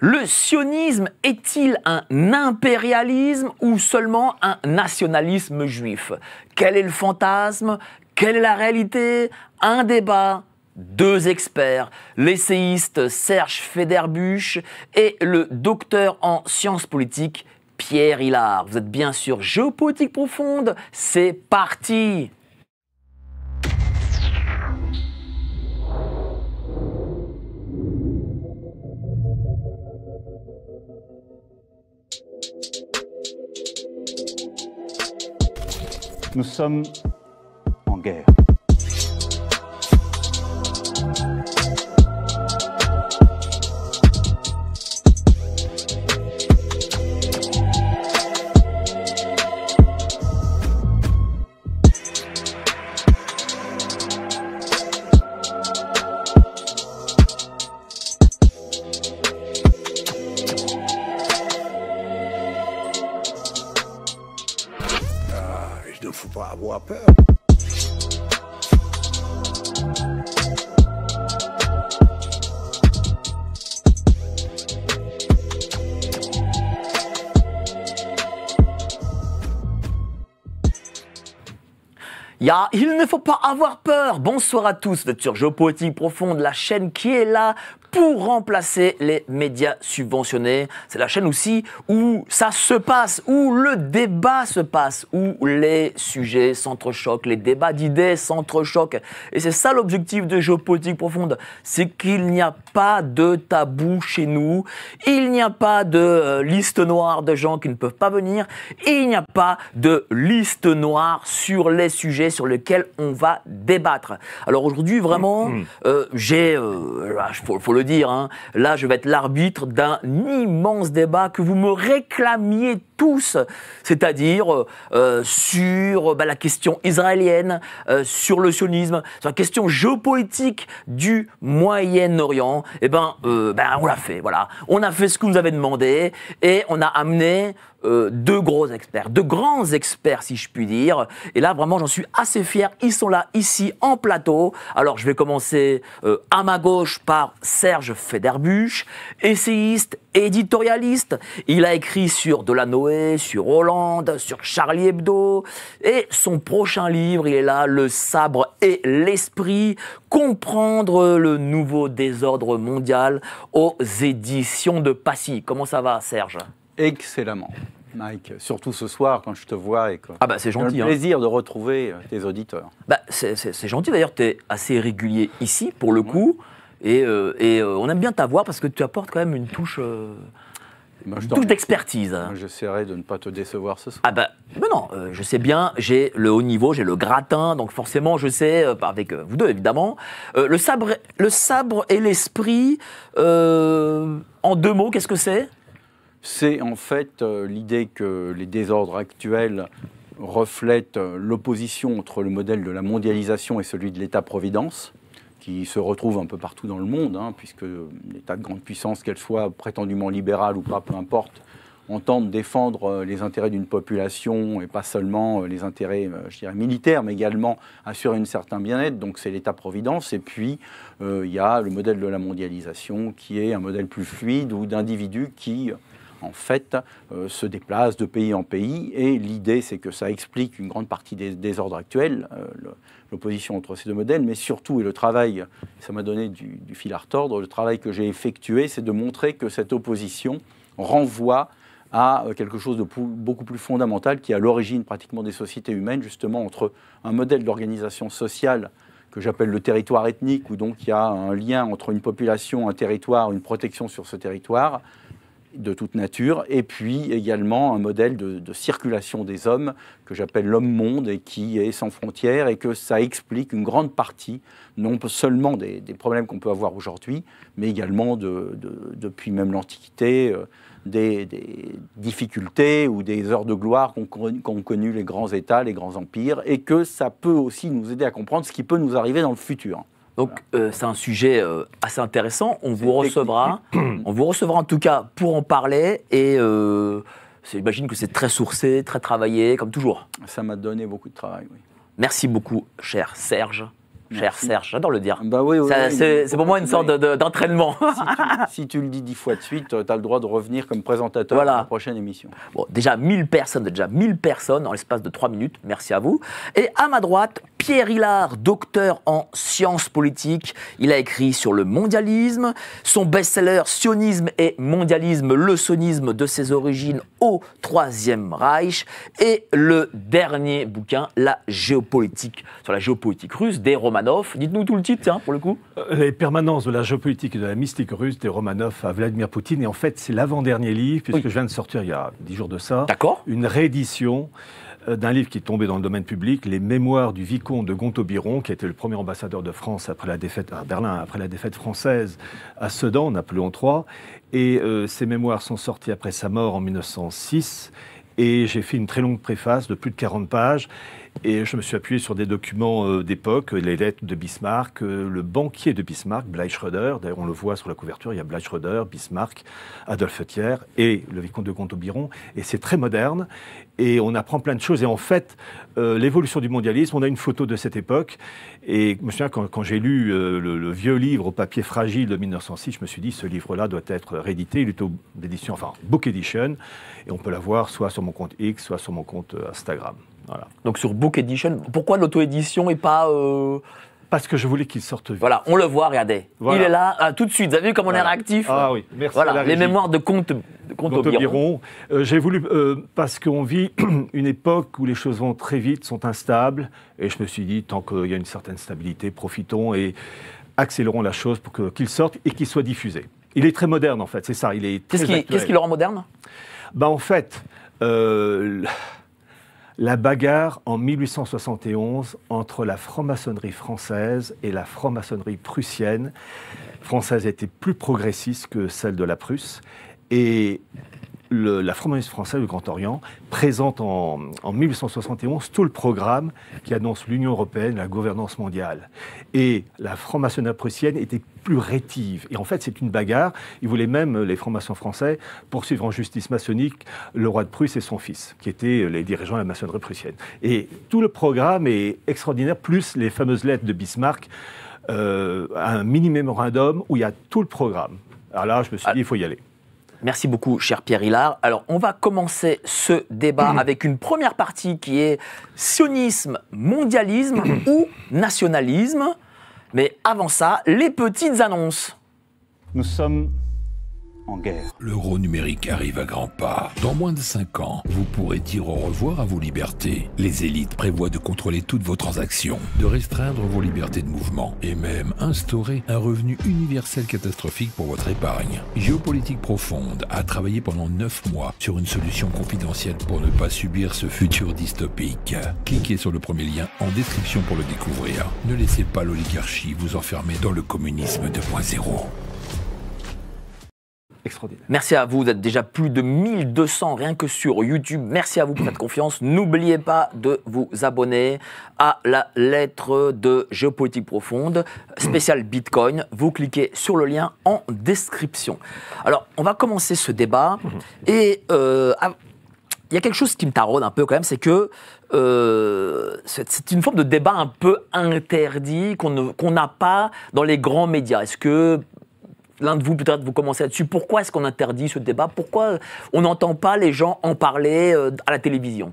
Le sionisme est-il un impérialisme ou seulement un nationalisme juif Quel est le fantasme Quelle est la réalité Un débat deux experts, l'essayiste Serge Federbuch et le docteur en sciences politiques Pierre Hillard. Vous êtes bien sûr Géopolitique Profonde, c'est parti Nous sommes en guerre. Bonsoir, à tous. Vous êtes sur Géopolitique Profonde, la chaîne qui est là pour remplacer les médias subventionnés. C'est la chaîne aussi où ça se passe, où le débat se passe, où les sujets s'entrechoquent, les débats d'idées s'entrechoquent. Et c'est ça l'objectif de Géopolitique Profonde, c'est qu'il n'y a pas de tabou chez nous, il n'y a pas de euh, liste noire de gens qui ne peuvent pas venir, il n'y a pas de liste noire sur les sujets sur lesquels on va débattre. Alors aujourd'hui, vraiment, mm, mm. Euh, j'ai, euh, faut, le dire, hein, là, je vais être l'arbitre d'un immense débat que vous me réclamiez tous, c'est-à-dire euh, sur bah, la question israélienne, sur le sionisme, sur la question géopolitique du Moyen-Orient. et eh ben, ben, on l'a fait, voilà. On a fait ce que vous avez demandé et on a amené de euh, deux gros experts, de grands experts si je puis dire. Et là vraiment j'en suis assez fier. Ils sont là ici en plateau. Alors je vais commencer euh, à ma gauche par Serge Federbuch, essayiste, éditorialiste. Il a écrit sur Delanoë, sur Hollande, sur Charlie Hebdo. Et son prochain livre, il est là, Le sabre et l'esprit, comprendre le nouveau désordre mondial aux éditions de Passy. Comment ça va Serge excellemment. Mike, surtout ce soir quand je te vois et ah bah c'est gentil. un hein. plaisir de retrouver euh, tes auditeurs. Bah, c'est gentil d'ailleurs, tu es assez régulier ici pour le coup et, euh, et euh, on aime bien t'avoir parce que tu apportes quand même une touche d'expertise. J'essaierai de ne pas te décevoir ce soir. Ah ben, non, je sais bien, j'ai le haut niveau, j'ai le gratin, donc forcément je sais, avec vous deux évidemment, le, sabre, le sabre et l'esprit, en deux mots, qu'est-ce que c'est c'est en fait euh, l'idée que les désordres actuels reflètent euh, l'opposition entre le modèle de la mondialisation et celui de l'État-providence, qui se retrouve un peu partout dans le monde, hein, puisque l'État de grande puissance, qu'elle soit prétendument libérale ou pas, peu importe, entend défendre euh, les intérêts d'une population et pas seulement les intérêts, militaires, mais également assurer un certain bien-être. Donc c'est l'État-providence. Et puis il y a le modèle de la mondialisation qui est un modèle plus fluide ou d'individus qui en fait, euh, se déplacent de pays en pays. Et l'idée, c'est que ça explique une grande partie des désordres actuels, euh, l'opposition entre ces deux modèles, mais surtout, et le travail, ça m'a donné du, du, fil à retordre, le travail que j'ai effectué, c'est de montrer que cette opposition renvoie à euh, quelque chose de beaucoup plus fondamental qui est à l'origine pratiquement des sociétés humaines, justement entre un modèle d'organisation sociale que j'appelle le territoire ethnique, où donc il y a un lien entre une population, un territoire, une protection sur ce territoire, de toute nature, et puis également un modèle de, circulation des hommes que j'appelle l'homme-monde et qui est sans frontières et que ça explique une grande partie, non seulement des, problèmes qu'on peut avoir aujourd'hui, mais également depuis même l'Antiquité, euh, des, difficultés ou des heures de gloire qu'ont connues connu les grands États, les grands empires, et que ça peut aussi nous aider à comprendre ce qui peut nous arriver dans le futur. Donc euh, c'est un sujet euh, assez intéressant. On vous recevra, on vous recevra en tout cas pour en parler et euh, j'imagine que c'est très sourcé, très travaillé, comme toujours. Ça m'a donné beaucoup de travail. Merci beaucoup, cher Serge cher Serge. J'adore le dire. Bah c'est pour moi une sorte d'entraînement. si, tu le dis dix fois de suite, tu as le droit de revenir comme présentateur voilà. la prochaine émission. déjà mille personnes, déjà 1000 personnes en l'espace de trois minutes. Merci à vous. Et à ma droite, Pierre Hillard, docteur en sciences politiques. Il a écrit sur le mondialisme. Son best-seller Sionisme et mondialisme, le sionisme de ses origines au Troisième Reich. Et le dernier bouquin, La géopolitique, sur la géopolitique russe des romans. Dites-nous tout le titre, tiens, pour le coup. Euh, les permanences de la géopolitique et de la mystique russe des Romanov à Vladimir Poutine. Et en fait, c'est l'avant-dernier livre, puisque je viens de sortir il y a dix jours de ça. D'accord. Une réédition euh, d'un livre qui est tombé dans le domaine public, Les Mémoires du vicomte de Gontobiron », qui était le premier ambassadeur de France après la défaite à Berlin, après la défaite française à Sedan, Napoléon III. Et euh, ces mémoires sont sortis après sa mort en 1906. Et j'ai fait une très longue préface de plus de 40 pages. Et je me suis appuyé sur des documents euh, d'époque, les lettres de Bismarck, euh, le banquier de Bismarck, Bleichröder. D'ailleurs, on le voit sur la couverture, il y a Bleichröder, Bismarck, Adolphe Thiers et le vicomte de Comte-Aubiron. Et c'est très moderne. Et on apprend plein de choses. Et en fait, euh, l'évolution du mondialisme, on a une photo de cette époque. Et je quand, j'ai lu le, vieux livre au papier fragile de 1906, je me suis dit, ce livre-là doit être réédité. Il est d'édition, enfin, Book Edition. Et on peut l'avoir soit sur mon compte X, soit sur mon compte Instagram. Donc sur Book Edition, pourquoi l'auto-édition et pas. Euh, parce que je voulais qu'il sorte vite. Voilà, on le voit, regardez. Il est là, euh, tout de suite. Vous avez vu comme on est réactif Ah oui, merci. Voilà, la les mémoires de compte Compte euh, J'ai voulu, parce qu'on vit une époque où les choses vont très vite, sont instables. Et je me suis dit, tant qu'il y a une certaine stabilité, profitons et accélérons la chose pour qu'il sorte et qu'il soit diffusé. Il est très moderne, en fait, c'est ça. Il est Qu'est-ce qui, qui, le rend moderne bah, En fait, la bagarre en 1871 entre la franc-maçonnerie française et la franc-maçonnerie prussienne. Française était plus progressiste que celle de la Prusse. Et la la maçonnerie française du Grand Orient présente en, 1871 tout le programme qui annonce l'Union européenne, la gouvernance mondiale. Et la franc-maçonnerie prussienne était plus rétive. Et en fait, c'est une bagarre. Ils voulaient même, les francs-maçons français, poursuivre en justice maçonnique le roi de Prusse et son fils, qui étaient les dirigeants de la maçonnerie prussienne. Et tout le programme est extraordinaire, plus les fameuses lettres de Bismarck, euh, un mini-mémorandum où il y a tout le programme. Alors là, je me suis ah. dit, il faut y aller. Merci beaucoup, cher Pierre Hillard. Alors, on va commencer ce débat mm-hmm. avec une première partie qui est sionisme, mondialisme mm-hmm. ou nationalisme. Mais avant ça, les petites annonces. Nous sommes guerre. L'euro numérique arrive à grands pas. Dans moins de 5 ans, vous pourrez dire au revoir à vos libertés. Les élites prévoient de contrôler toutes vos transactions, de restreindre vos libertés de mouvement et même instaurer un revenu universel catastrophique pour votre épargne. Géopolitique profonde a travaillé pendant 9 mois sur une solution confidentielle pour ne pas subir ce futur dystopique. Cliquez sur le premier lien en description pour le découvrir. Ne laissez pas l'oligarchie vous enfermer dans le communisme 2.0 extraordinaire. Merci à vous, vous êtes déjà plus de 1200 rien que sur YouTube. Merci à vous pour cette confiance. N'oubliez pas de vous abonner à la lettre de Géopolitique Profonde, spécial Bitcoin. Vous cliquez sur le lien en description. Alors, on va commencer ce débat mhm. et... Euh, il y a quelque chose qui me taraude un peu quand même, c'est que euh, c'est une forme de débat un peu interdit qu'on n'a pas dans les grands médias. Est-ce que l'un de vous, peut-être, vous commencez là-dessus. Pourquoi est-ce qu'on interdit ce débat Pourquoi euh, on n'entend pas les gens en parler euh, à la télévision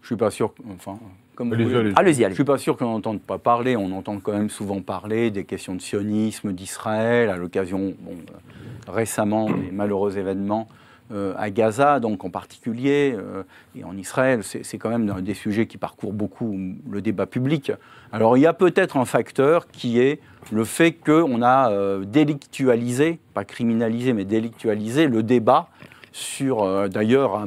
Je suis pas sûr. Enfin. Comme allez, Je suis pas sûr qu'on n'entende pas parler. On entend quand même souvent parler des questions de sionisme, d'Israël, à l'occasion, euh, récemment, des malheureux événements à Gaza, donc en particulier, et en Israël, c'est quand même un des sujets qui parcourt beaucoup le débat public. Alors il y a peut-être un facteur qui est le fait qu'on a euh, délictualisé, pas criminalisé, mais délictualisé le débat sur, euh, d'ailleurs, euh,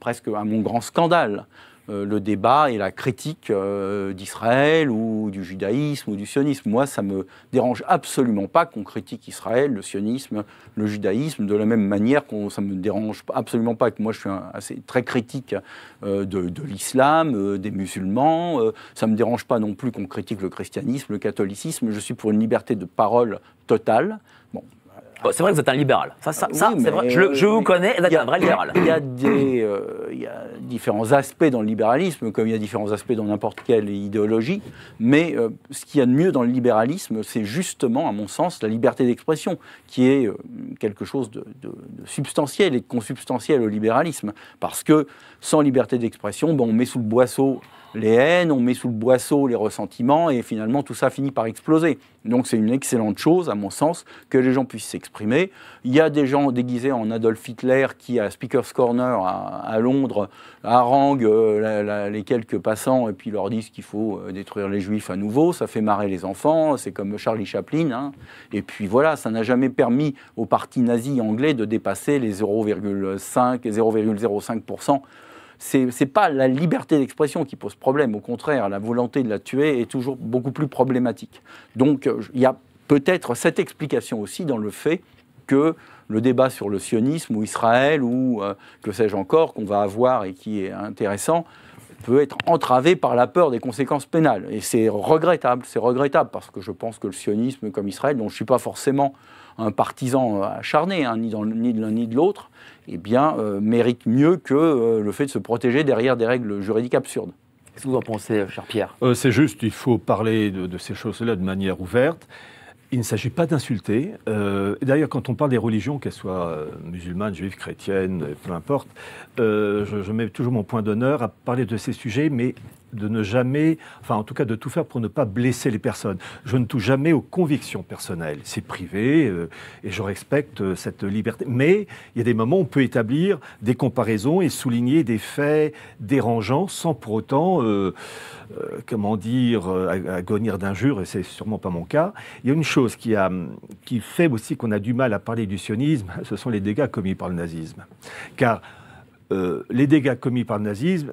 presque à mon grand scandale, euh, le débat et la critique euh, d'Israël ou du judaïsme ou du sionisme. Moi, ça me dérange absolument pas qu'on critique Israël, le sionisme, le judaïsme, de la même manière qu'on ça me dérange absolument pas que moi je suis assez très critique euh, de, de l'islam, des musulmans. ça me dérange pas non plus qu'on critique le christianisme, le catholicisme. Je suis pour une liberté de parole totale. Bon, c'est vrai que vous êtes un libéral. Ça, ça, c'est vrai. Je, vous connais, vous êtes un vrai libéral. Il y, a des, euh, y a différents aspects dans le libéralisme, comme il y a différents aspects dans n'importe quelle idéologie. Mais euh, ce qu'il y a de mieux dans le libéralisme, c'est justement, à mon sens, la liberté d'expression, qui est euh, quelque chose de, substantiel et de consubstantiel au libéralisme. Parce que sans liberté d'expression, bon, on met sous le boisseau les haines, on met sous le boisseau les ressentiments et finalement tout ça finit par exploser. Donc c'est une excellente chose, à mon sens, que les gens puissent s'exprimer. Il y a des gens déguisés en Adolf Hitler qui, à Speaker's Corner à, Londres, haranguent euh, les quelques passants et puis leur disent qu'il faut euh, détruire les juifs à nouveau. Ça fait marrer les enfants, c'est comme Charlie Chaplin. Hein. Et puis voilà, ça n'a jamais permis au parti nazi anglais de dépasser les 0,5 et 0,05% c'est n'est pas la liberté d'expression qui pose problème. Au contraire, la volonté de la tuer est toujours beaucoup plus problématique. Donc euh, il y a peut-être cette explication aussi dans le fait que le débat sur le sionisme ou Israël ou euh, que sais-je encore qu'on va avoir et qui est intéressant peut être entravé par la peur des conséquences pénales. Et c'est regrettable, c'est regrettable parce que je pense que le sionisme comme Israël, dont je ne suis pas forcément un partisan acharné, hein, ni, ni de l'un ni de l'autre, eh bien, euh, mérite mieux que euh, le fait de se protéger derrière des règles juridiques absurdes. Qu'est-ce que vous en pensez, euh, cher Pierre C'est juste, il faut parler de, ces choses-là de manière ouverte. Il ne s'agit pas d'insulter. D'ailleurs, quand on parle des religions, qu'elles soient musulmanes, juives, chrétiennes, peu importe, je, je, mets toujours mon point d'honneur à parler de ces sujets, mais de ne jamais, enfin en tout cas de tout faire pour ne pas blesser les personnes. Je ne touche jamais aux convictions personnelles. C'est privé euh, et je respecte euh, cette liberté. Mais il y a des moments où on peut établir des comparaisons et souligner des faits dérangeants sans pour autant, euh, comment dire, agonir d'injures, et c'est sûrement pas mon cas. Il y a une chose qui, a, qui fait aussi qu'on a du mal à parler du sionisme, ce sont les dégâts commis par le nazisme. Car les dégâts commis par le nazisme,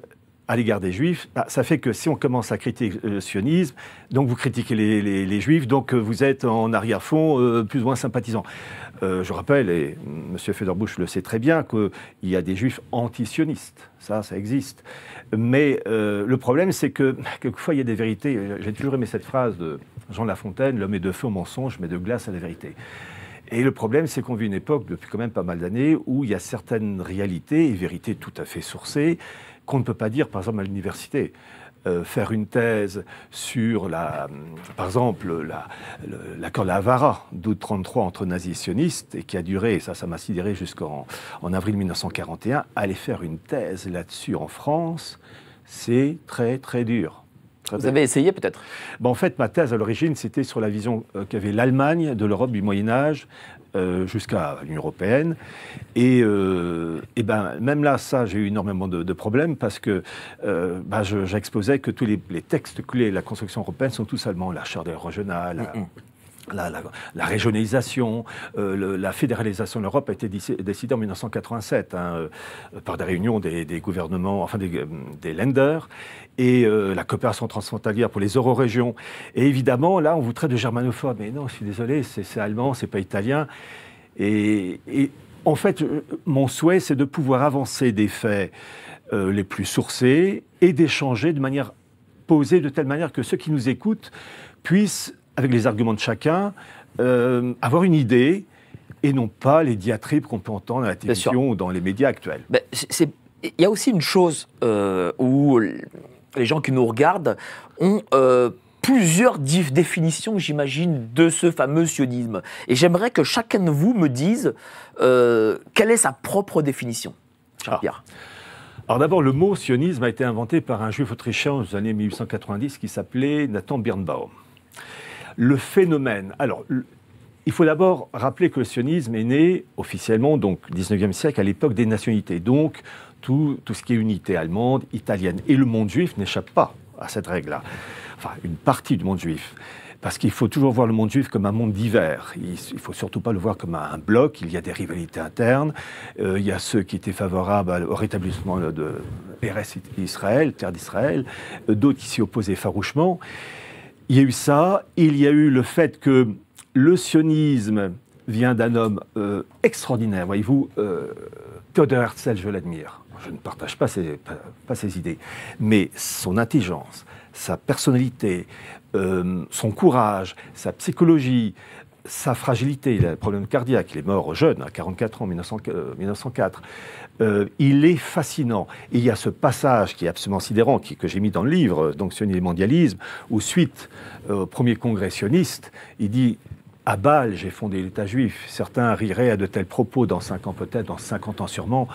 à l'égard des juifs, bah, ça fait que si on commence à critiquer le sionisme, donc vous critiquez les, juifs, donc euh, vous êtes en arrière-fond euh, plus ou moins sympathisant. Euh, je rappelle, et M. Federbush le sait très bien, qu'il y a des juifs anti-sionistes. Ça, ça existe. Mais le problème, c'est que quelquefois, il y a des vérités. J'ai toujours aimé cette phrase de Jean Lafontaine L'homme est de feu au mensonge, mais de glace à la vérité. Et le problème, c'est qu'on vit une époque, depuis quand même pas mal d'années, où il y a certaines réalités et vérités tout à fait sourcées qu'on ne peut pas dire, par exemple, à l'université. Euh, faire une thèse sur, la, par exemple, l'accord la, de Havara d'août 33 entre nazis et sionistes, et qui a duré, ça, ça m'a sidéré jusqu'en en avril 1941, aller faire une thèse là-dessus en France, c'est très, très dur. Vous avez essayé peut-être ben, En fait, ma thèse à l'origine, c'était sur la vision euh, qu'avait l'Allemagne de l'Europe du Moyen Âge euh, jusqu'à l'Union européenne. Euh, et, ben, même là, ça, j'ai eu énormément de, problèmes parce que euh, ben, j'exposais que tous les, textes clés de la construction européenne sont tous allemands, la charte régionale, mm, mm. La, régionalisation, euh, la fédéralisation de l'Europe a été décidée en 1987 hein, euh, par des réunions des, gouvernements, enfin des, lenders, et euh, la coopération transfrontalière pour les euro-régions. Et évidemment, là, on vous traite de germanophobe. Mais non, je suis désolé, c'est allemand, c'est pas italien. et, en fait, mon souhait, c'est de pouvoir avancer des faits les plus sourcés et d'échanger de manière posée, de telle manière que ceux qui nous écoutent puissent avec les arguments de chacun, euh, avoir une idée et non pas les diatribes qu'on peut entendre à la télévision ou dans les médias actuels. Ben, il y a aussi une chose euh, où les gens qui nous regardent ont euh, plusieurs définitions, j'imagine, de ce fameux sionisme. Et j'aimerais que chacun de vous me dise quelle est sa propre définition, ah. Alors d'abord, le mot sionisme a été inventé par un juif autrichien aux années 1890 qui s'appelait Nathan Birnbaum le phénomène. Alors, il faut d'abord rappeler que le sionisme est né officiellement, donc 19e siècle, à l'époque des nationalités. Donc, tout, tout ce qui est unité allemande, italienne. Et le monde juif n'échappe pas à cette règle-là. Enfin, une partie du monde juif parce qu'il faut toujours voir le monde juif comme un monde divers. Il ne faut surtout pas le voir comme un, bloc. Il y a des rivalités internes. Euh, il y a ceux qui étaient favorables au rétablissement de pérès Israël, terre d'Israël, euh, d'autres qui s'y opposaient farouchement il y a eu ça, il y a eu le fait que le sionisme vient d'un homme euh, extraordinaire, voyez-vous, euh, Theodor Herzl, je l'admire. Je ne partage pas ses, pas, ses, idées, mais son intelligence, sa personnalité, euh, son courage, sa psychologie, sa fragilité, il a un problème cardiaque, il est mort jeune, à 44 ans, en 1904. Euh, il est fascinant. il y a ce passage qui est absolument sidérant, que j'ai mis dans le livre, donc Sionisme et mondialisme, où suite euh, au premier congrès sioniste, il dit à Bâle, j'ai fondé l'État juif. Certains riraient à de tels propos dans 5 ans peut-être, dans 50 ans sûrement.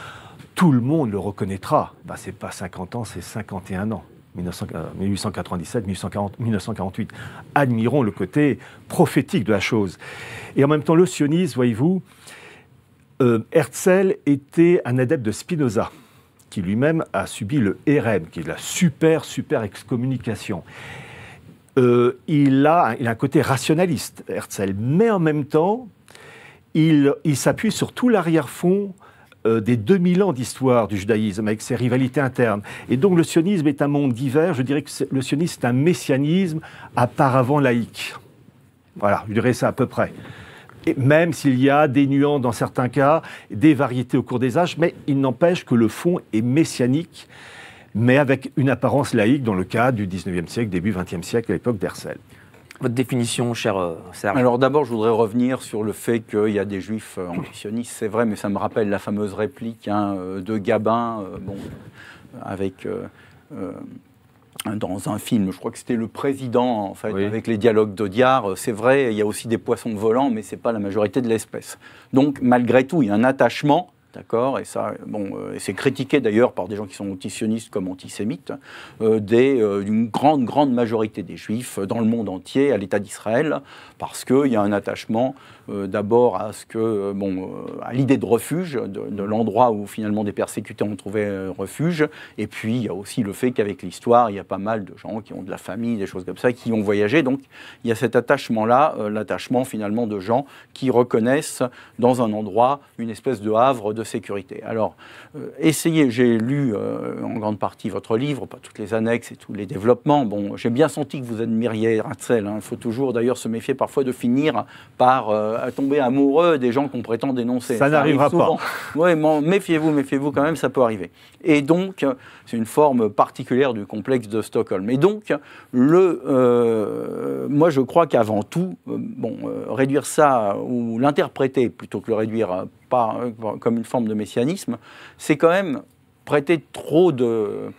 Tout le monde le reconnaîtra. Ben, c'est pas 50 ans, c'est 51 ans. 1897, 1948. Euh, Admirons le côté prophétique de la chose. Et en même temps, le sionisme, voyez-vous, euh, Herzl était un adepte de Spinoza, qui lui-même a subi le RM, qui est la super, super excommunication. Euh, il, a, un côté rationaliste, Herzl, mais en même temps, il, s'appuie sur tout l'arrière-fond euh, des 2000 ans d'histoire du judaïsme, avec ses rivalités internes. Et donc le sionisme est un monde divers, je dirais que le sionisme est un messianisme à laïque. Voilà, je dirais ça à peu près même s'il y a des nuances dans certains cas, des variétés au cours des âges, mais il n'empêche que le fond est messianique, mais avec une apparence laïque dans le cas du 19e siècle, début 20e siècle, à l'époque d'Hersel. Votre définition, cher euh, Serge Alors d'abord, je voudrais revenir sur le fait qu'il y a des juifs euh, ambitionnistes, c'est vrai, mais ça me rappelle la fameuse réplique hein, euh, de Gabin, bon, avec dans un film, je crois que c'était Le Président, en fait, avec les dialogues d'Odiar, C'est vrai, il y a aussi des poissons volants, mais ce n'est pas la majorité de l'espèce. Donc, malgré tout, il y a un attachement, d'accord, et ça, bon, euh, c'est critiqué d'ailleurs par des gens qui sont antisionistes comme antisémites, euh, des, euh, grande, grande majorité des juifs dans le monde entier, à l'État d'Israël, parce qu'il y a un attachement euh, d'abord à ce que, euh, bon, euh, à l'idée de refuge, de, l'endroit où finalement des persécutés ont trouvé refuge. Et puis il y a aussi le fait qu'avec l'histoire, il y a pas mal de gens qui ont de la famille, des choses comme ça, qui ont voyagé. Donc il y a cet attachement-là, l'attachement finalement de gens qui reconnaissent dans un endroit une espèce de havre de sécurité. Alors essayez, j'ai lu en grande partie votre livre, pas toutes les annexes et tous les développements. Bon, j'ai bien senti que vous admiriez Ratzel. Hein. Il faut toujours d'ailleurs se méfier parfois de finir par euh, à tomber amoureux des gens qu'on prétend dénoncer. Ça, n'arrivera pas. Oui, méfiez-vous, méfiez-vous quand même, ça peut arriver. Et donc, c'est une forme particulière du complexe de Stockholm. Et donc, le, euh, moi, je crois qu'avant tout, euh, bon, réduire ça ou l'interpréter plutôt que le réduire pas comme une forme de messianisme, c'est quand même prêter trop de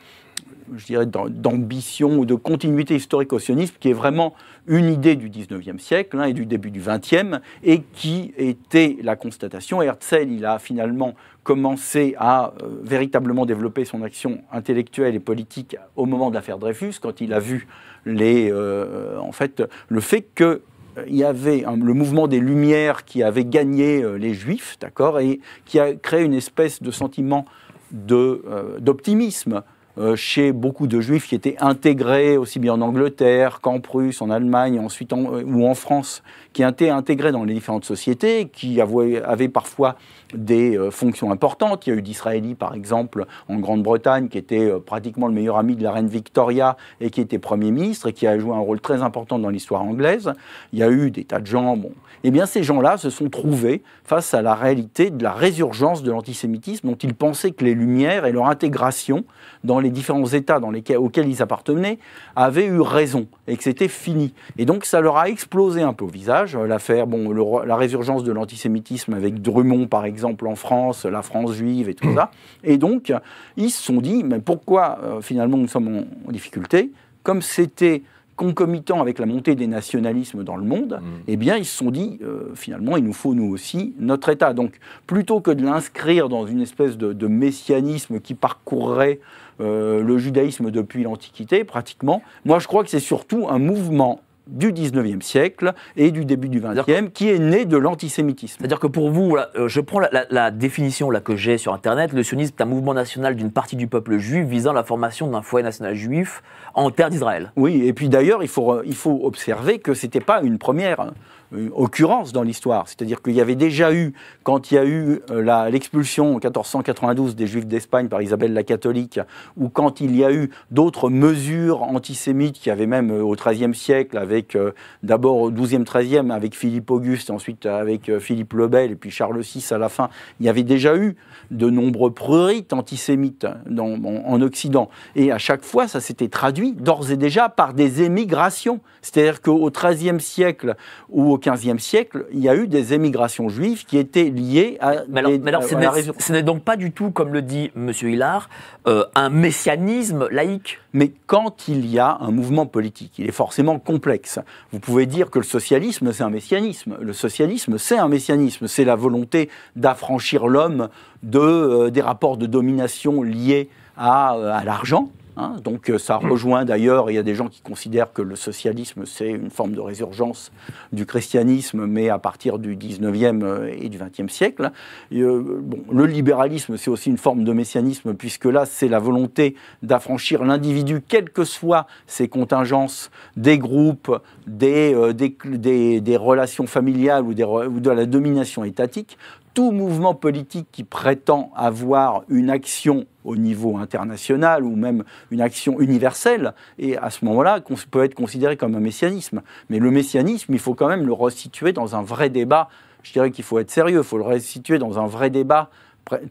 je dirais, d'ambition ou de continuité historique au sionisme qui est vraiment une idée du 19e siècle hein, et du début du 20e et qui était la constatation. Herzl, il a finalement commencé à euh, véritablement développer son action intellectuelle et politique au moment de l'affaire Dreyfus, quand il a vu euh, en fait, le fait que euh, il y avait le mouvement des Lumières qui avait gagné les Juifs, d'accord, et qui a créé une espèce de sentiment d'optimisme. Euh, chez beaucoup de juifs qui étaient intégrés aussi bien en Angleterre qu'en Prusse, en Allemagne, ensuite euh, ou en France, qui étaient intégrés dans les différentes sociétés, qui avaient, parfois des euh, fonctions importantes. Il y a eu d'Israélis, par exemple, en Grande-Bretagne, qui était pratiquement le meilleur ami de la reine Victoria et qui était Premier ministre et qui a joué un rôle très important dans l'histoire anglaise. Il y a eu des tas de gens, eh bien ces gens-là se sont trouvés face à la réalité de la résurgence de l'antisémitisme dont ils pensaient que les Lumières et leur intégration dans les différents États dans lesquels, auxquels ils appartenaient avaient eu raison et que c'était fini. Et donc ça leur a explosé un peu au visage euh, l'affaire, bon, la résurgence de l'antisémitisme avec Drummond par exemple en France, la France juive et tout ça. Et donc ils se sont dit, mais pourquoi euh, finalement nous sommes en, en difficulté Comme c'était concomitant avec la montée des nationalismes dans le monde, mm. eh bien, ils se sont dit, euh, finalement, il nous faut, nous aussi, notre État. Donc, plutôt que de l'inscrire dans une espèce de, messianisme qui parcourrait euh, le judaïsme depuis l'Antiquité, pratiquement, moi, je crois que c'est surtout un mouvement du 19e siècle et du début du 20e qui est né de l'antisémitisme. C'est-à-dire que pour vous, euh, je prends la, définition là, que j'ai sur Internet, le sionisme est un mouvement national d'une partie du peuple juif visant la formation d'un foyer national juif en terre d'Israël. Oui, et puis d'ailleurs, il faut, euh, il faut observer que ce n'était pas une première euh, occurrence dans l'histoire. C'est-à-dire qu'il y avait déjà eu, quand il y a eu euh, l'expulsion en 1492 des Juifs d'Espagne par Isabelle la catholique, ou quand il y a eu d'autres mesures antisémites qui avaient même euh, au XIIIe siècle, avec d'abord au XIIe, XIIIe, avec Philippe Auguste, ensuite avec Philippe le Bel, et puis Charles VI à la fin, il y avait déjà eu de nombreux prurites antisémites dans, en, Occident. Et à chaque fois, ça s'était traduit d'ores et déjà par des émigrations. C'est-à-dire qu'au XIIIe siècle ou au XVe siècle, il y a eu des émigrations juives qui étaient liées à. Mais alors, des, ce n'est donc pas du tout, comme le dit M. Hillard, euh, un messianisme laïque. Mais quand il y a un mouvement politique, il est forcément complexe. Vous pouvez dire que le socialisme, c'est un messianisme. Le socialisme, c'est un messianisme. C'est la volonté d'affranchir l'homme de, euh, des rapports de domination liés à, euh, à l'argent Hein, donc euh, ça hmm. rejoint d'ailleurs, il y a des gens qui considèrent que le socialisme c'est une forme de résurgence du christianisme, mais à partir du 19e euh, et du 20e siècle. Euh, le libéralisme c'est aussi une forme de messianisme, puisque là c'est la volonté d'affranchir l'individu, quelles que soient ses contingences, des groupes, des, des, relations familiales ou de la domination étatique, tout mouvement politique qui prétend avoir une action au niveau international ou même une action universelle, et à ce moment-là, qu'on peut être considéré comme un messianisme. Mais le messianisme, il faut quand même le restituer dans un vrai débat. Je dirais qu'il faut être sérieux, il faut le restituer dans un vrai débat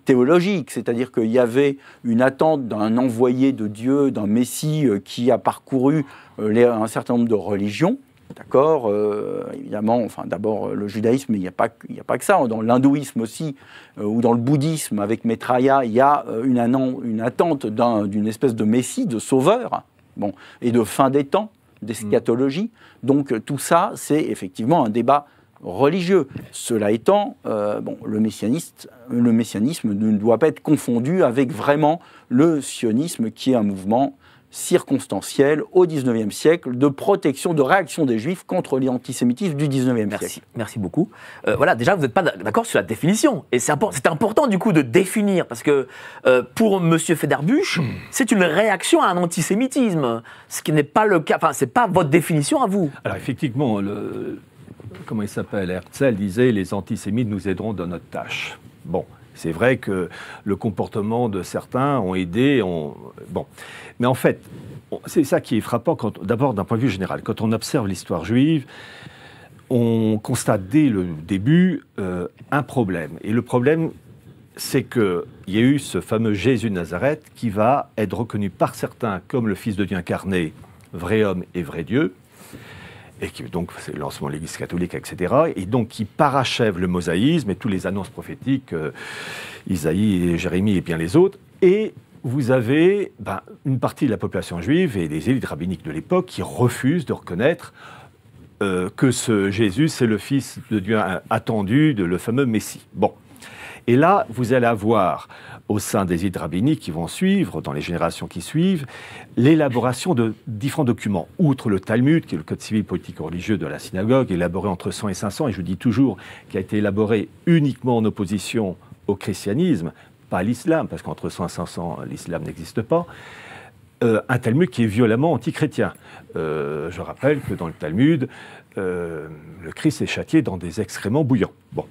théologique, c'est-à-dire qu'il y avait une attente d'un envoyé de Dieu, d'un Messie euh, qui a parcouru euh, un certain nombre de religions, D'accord euh, Évidemment, enfin, d'abord euh, le judaïsme, il n'y a, pas, a pas que ça. Hein. Dans l'hindouisme aussi, euh, ou dans le bouddhisme avec Maitreya, il y a une, attente d'une espèce de messie, de sauveur, bon, et de fin des temps, d'eschatologie. Donc tout ça, c'est effectivement un débat religieux. Cela étant, bon, le, messianiste, le messianisme ne doit pas être confondu avec vraiment le sionisme, qui est un mouvement circonstancielle au XIXe siècle de protection, de réaction des juifs contre l'antisémitisme du XIXe siècle. Merci beaucoup. Euh, voilà, déjà, vous n'êtes pas d'accord sur la définition. Et c'est important, du coup, de définir, parce que euh, pour M. Federbuch, hmm. c'est une réaction à un antisémitisme, ce qui n'est pas le cas, enfin, ce n'est pas votre définition à vous. Alors, effectivement, le, comment il s'appelle Herzl disait, les antisémites nous aideront dans notre tâche. Bon, c'est vrai que le comportement de certains ont aidé. Bon. Mais en fait, c'est ça qui est frappant, d'abord d'un point de vue général. Quand on observe l'histoire juive, on constate dès le début euh, un problème. Et le problème, c'est qu'il y a eu ce fameux Jésus Nazareth qui va être reconnu par certains comme le Fils de Dieu incarné, vrai homme et vrai Dieu, et qui donc c'est le lancement de l'Église catholique, etc. Et donc qui parachève le mosaïsme et tous les annonces prophétiques, euh, Isaïe et Jérémie et bien les autres. Et vous avez ben, une partie de la population juive et des élites rabbiniques de l'époque qui refusent de reconnaître euh, que ce Jésus, c'est le Fils de Dieu attendu, de le fameux Messie. Bon. Et là, vous allez avoir, au sein des idées qui vont suivre, dans les générations qui suivent, l'élaboration de différents documents. Outre le Talmud, qui est le code civil politique, religieux de la synagogue, élaboré entre 100 et 500, et je dis toujours, qui a été élaboré uniquement en opposition au christianisme, pas à l'islam, parce qu'entre 100 et 500, l'islam n'existe pas. Euh, un Talmud qui est violemment anti-chrétien. Euh, je rappelle que dans le Talmud, euh, le Christ est châtié dans des excréments bouillants. Bon,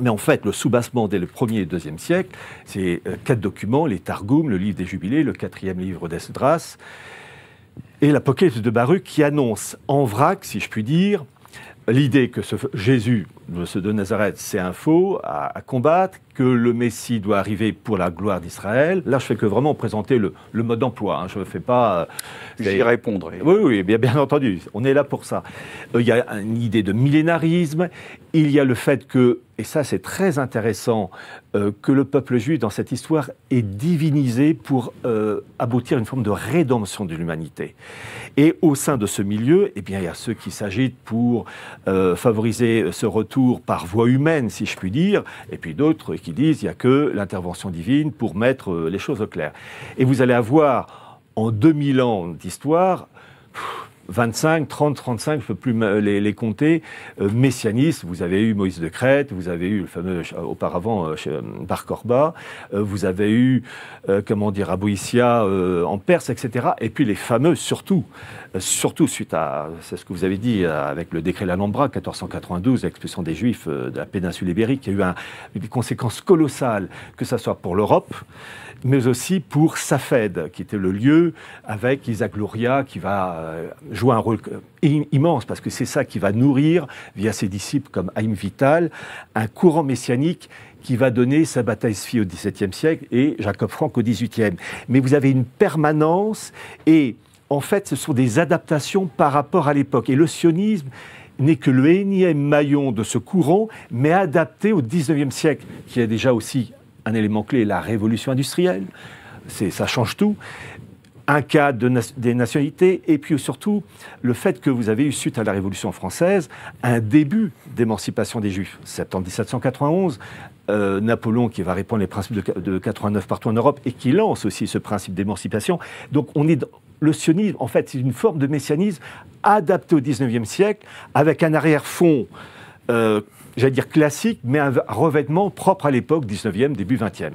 mais en fait, le soubassement dès le 1er et 2e siècle, c'est euh, quatre documents, les Targum, le livre des Jubilés, le quatrième livre d'Esdras, et l'Apocalypse de Baruch qui annonce en vrac, si je puis dire, l'idée que ce Jésus, de Nazareth, c'est un faux à combattre, que le Messie doit arriver pour la gloire d'Israël. Là, je fais que vraiment présenter le, mode d'emploi. Hein. Je ne fais pas. Euh, J'y répondrai. Oui, oui, bien, bien entendu. On est là pour ça. Euh, il y a une idée de millénarisme. Il y a le fait que, et ça c'est très intéressant, euh, que le peuple juif dans cette histoire est divinisé pour aboutir à une forme de rédemption de l'humanité. Et au sein de ce milieu, eh bien, il y a ceux qui s'agitent pour favoriser ce retour par voie humaine, si je puis dire, et puis d'autres qui disent il n'y a que l'intervention divine pour mettre euh, les choses au clair. Et vous allez avoir, en 2000 ans d'histoire, 25, 30, 35, je ne peux plus les, compter, euh, messianistes. Vous avez eu Moïse de Crète, vous avez eu le fameux euh, auparavant euh, Bar Corba, vous avez eu, comment dire, Abouissia en Perse, etc. Et puis les fameux, surtout, surtout suite à, c'est ce que vous avez dit, avec le décret de L'Alhambra, 1492, l'expulsion des Juifs de la péninsule ibérique, il y a eu un, des conséquences colossales, que ce soit pour l'Europe mais aussi pour Safed, qui était le lieu avec Isaac Luria, qui va euh, jouer un rôle euh, immense, parce que c'est ça qui va nourrir, via ses disciples comme Haïm Vital, un courant messianique qui va donner sa bataille au XVIIe siècle et Jacob Franck au XVIIIe. Mais vous avez une permanence et en fait, ce sont des adaptations par rapport à l'époque. Et le sionisme n'est que le énième maillon de ce courant, mais adapté au XIXe siècle, qui est déjà aussi un élément clé, la révolution industrielle. Ça change tout un cas des nationalités, et puis surtout le fait que vous avez eu, suite à la Révolution française, un début d'émancipation des Juifs. Septembre 1791, euh, Napoléon qui va répondre les principes de, 89 partout en Europe et qui lance aussi ce principe d'émancipation. Donc on est dans, le sionisme, en fait, c'est une forme de messianisme adapté au 19e siècle, avec un arrière-fond euh, j'allais dire classique, mais un revêtement propre à l'époque 19e, début 20e.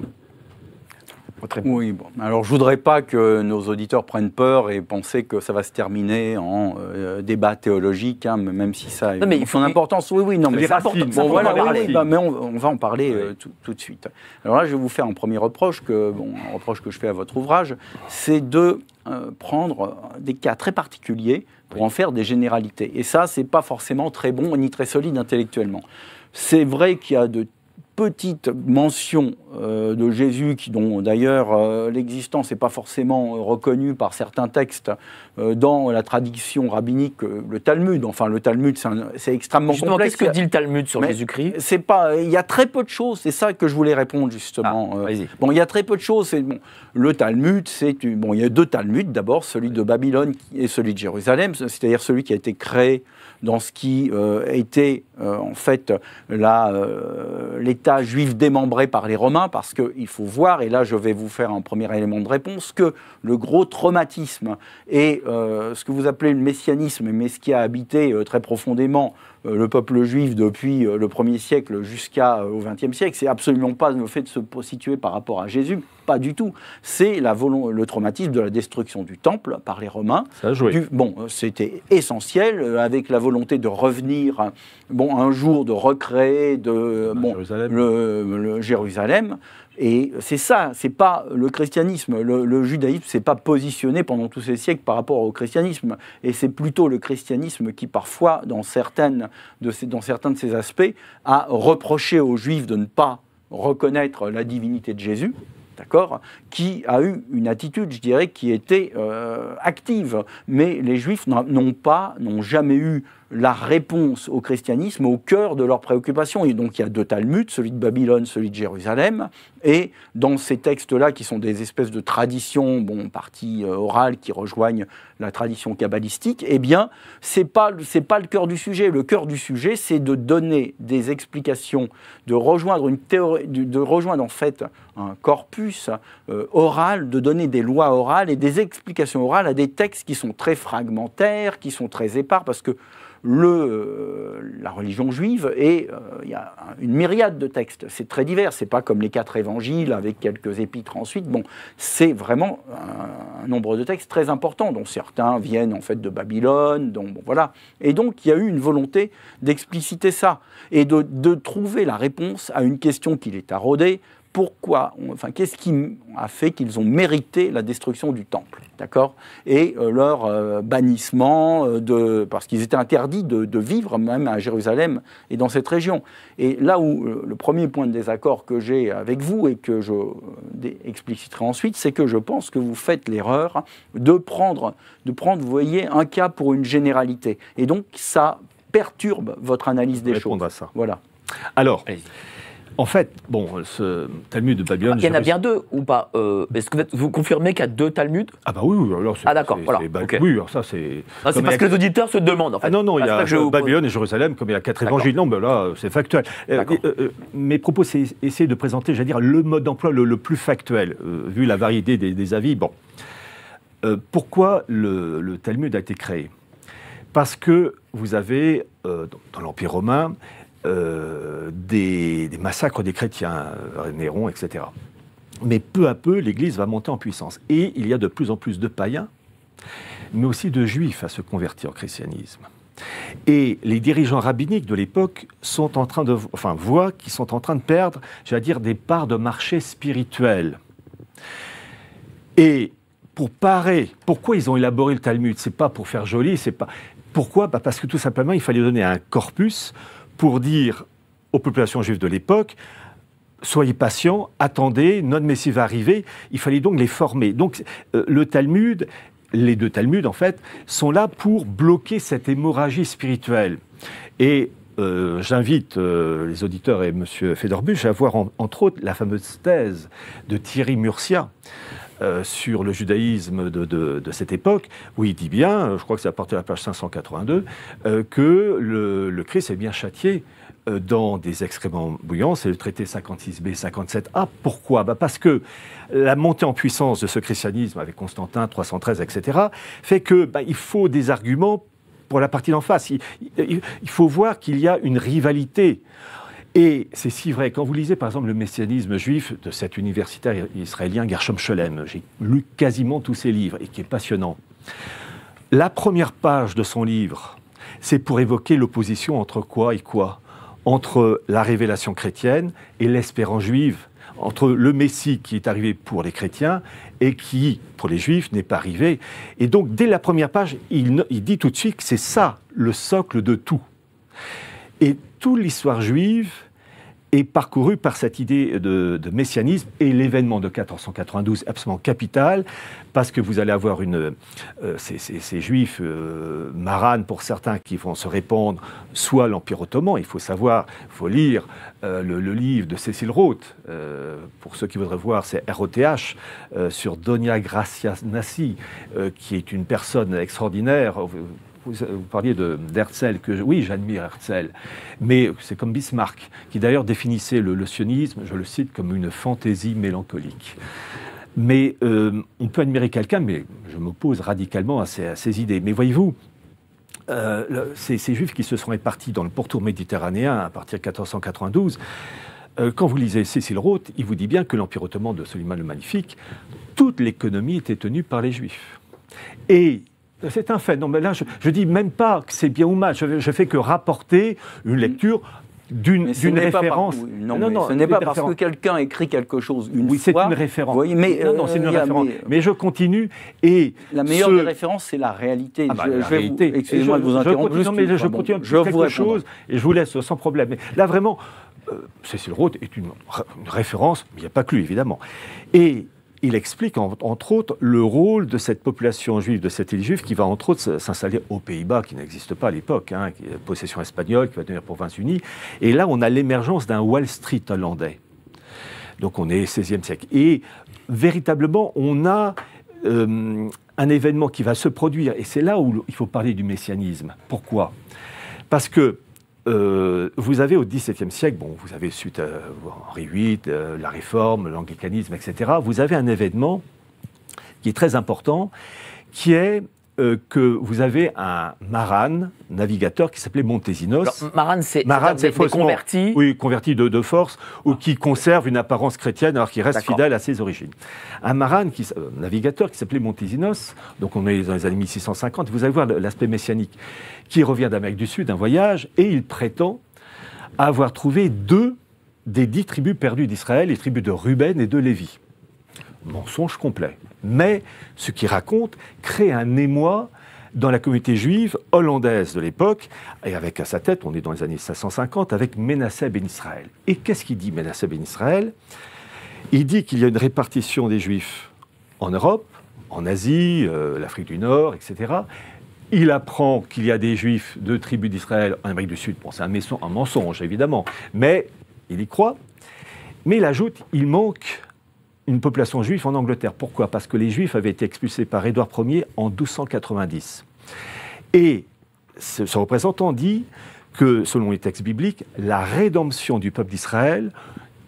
Oui, bon. Alors, je voudrais pas que nos auditeurs prennent peur et pensent que ça va se terminer en euh, débat théologique, hein, même si ça non, mais son importance. Oui, oui, non, mais on, va en parler euh, tout, de suite. Alors là, je vais vous faire un premier reproche que, bon, un reproche que je fais à votre ouvrage, c'est de euh, prendre des cas très particuliers pour en faire des généralités. Et ça, c'est pas forcément très bon ni très solide intellectuellement. C'est vrai qu'il y a de petite mention euh, de Jésus, qui, dont d'ailleurs euh, l'existence n'est pas forcément euh, reconnue par certains textes dans la tradition rabbinique, le Talmud. Enfin, le Talmud, c'est extrêmement justement, complexe. Qu'est-ce que dit le Talmud sur Jésus-Christ C'est pas. Il y a très peu de choses. C'est ça que je voulais répondre justement. Ah, bon, il y a très peu de choses. Bon, le Talmud, c'est bon. Il y a deux Talmuds d'abord, celui de Babylone et celui de Jérusalem, c'est-à-dire celui qui a été créé dans ce qui était euh, en fait euh, l'État juif démembré par les Romains, parce qu'il faut voir, et là je vais vous faire un premier élément de réponse, que le gros traumatisme et euh, ce que vous appelez le messianisme, mais ce qui a habité très profondément le peuple juif depuis le 1er siècle jusqu'au 20e siècle, c'est absolument pas le fait de se situer par rapport à Jésus, pas du tout. C'est le traumatisme de la destruction du temple par les Romains. bon, c'était essentiel avec la volonté de revenir. Bon, un jour de recréer de, Jérusalem. Le, Jérusalem. Et c'est ça, c'est pas le christianisme. Le, judaïsme s'est pas positionné pendant tous ces siècles par rapport au christianisme. Et c'est plutôt le christianisme qui, parfois, dans, certaines de ces, dans certains de ses aspects, a reproché aux juifs de ne pas reconnaître la divinité de Jésus d'accord, qui a eu une attitude, je dirais, qui était euh, active. Mais les Juifs n'ont pas, n'ont jamais eu la réponse au christianisme au cœur de leurs préoccupations. Et donc il y a deux Talmuds, celui de Babylone, celui de Jérusalem. Et dans ces textes-là, qui sont des espèces de traditions, bon, partie euh, orale, qui rejoignent la tradition kabbalistique, eh bien, c'est pas, pas le cœur du sujet. Le cœur du sujet, c'est de donner des explications, de rejoindre une théorie, de rejoindre en fait un corpus euh, oral, de donner des lois orales et des explications orales à des textes qui sont très fragmentaires, qui sont très épars, parce que le, euh, la religion juive, et euh, il y a une myriade de textes. C'est très divers, c'est pas comme les quatre évangiles avec quelques épîtres ensuite. Bon, c'est vraiment un, nombre de textes très important, dont certains viennent en fait de Babylone, dont, bon, voilà. Et donc, il y a eu une volonté d'expliciter ça et de, trouver la réponse à une question qui à rodée, pourquoi, enfin, qu'est-ce qui a fait qu'ils ont mérité la destruction du temple, d'accord Et euh, leur euh, bannissement, euh, de, parce qu'ils étaient interdits de, vivre même à Jérusalem et dans cette région. Et là où le premier point de désaccord que j'ai avec vous et que je expliciterai ensuite, c'est que je pense que vous faites l'erreur de prendre, de prendre, vous voyez, un cas pour une généralité. Et donc, ça perturbe votre analyse des choses. À ça. Voilà. Alors. En fait, bon, ce Talmud de Babylone. Il y en a bien deux ou pas euh, Est-ce que vous confirmez qu'il y a deux Talmuds Ah, bah oui, oui. Alors ah, d'accord, voilà. Oui, alors ça, c'est. c'est parce que les auditeurs se demandent, en ah fait. non, non, il y a Babylone et Jérusalem, comme il y a quatre évangiles. Non, mais là, c'est factuel. Euh, euh, mes propos, c'est essayer de présenter, j'allais dire, le mode d'emploi le, plus factuel, vu la variété des, avis. Bon. pourquoi le, le Talmud a été créé Parce que vous avez, dans l'Empire romain, euh, des, massacres des chrétiens, euh, Néron, etc. Mais peu à peu, l'Église va monter en puissance. Et il y a de plus en plus de païens, mais aussi de juifs à se convertir au christianisme. Et les dirigeants rabbiniques de l'époque sont en train de, enfin, voient qu'ils sont en train de perdre, j'allais dire, des parts de marché spirituel. Et pour parer, pourquoi ils ont élaboré le Talmud C'est pas pour faire joli, c'est pas. Pourquoi bah, Parce que tout simplement, il fallait donner un corpus pour dire aux populations juives de l'époque, soyez patients, attendez, notre Messie va arriver. Il fallait donc les former. Donc euh, le Talmud, les deux Talmuds en fait, sont là pour bloquer cette hémorragie spirituelle. Et euh, j'invite euh, les auditeurs et M. Fedorbuch à voir entre autres la fameuse thèse de Thierry Murcia euh, sur le judaïsme de, cette époque, où il dit bien, euh, je crois que c'est à partir de la page 582, euh, que le, Christ est bien châtié dans des excréments bouillants, c'est le traité 56b, 57a. Pourquoi bah Parce que la montée en puissance de ce christianisme avec Constantin, 313, etc., fait que bah, il faut des arguments pour la partie d'en face. il, faut voir qu'il y a une rivalité et c'est si vrai, quand vous lisez par exemple le messianisme juif de cet universitaire israélien Gershom Scholem, j'ai lu quasiment tous ses livres et qui est passionnant. La première page de son livre, c'est pour évoquer l'opposition entre quoi et quoi Entre la révélation chrétienne et l'espérance juive, entre le Messie qui est arrivé pour les chrétiens et qui, pour les juifs, n'est pas arrivé. Et donc, dès la première page, il, dit tout de suite que c'est ça le socle de tout. Et toute l'histoire juive est parcourue par cette idée de, messianisme et l'événement de 1492 absolument capital parce que vous allez avoir euh, ces, juifs euh, maranes pour certains qui vont se répandre soit l'empire ottoman il faut savoir faut lire euh, le, livre de Cécile Roth pour ceux qui voudraient voir c'est ROTH sur Donia Gracia Nassi qui est une personne extraordinaire vous, parliez d'Herzl, que oui, j'admire Herzl, mais c'est comme Bismarck, qui d'ailleurs définissait le, sionisme, je le cite, comme une fantaisie mélancolique. Mais euh, on peut admirer quelqu'un, mais je m'oppose radicalement à ces idées. Mais voyez-vous, euh, ces, juifs qui se sont répartis dans le pourtour méditerranéen à partir de 1492, euh, quand vous lisez Cécile Roth, il vous dit bien que l'Empire ottoman de Soliman le Magnifique, toute l'économie était tenue par les juifs. Et c'est un fait. Non, mais là, je, ne dis même pas que c'est bien ou mal. Je, fais que rapporter une mm. lecture d'une référence. non, non, ce n'est pas parce que quelqu'un écrit quelque chose une oui, c'est une référence. mais, non, c'est une euh, référence. Mais, je continue et la meilleure référence, des références, c'est la réalité. Excusez-moi de vous interrompre. Je mais je, continue vous chose et je vous laisse sans problème. Mais là, vraiment, euh, Cécile Roth est une, référence, mais il n'y a pas que lui, évidemment. Et il explique entre autres le rôle de cette population juive, de cette île juive qui va entre autres s'installer aux Pays-Bas, qui n'existe pas à l'époque, hein, possession espagnole, qui va devenir province unie. Et là, on a l'émergence d'un Wall Street hollandais. Donc on est 16e siècle. Et véritablement, on a euh, un événement qui va se produire. Et c'est là où il faut parler du messianisme. Pourquoi Parce que euh, vous avez au XVIIe siècle, bon, vous avez suite à Henri VIII, euh, la réforme, l'anglicanisme, etc., vous avez un événement qui est très important, qui est euh, que vous avez un maran, navigateur, qui s'appelait Montesinos. maran, c'est converti Oui, converti de, force, ou ah. qui conserve une apparence chrétienne alors qu'il reste fidèle à ses origines. Un maran, qui, euh, navigateur, qui s'appelait Montesinos, donc on est dans les années 1650, vous allez voir l'aspect messianique, qui revient d'Amérique du Sud, un voyage, et il prétend avoir trouvé deux des dix tribus perdues d'Israël, les tribus de Ruben et de Lévi mensonge complet. Mais ce qu'il raconte crée un émoi dans la communauté juive hollandaise de l'époque, et avec à sa tête, on est dans les années 550, avec Menasseh Ben Israël. Et qu'est-ce qu'il dit Menasseh Ben Israël Il dit qu'il y a une répartition des juifs en Europe, en Asie, euh, l'Afrique du Nord, etc. Il apprend qu'il y a des juifs de tribus d'Israël en Amérique du Sud. Bon, c'est un mensonge, évidemment, mais il y croit. Mais il ajoute, il manque une population juive en Angleterre. Pourquoi Parce que les juifs avaient été expulsés par Édouard Ier en 1290. Et ce, représentant dit que, selon les textes bibliques, la rédemption du peuple d'Israël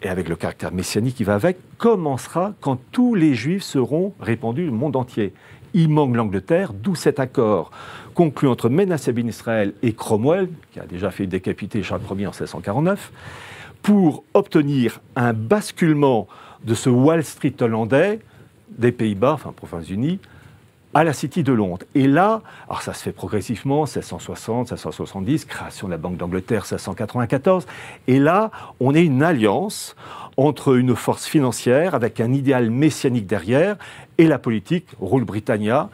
et avec le caractère messianique qui va avec, commencera quand tous les Juifs seront répandus le monde entier. Il manque l'Angleterre, d'où cet accord conclu entre Menassé bin Israël et Cromwell, qui a déjà fait décapiter Charles Ier en 1649, pour obtenir un basculement de ce Wall Street hollandais des Pays-Bas, enfin Provinces-Unies, à la City de Londres. Et là, alors ça se fait progressivement, 1660, 1670, création de la Banque d'Angleterre, 1694. Et là, on est une alliance entre une force financière avec un idéal messianique derrière et la politique, rule Britannia.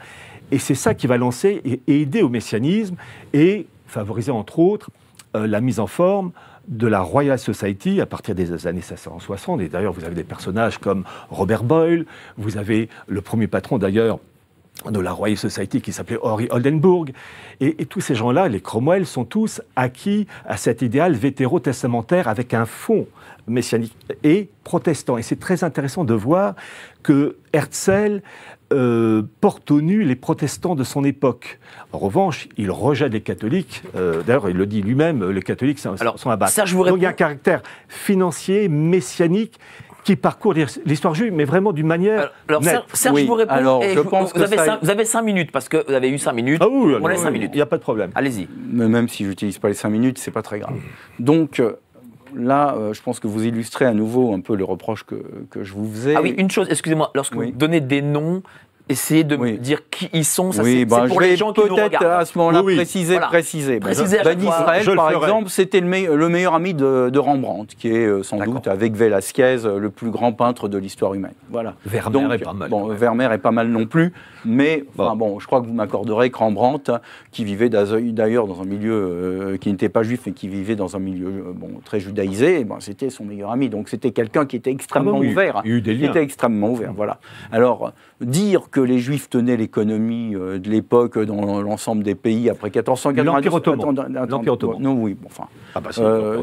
Et c'est ça qui va lancer et aider au messianisme et favoriser entre autres euh, la mise en forme de la Royal Society à partir des années 1660. Et d'ailleurs, vous avez des personnages comme Robert Boyle, vous avez le premier patron d'ailleurs de la Royal Society qui s'appelait Henry Oldenburg. Et, et tous ces gens-là, les Cromwell, sont tous acquis à cet idéal vétéro-testamentaire avec un fond messianique et protestant. Et c'est très intéressant de voir que Herzl euh, porte au nu les protestants de son époque. En revanche, il rejette les catholiques. Euh, d'ailleurs, il le dit lui-même, les catholiques sont, Alors, Donc, il y a un caractère financier, messianique, qui parcourt l'histoire juive, mais vraiment d'une manière. Alors, nette. Serge, vous réponds. Alors, eh, je, pense vous, que avez ça... vous, avez minutes, parce que vous avez eu cinq minutes. Ah oui, minutes. Il n'y a pas de problème. Allez-y. Même si j'utilise pas les cinq minutes, c'est pas très grave. Donc, euh, là, euh, je pense que vous illustrez à nouveau un peu le reproche que, je vous faisais. Ah oui, une chose, excusez-moi, lorsque vous donnez des noms, essayer de me dire qui ils sont. Ça, ben, pour les gens qui nous regardent. à ce moment-là préciser, préciser. ben, ben Israël, par exemple, c'était le, meilleur ami de, de, Rembrandt, qui est euh, sans doute, avec Velázquez, euh, le plus grand peintre de l'histoire humaine. Voilà. Vermeer est pas mal. Bon, Vermeer est pas mal non plus, mais bon, bon je crois que vous m'accorderez que Rembrandt, qui vivait d'ailleurs dans un milieu euh, qui n'était pas juif mais qui vivait dans un milieu bon, très judaïsé, eh ben, c'était son meilleur ami. Donc c'était quelqu'un qui était ah extrêmement ouvert. Il y a eu des était extrêmement ouvert, voilà. Alors, dire que les Juifs tenaient l'économie euh, de l'époque dans l'ensemble des pays après 1490. L'Empire ottoman. oui, enfin. Ah bah c'est euh,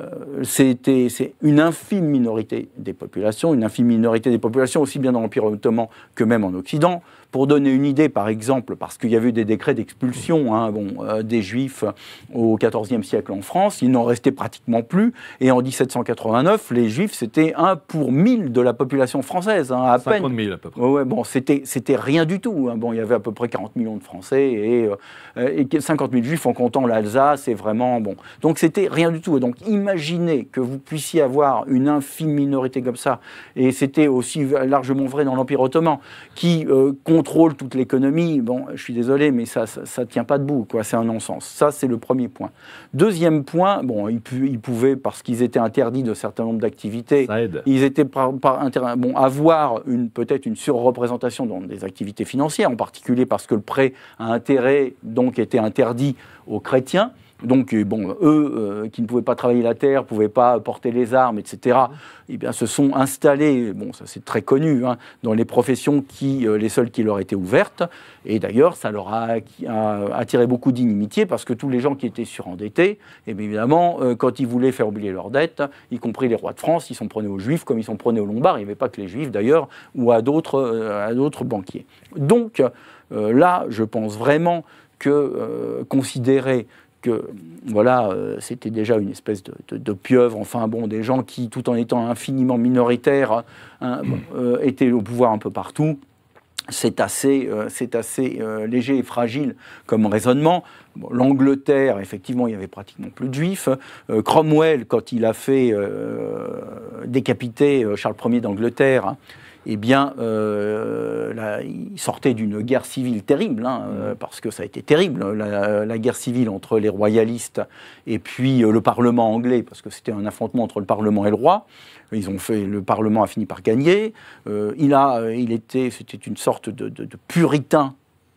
euh, C'était une infime minorité des populations, une infime minorité des populations aussi bien dans l'Empire ottoman que même en Occident. Pour donner une idée, par exemple, parce qu'il y avait eu des décrets d'expulsion hein, bon, euh, des Juifs au XIVe siècle en France, il n'en restait pratiquement plus. Et en 1789, les Juifs, c'était un pour 1000 de la population française, hein, à 50 000 à peu près. Ouais, bon, c'était, c'était rien du tout. Hein. Bon, il y avait à peu près 40 millions de Français et, euh, et 50 000 Juifs en comptant l'Alsace, c'est vraiment, bon. Donc c'était rien du tout. donc imaginez que vous puissiez avoir une infime minorité comme ça, et c'était aussi largement vrai dans l'Empire ottoman, qui euh, contrôle toute l'économie, bon, je suis désolé, mais ça ne tient pas debout, quoi. C'est un non-sens. Ça, c'est le premier point. Deuxième point, bon, ils, pouvaient, parce qu'ils étaient interdits de certain nombre d'activités, ils étaient bon, avoir une, peut-être une surreprésentation dans des activités financières, en particulier parce que le prêt à intérêt, donc, était interdit aux chrétiens. Donc, euh, bon, eux euh, qui ne pouvaient pas travailler la terre, ne pouvaient pas porter les armes, etc., eh bien, se sont installés, bon, ça c'est très connu, hein, dans les professions qui, euh, les seules qui leur étaient ouvertes. Et d'ailleurs, ça leur a, attiré beaucoup d'inimitié parce que tous les gens qui étaient surendettés, eh évidemment, quand ils voulaient faire oublier leurs dettes, y compris les rois de France, ils sont prenaient aux Juifs comme ils sont prenaient aux Lombards, il n'y avait pas que les Juifs d'ailleurs, ou à d'autres banquiers. Donc, là, je pense vraiment que considérer que voilà, euh, c'était déjà une espèce de, pieuvre, enfin bon, des gens qui, tout en étant infiniment minoritaires, hein, mm. euh, étaient au pouvoir un peu partout. C'est assez, euh, c'est assez léger et fragile comme raisonnement. L'Angleterre, effectivement, il n'y avait pratiquement plus de juifs. Cromwell, quand il a fait décapiter Charles Ier d'Angleterre, hein, eh bien, euh, il sortait d'une guerre civile terrible, hein, euh, mm. parce que ça a été terrible, la, guerre civile entre les royalistes et puis euh, le Parlement anglais, parce que c'était un affrontement entre le Parlement et le roi. Ils ont fait, le Parlement a fini par gagner. il a, il était, c'était une sorte de puritain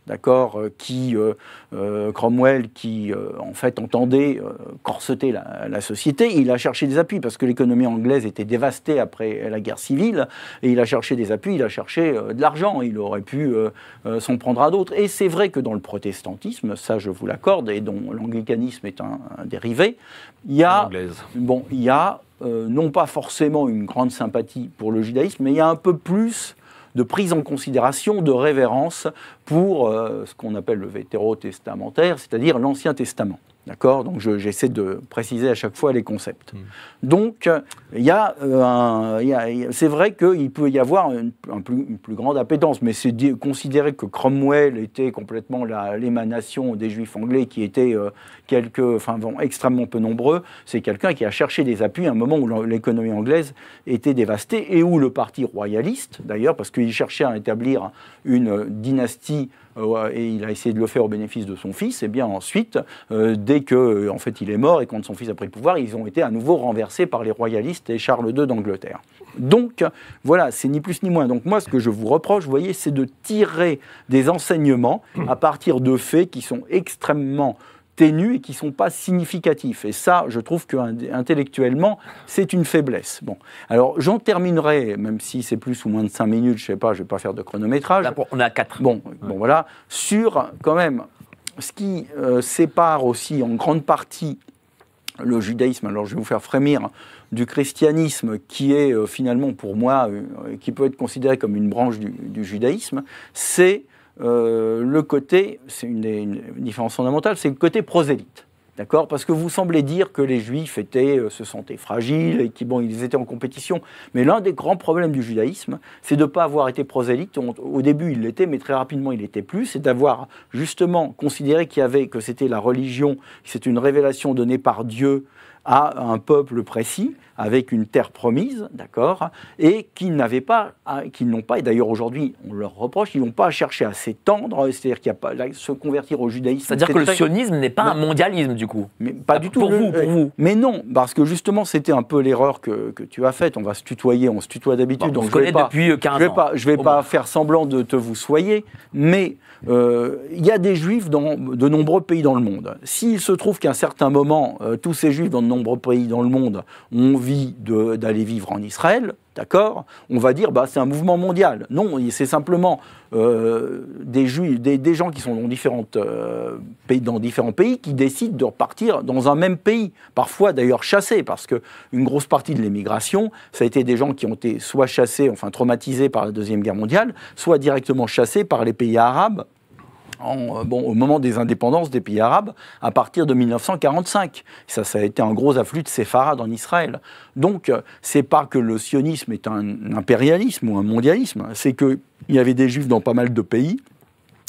d'accord, euh, qui euh, euh, Cromwell, qui en fait entendait corseter la, société, il a cherché des appuis parce que l'économie anglaise était dévastée après la guerre civile, et il a cherché des appuis, il a cherché de l'argent, il aurait pu s'en prendre à d'autres. Et c'est vrai que dans le protestantisme, ça je vous l'accorde, et dont l'anglicanisme est un, dérivé, il y a, bon, il y a non pas forcément une grande sympathie pour le judaïsme, mais il y a un peu plus de prise en considération, de révérence pour euh, ce qu'on appelle le vétérotestamentaire, c'est-à-dire l'Ancien Testament. D'accord Donc j'essaie de préciser à chaque fois les concepts. Hmm. Donc, euh, il y a, c'est vrai qu'il peut y avoir une, plus, grande appétence, mais c'est considérer que Cromwell était complètement l'émanation des Juifs anglais qui étaient euh, quelques, enfin, extrêmement peu nombreux. C'est quelqu'un qui a cherché des appuis à un moment où l'économie anglaise était dévastée et où le parti royaliste, d'ailleurs, parce qu'il cherchait à établir une dynastie euh, et il a essayé de le faire au bénéfice de son fils, et bien ensuite, euh, dès que euh, en fait il est mort et quand son fils a pris le pouvoir, ils ont été à nouveau renversés par les royalistes et Charles II d'Angleterre. Donc voilà, c'est ni plus ni moins. Donc moi, ce que je vous reproche, vous voyez, c'est de tirer des enseignements à partir de faits qui sont extrêmement ténues et qui ne sont pas significatifs. Et ça, je trouve qu'intellectuellement, c'est une faiblesse. Bon, alors j'en terminerai, même si c'est plus ou moins de cinq minutes, je ne sais pas, je ne vais pas faire de chronométrage. Là, on a à 4. Bon, bon, voilà, sur quand même ce qui euh, sépare aussi en grande partie le judaïsme, alors je vais vous faire frémir, du christianisme qui est euh, finalement pour moi, euh, qui peut être considéré comme une branche du judaïsme, c'est euh, le côté, c'est une, différence fondamentale, c'est le côté prosélyte. D'accord Parce que vous semblez dire que les juifs étaient, euh, se sentaient fragiles et qu'ils étaient en compétition. Mais l'un des grands problèmes du judaïsme, c'est de ne pas avoir été prosélyte. au début, il l'était, mais très rapidement, il l'était plus. C'est d'avoir justement considéré qu'il y avait, que c'était la religion, c'est une révélation donnée par Dieu à un peuple précis, avec une terre promise, d'accord, et qui n'avaient pas, qui n'ont pas, et d'ailleurs aujourd'hui on leur reproche, ils n'ont pas cherché à s'étendre, c'est-à-dire qu'il n'y a pas se convertir au judaïsme. C'est-à-dire que le sionisme n'est pas un mondialisme du coup. Mais pas du tout. Pour vous, pour vous. Mais non, parce que justement c'était un peu l'erreur que, tu as faite. On va se tutoyer, on se tutoie d'habitude. on se connaît depuis 15 euh, je vais ans. Pas, je vais pas faire semblant de te vous soyez, mais euh, il y a des juifs dans de nombreux pays dans le monde. S'il se trouve qu'à un certain moment, euh, tous ces juifs dans de nombreux pays dans le monde ont envie d'aller vivre en Israël, D'accord On va dire, bah, c'est un mouvement mondial. Non, c'est simplement euh, des, gens qui sont dans, euh, pays, dans différents pays qui décident de repartir dans un même pays. Parfois, d'ailleurs, chassés, parce qu'une grosse partie de l'émigration, ça a été des gens qui ont été soit chassés, enfin traumatisés par la Deuxième Guerre mondiale, soit directement chassés par les pays arabes euh, au moment des indépendances des pays arabes, à partir de 1945. Ça, ça a été un gros afflux de séfarades en Israël. Donc, euh, c'est pas que le sionisme est un impérialisme ou un mondialisme, c'est qu'il y avait des juifs dans pas mal de pays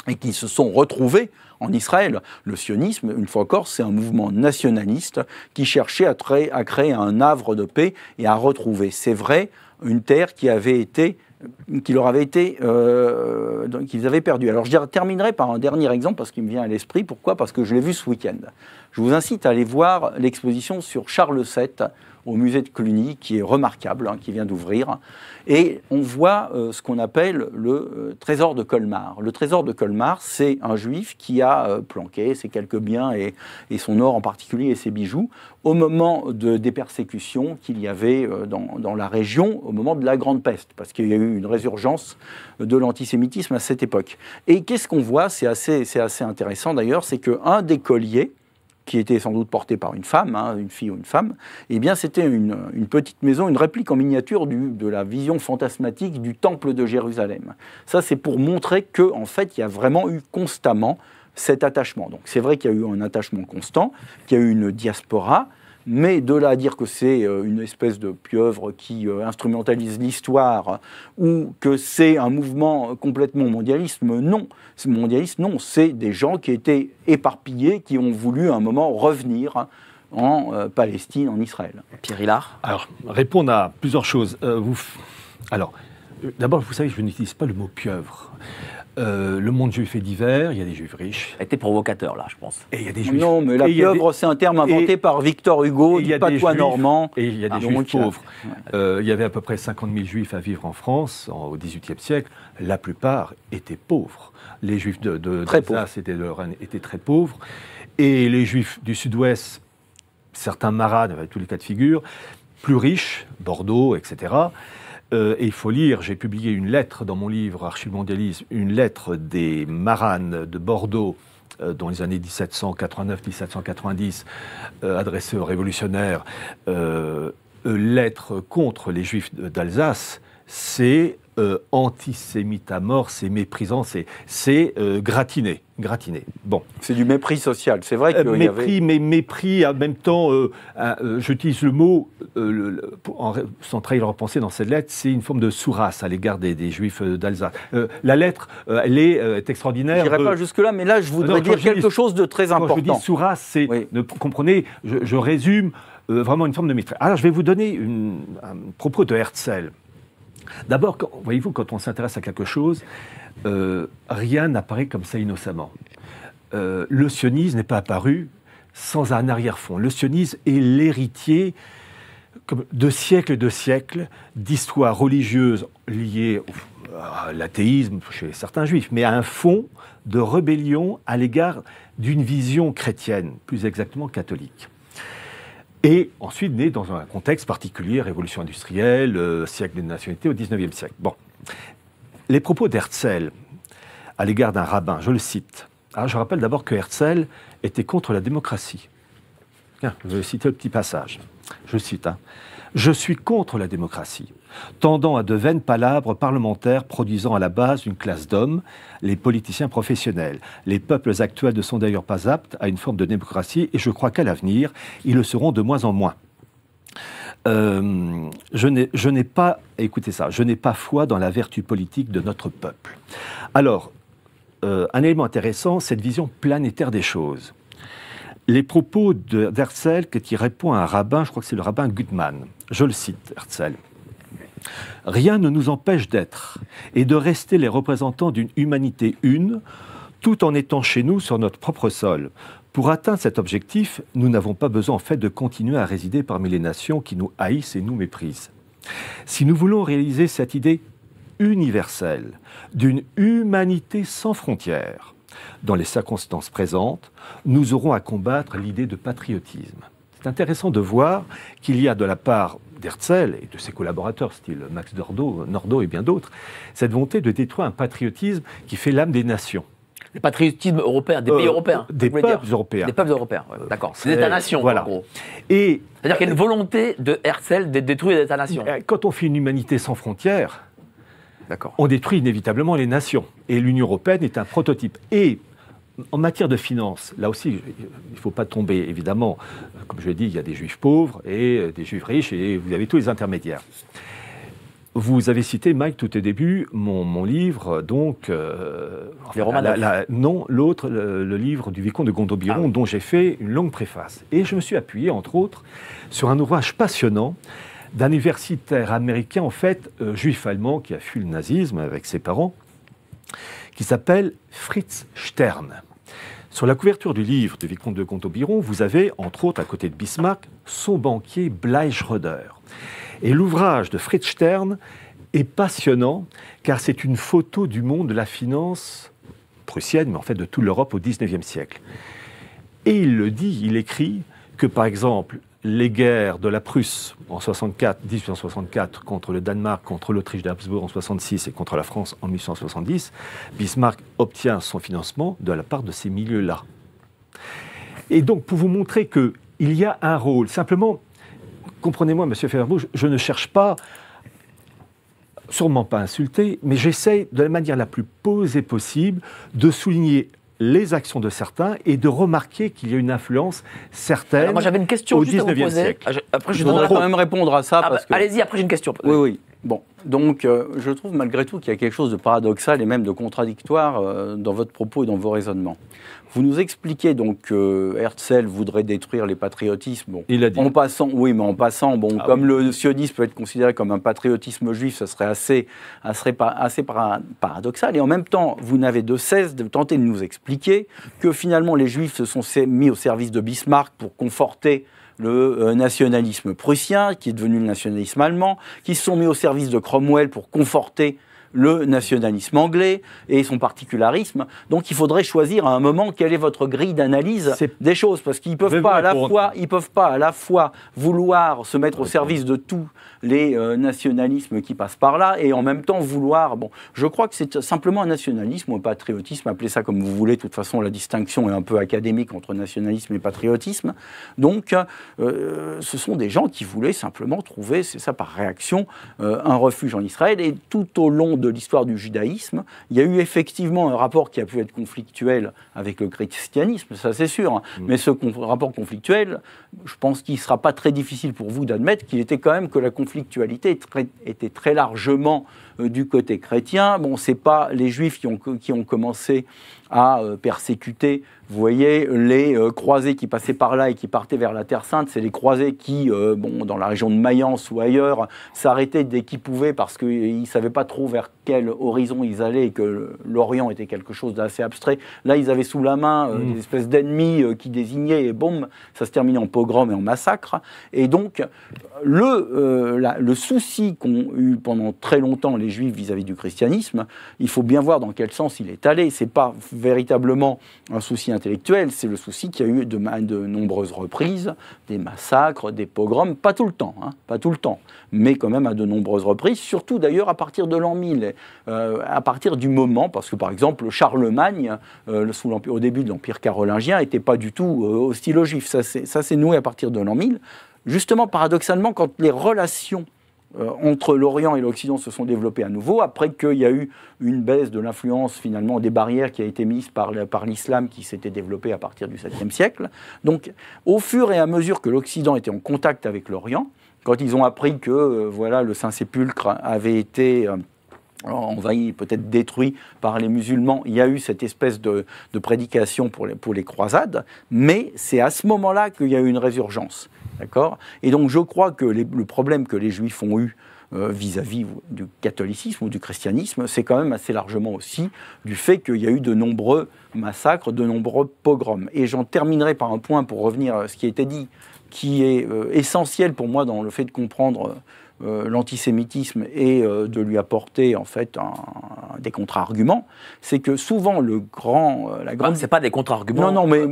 et qui se sont retrouvés en Israël. Le sionisme, une fois encore, c'est un mouvement nationaliste qui cherchait à créer un havre de paix et à retrouver, c'est vrai, une terre qui avait été qui leur été, euh, qu'ils avaient perdu. Alors je terminerai par un dernier exemple parce qu'il me vient à l'esprit. Pourquoi Parce que je l'ai vu ce week-end. Je vous incite à aller voir l'exposition sur Charles VII au musée de Cluny, qui est remarquable, hein, qui vient d'ouvrir. Et on voit euh, ce qu'on appelle le euh, trésor de Colmar. Le trésor de Colmar, c'est un juif qui a euh, planqué ses quelques biens et, son or en particulier et ses bijoux au moment de, des persécutions qu'il y avait dans, la région, au moment de la Grande Peste, parce qu'il y a eu une résurgence de l'antisémitisme à cette époque. Et qu'est-ce qu'on voit C'est assez, assez intéressant d'ailleurs, c'est qu'un des colliers, qui était sans doute porté par une femme, hein, une fille ou une femme, eh bien c'était une, petite maison, une réplique en miniature de la vision fantasmatique du temple de Jérusalem. Ça, c'est pour montrer que en fait, il y a vraiment eu constamment cet attachement. Donc c'est vrai qu'il y a eu un attachement constant, qu'il y a eu une diaspora, mais de là à dire que c'est euh, une espèce de pieuvre qui euh, instrumentalise l'histoire ou que c'est un mouvement euh, complètement mondialiste, non. Mondialiste, non. C'est des gens qui étaient éparpillés, qui ont voulu à un moment revenir en Palestine, en Israël. Pierre Hillard Alors, répondre à plusieurs choses. vous... Alors, D'abord, vous savez, je n'utilise pas le mot pieuvre. Euh, le monde juif est divers, il y a des juifs riches. C'était provocateur, là, je pense. Et il y a des juifs... Non, mais la pieuvre, c'est un terme inventé par Victor Hugo, il y a de patois normand. Et il y a des ah, juifs pauvres. Euh, il y avait à peu près 50 000 juifs à vivre en France au XVIIIe siècle. La plupart étaient pauvres. Les juifs de, de, très de étaient très pauvres. Et les juifs du sud-ouest, certains marades, avec tous les cas de figure, plus riches, Bordeaux, etc., euh, et il faut lire, j'ai publié une lettre dans mon livre Archimondialisme, une lettre des maranes de Bordeaux euh, dans les années 1789-1790, euh, adressée aux révolutionnaires, lettre contre les juifs d'Alsace, c'est euh, antisémite à mort, c'est méprisant, c'est euh, gratiné, gratiné. Bon. C'est du mépris social, c'est vrai que euh, mépris, mais mépris en même temps. J'utilise le mot en, sans trahir leur pensée dans cette lettre, c'est une forme de sourasse à l'égard des, des, Juifs d'Alsace. la lettre, elle est, extraordinaire. Je n'irai pas jusque là, mais là, je voudrais dire quelque chose de très important. Quand je dis sourasse, c'est, comprenez, je, résume vraiment une forme de mépris. Alors, je vais vous donner un propos de Herzl. D'abord, voyez-vous, quand on s'intéresse à quelque chose, euh, rien n'apparaît comme ça innocemment. Euh, le sionisme n'est pas apparu sans un arrière-fond. Le sionisme est l'héritier de siècles et de siècles d'histoires religieuses liées à l'athéisme chez certains juifs, mais à un fond de rébellion à l'égard d'une vision chrétienne, plus exactement catholique et ensuite né dans un contexte particulier, révolution industrielle, euh, siècle des nationalités au 19e siècle. Bon. Les propos d'Herzl à l'égard d'un rabbin, je le cite. Ah, je rappelle d'abord que Herzl était contre la démocratie. je vais citer le petit passage. Je cite. Hein. Je suis contre la démocratie, tendant à de vaines palabres parlementaires produisant à la base une classe d'hommes, les politiciens professionnels. Les peuples actuels ne sont d'ailleurs pas aptes à une forme de démocratie et je crois qu'à l'avenir, ils le seront de moins en moins. Euh, je n'ai pas, écoutez ça, je n'ai pas foi dans la vertu politique de notre peuple. Alors, euh, un élément intéressant, cette vision planétaire des choses les propos d'Herzl qui répond à un rabbin, je crois que c'est le rabbin Gutmann. Je le cite, Herzl. Rien ne nous empêche d'être et de rester les représentants d'une humanité une, tout en étant chez nous sur notre propre sol. Pour atteindre cet objectif, nous n'avons pas besoin en fait de continuer à résider parmi les nations qui nous haïssent et nous méprisent. Si nous voulons réaliser cette idée universelle d'une humanité sans frontières, dans les circonstances présentes, nous aurons à combattre l'idée de patriotisme. C'est intéressant de voir qu'il y a de la part d'Herzl et de ses collaborateurs, style Max Nordau et bien d'autres, cette volonté de détruire un patriotisme qui fait l'âme des nations. Le patriotisme européen, des pays euh, européens. Des peuples européens. Des peuples européens, d'accord. C'est l'État-nation, euh, en gros. C'est-à-dire qu'il y a une volonté de Herzl de détruire létat nations. Euh, – Quand on fait une humanité sans frontières, on détruit inévitablement les nations. Et l'Union européenne est un prototype. Et en matière de finances, là aussi, il ne faut pas tomber, évidemment. Comme je l'ai dit, il y a des juifs pauvres et des juifs riches, et vous avez tous les intermédiaires. Vous avez cité, Mike, tout au début, mon, livre, donc... Euh, non, l'autre, le, livre du vicomte de Gondobiron, ah. dont j'ai fait une longue préface. Et je me suis appuyé, entre autres, sur un ouvrage passionnant d'un universitaire américain, en fait, euh, juif allemand, qui a fui le nazisme avec ses parents, qui s'appelle Fritz Stern. Sur la couverture du livre du vicomte de au Biron, vous avez, entre autres, à côté de Bismarck, son banquier schröder Et l'ouvrage de Fritz Stern est passionnant, car c'est une photo du monde de la finance prussienne, mais en fait de toute l'Europe au XIXe siècle. Et il le dit, il écrit que par exemple, les guerres de la Prusse en 64, 1864 contre le Danemark, contre l'Autriche d'Habsbourg en 66 et contre la France en 1870, Bismarck obtient son financement de la part de ces milieux-là. Et donc, pour vous montrer qu'il y a un rôle, simplement, comprenez-moi, monsieur Ferbourg je ne cherche pas, sûrement pas à insulter, mais j'essaye, de la manière la plus posée possible de souligner les actions de certains et de remarquer qu'il y a une influence certaine moi, j'avais une question au juste siècle. Ah, je, après, je voudrais quand même répondre à ça. Ah, bah, allez-y, après j'ai une question. Oui, oui. Bon, donc euh, je trouve malgré tout qu'il y a quelque chose de paradoxal et même de contradictoire euh, dans votre propos et dans vos raisonnements. Vous nous expliquez donc que euh, Herzl voudrait détruire les patriotismes. Il a dit. En passant, oui, mais en passant, bon, ah comme le sionisme peut être considéré comme un patriotisme juif, ça serait assez, assez, assez paradoxal. Et en même temps, vous n'avez de cesse de tenter de nous expliquer que finalement les juifs se sont mis au service de Bismarck pour conforter le euh, nationalisme prussien, qui est devenu le nationalisme allemand, qui se sont mis au service de Cromwell pour conforter le nationalisme anglais et son particularisme. Donc il faudrait choisir à un moment quelle est votre grille d'analyse des choses, parce qu'ils peuvent peuvent pas à la fois vouloir se mettre au service de tout les euh, nationalismes qui passent par là, et en même temps vouloir. Bon, je crois que c'est simplement un nationalisme ou un patriotisme, appelez ça comme vous voulez, de toute façon la distinction est un peu académique entre nationalisme et patriotisme. Donc euh, ce sont des gens qui voulaient simplement trouver, c'est ça par réaction, euh, un refuge en Israël. Et tout au long de l'histoire du judaïsme, il y a eu effectivement un rapport qui a pu être conflictuel avec le christianisme, ça c'est sûr. Hein. Mmh. Mais ce rapport conflictuel, je pense qu'il ne sera pas très difficile pour vous d'admettre qu'il était quand même que la était très largement euh, du côté chrétien. Bon, c'est pas les juifs qui ont, qui ont commencé à euh, persécuter vous voyez les euh, croisés qui passaient par là et qui partaient vers la Terre Sainte, c'est les croisés qui, euh, bon, dans la région de Mayence ou ailleurs, s'arrêtaient dès qu'ils pouvaient parce qu'ils euh, ne savaient pas trop vers quel horizon ils allaient et que l'Orient était quelque chose d'assez abstrait. Là, ils avaient sous la main mm. des espèces d'ennemis qui désignaient et boum, ça se terminait en pogrom et en massacre. Et donc, le, souci qu'ont eu pendant très longtemps les Juifs vis-à-vis du christianisme, il faut bien voir dans quel sens il est allé. Ce n'est pas véritablement un souci intellectuel, c'est le souci qu'il y a eu de, nombreuses reprises, des massacres, des pogroms, pas tout le temps, hein, pas tout le temps, mais quand même à de nombreuses reprises, surtout d'ailleurs à partir de l'an 1000, euh, à partir du moment, parce que par exemple Charlemagne, euh, au début de l'Empire carolingien, n'était pas du tout euh, hostile aux ça s'est noué à partir de l'an 1000, justement paradoxalement quand les relations euh, entre l'Orient et l'Occident se sont développés à nouveau, après qu'il y a eu une baisse de l'influence finalement des barrières qui a été mise par, par l'islam qui s'était développé à partir du 7e siècle. Donc au fur et à mesure que l'Occident était en contact avec l'Orient, quand ils ont appris que euh, voilà, le Saint-Sépulcre avait été... Euh, envahi, peut-être détruit par les musulmans. Il y a eu cette espèce de, prédication pour pour les croisades, mais c'est à ce moment-là qu'il y a eu une résurgence. D'accord Et donc je crois que le problème que les juifs ont eu euh, vis-à-vis du catholicisme ou du christianisme, c'est quand même assez largement aussi du fait qu'il y a eu de nombreux massacres, de nombreux pogroms. Et j'en terminerai par un point pour revenir à ce qui a été dit, qui est euh, essentiel pour moi dans le fait de comprendre euh, euh, l'antisémitisme et euh, de lui apporter en fait des contre-arguments, c'est que souvent le grand, euh, la grande, ah, c'est pas des contre-arguments. Non non mais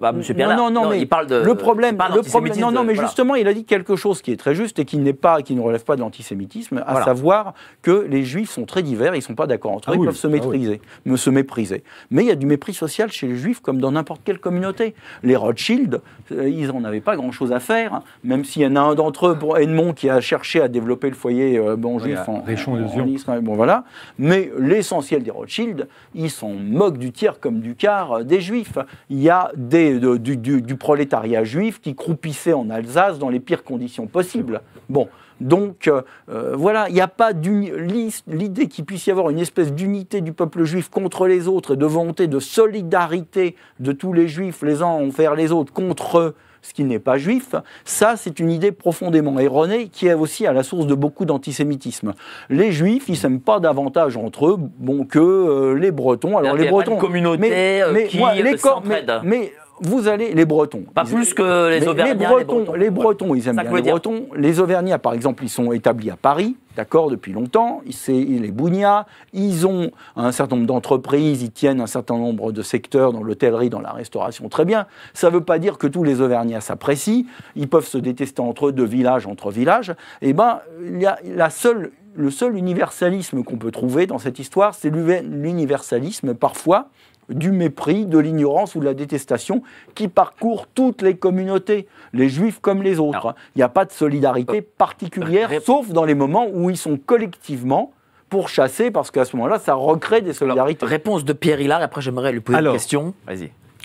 bah, Monsieur non, non, mais il parle de le problème, le problème. Non non mais justement il a dit quelque chose qui est très juste et qui n'est pas, qui ne relève pas de l'antisémitisme, à savoir que les Juifs sont très divers, ils sont pas d'accord entre eux, ah ils peuvent se ah maîtriser, se mépriser. Mais il y a du mépris social chez les Juifs comme dans n'importe quelle communauté. Les Rothschild, ils en avaient pas grand chose à faire, hein, même s'il y en a un d'entre eux, pour Edmond, qui a cherché à développer le foyer euh, bon juif en, Bon, voilà. Mais l'essentiel des Rothschild, ils s'en moquent du tiers comme du quart euh, des juifs. Il y a des, du, prolétariat juif qui croupissait en Alsace dans les pires conditions possibles. Bon. Donc euh, voilà, il n'y a pas l'idée qu'il puisse y avoir une espèce d'unité du peuple juif contre les autres et de volonté de solidarité de tous les juifs les uns envers les autres contre eux ce qui n'est pas juif, ça c'est une idée profondément erronée qui est aussi à la source de beaucoup d'antisémitisme. Les juifs, ils s'aiment pas davantage entre eux bon, que euh, les bretons. Alors, les bretons... communauté mais, euh, qui euh, les mais, mais vous allez, les Bretons. Pas plus que les Auvergnats. Les Bretons, les Bretons, ils aiment bien les Bretons. Les Auvergnats, par exemple, ils sont établis à Paris, d'accord, depuis longtemps. C'est les Bougnats. Ils ont un certain nombre d'entreprises, ils tiennent un certain nombre de secteurs dans l'hôtellerie, dans la restauration. Très bien. Ça ne veut pas dire que tous les Auvergnats s'apprécient. Ils peuvent se détester entre eux, de village entre village. Eh bien, la seule le seul universalisme qu'on peut trouver dans cette histoire, c'est l'universalisme parfois du mépris, de l'ignorance ou de la détestation qui parcourt toutes les communautés, les juifs comme les autres. Il n'y a pas de solidarité euh, particulière, sauf dans les moments où ils sont collectivement pourchassés, chasser, parce qu'à ce moment-là, ça recrée des solidarités. réponse de Pierre Hillard, après j'aimerais lui poser une question.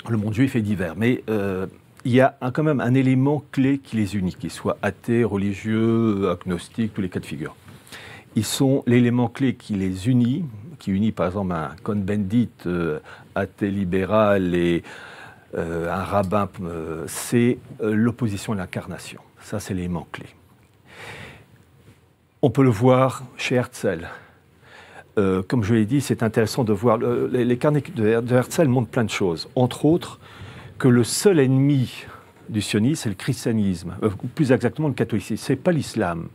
Le monde juif est divers, mais euh, il y a quand même un élément clé qui les unit, qu'ils soient athées, religieux, agnostiques, tous les cas de figure. Ils sont l'élément clé qui les unit, qui unit par exemple un Cohn-Bendit euh, athée libéral et euh, un rabbin, euh, c'est l'opposition à l'incarnation. Ça, c'est l'élément clé. On peut le voir chez Herzl. comme je l'ai dit, c'est intéressant de voir. les, les, carnets de Herzl montrent plein de choses. Entre autres, que le seul ennemi du sionisme, c'est le christianisme, ou plus exactement le catholicisme. Ce n'est pas l'islam.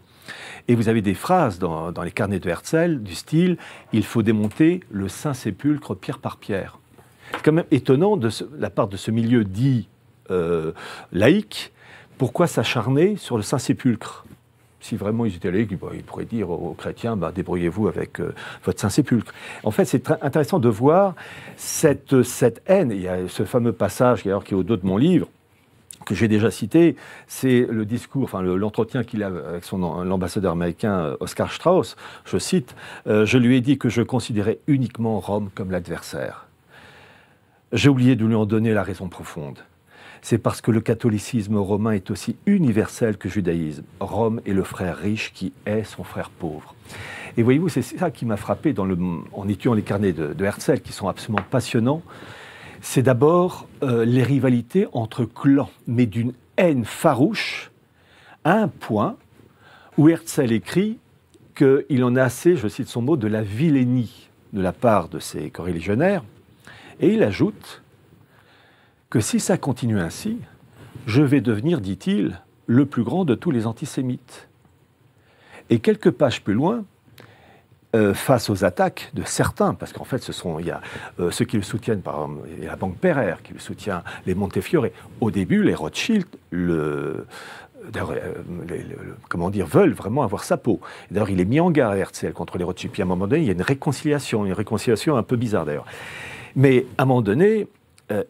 Et vous avez des phrases dans, les carnets de Herzl du style Il faut démonter le Saint-Sépulcre pierre par pierre. C'est quand même étonnant de, la part de ce milieu dit euh, laïque, pourquoi s'acharner sur le Saint-Sépulcre si vraiment ils étaient laïcs, bah, ils pourraient dire aux chrétiens, bah, débrouillez-vous avec euh, votre Saint-Sépulcre. En fait, c'est très intéressant de voir cette, haine. Il y a ce fameux passage, qui est au dos de mon livre, que j'ai déjà cité, c'est le discours, enfin l'entretien qu'il a avec son l'ambassadeur américain euh, Oscar Strauss. Je cite euh, Je lui ai dit que je considérais uniquement Rome comme l'adversaire. J'ai oublié de lui en donner la raison profonde. C'est parce que le catholicisme romain est aussi universel que le judaïsme. Rome est le frère riche qui est son frère pauvre. Et voyez-vous, c'est ça qui m'a frappé dans le, en étudiant les carnets de, de Herzl, qui sont absolument passionnants c'est d'abord euh, les rivalités entre clans, mais d'une haine farouche, à un point où Herzl écrit qu'il en a assez, je cite son mot, de la vilainie de la part de ses corréligionnaires, et il ajoute que si ça continue ainsi, je vais devenir, dit-il, le plus grand de tous les antisémites. Et quelques pages plus loin, euh, face aux attaques de certains, parce qu'en fait, ce sont, il y a euh, ceux qui le soutiennent, par exemple, il la Banque Pereire qui le soutient, les Montefiore. Au début, les Rothschild, euh, comment dire, veulent vraiment avoir sa peau. D'ailleurs, il est mis en garde, Herzl, contre les Rothschild. Puis à un moment donné, il y a une réconciliation, une réconciliation un peu bizarre d'ailleurs. Mais à un moment donné,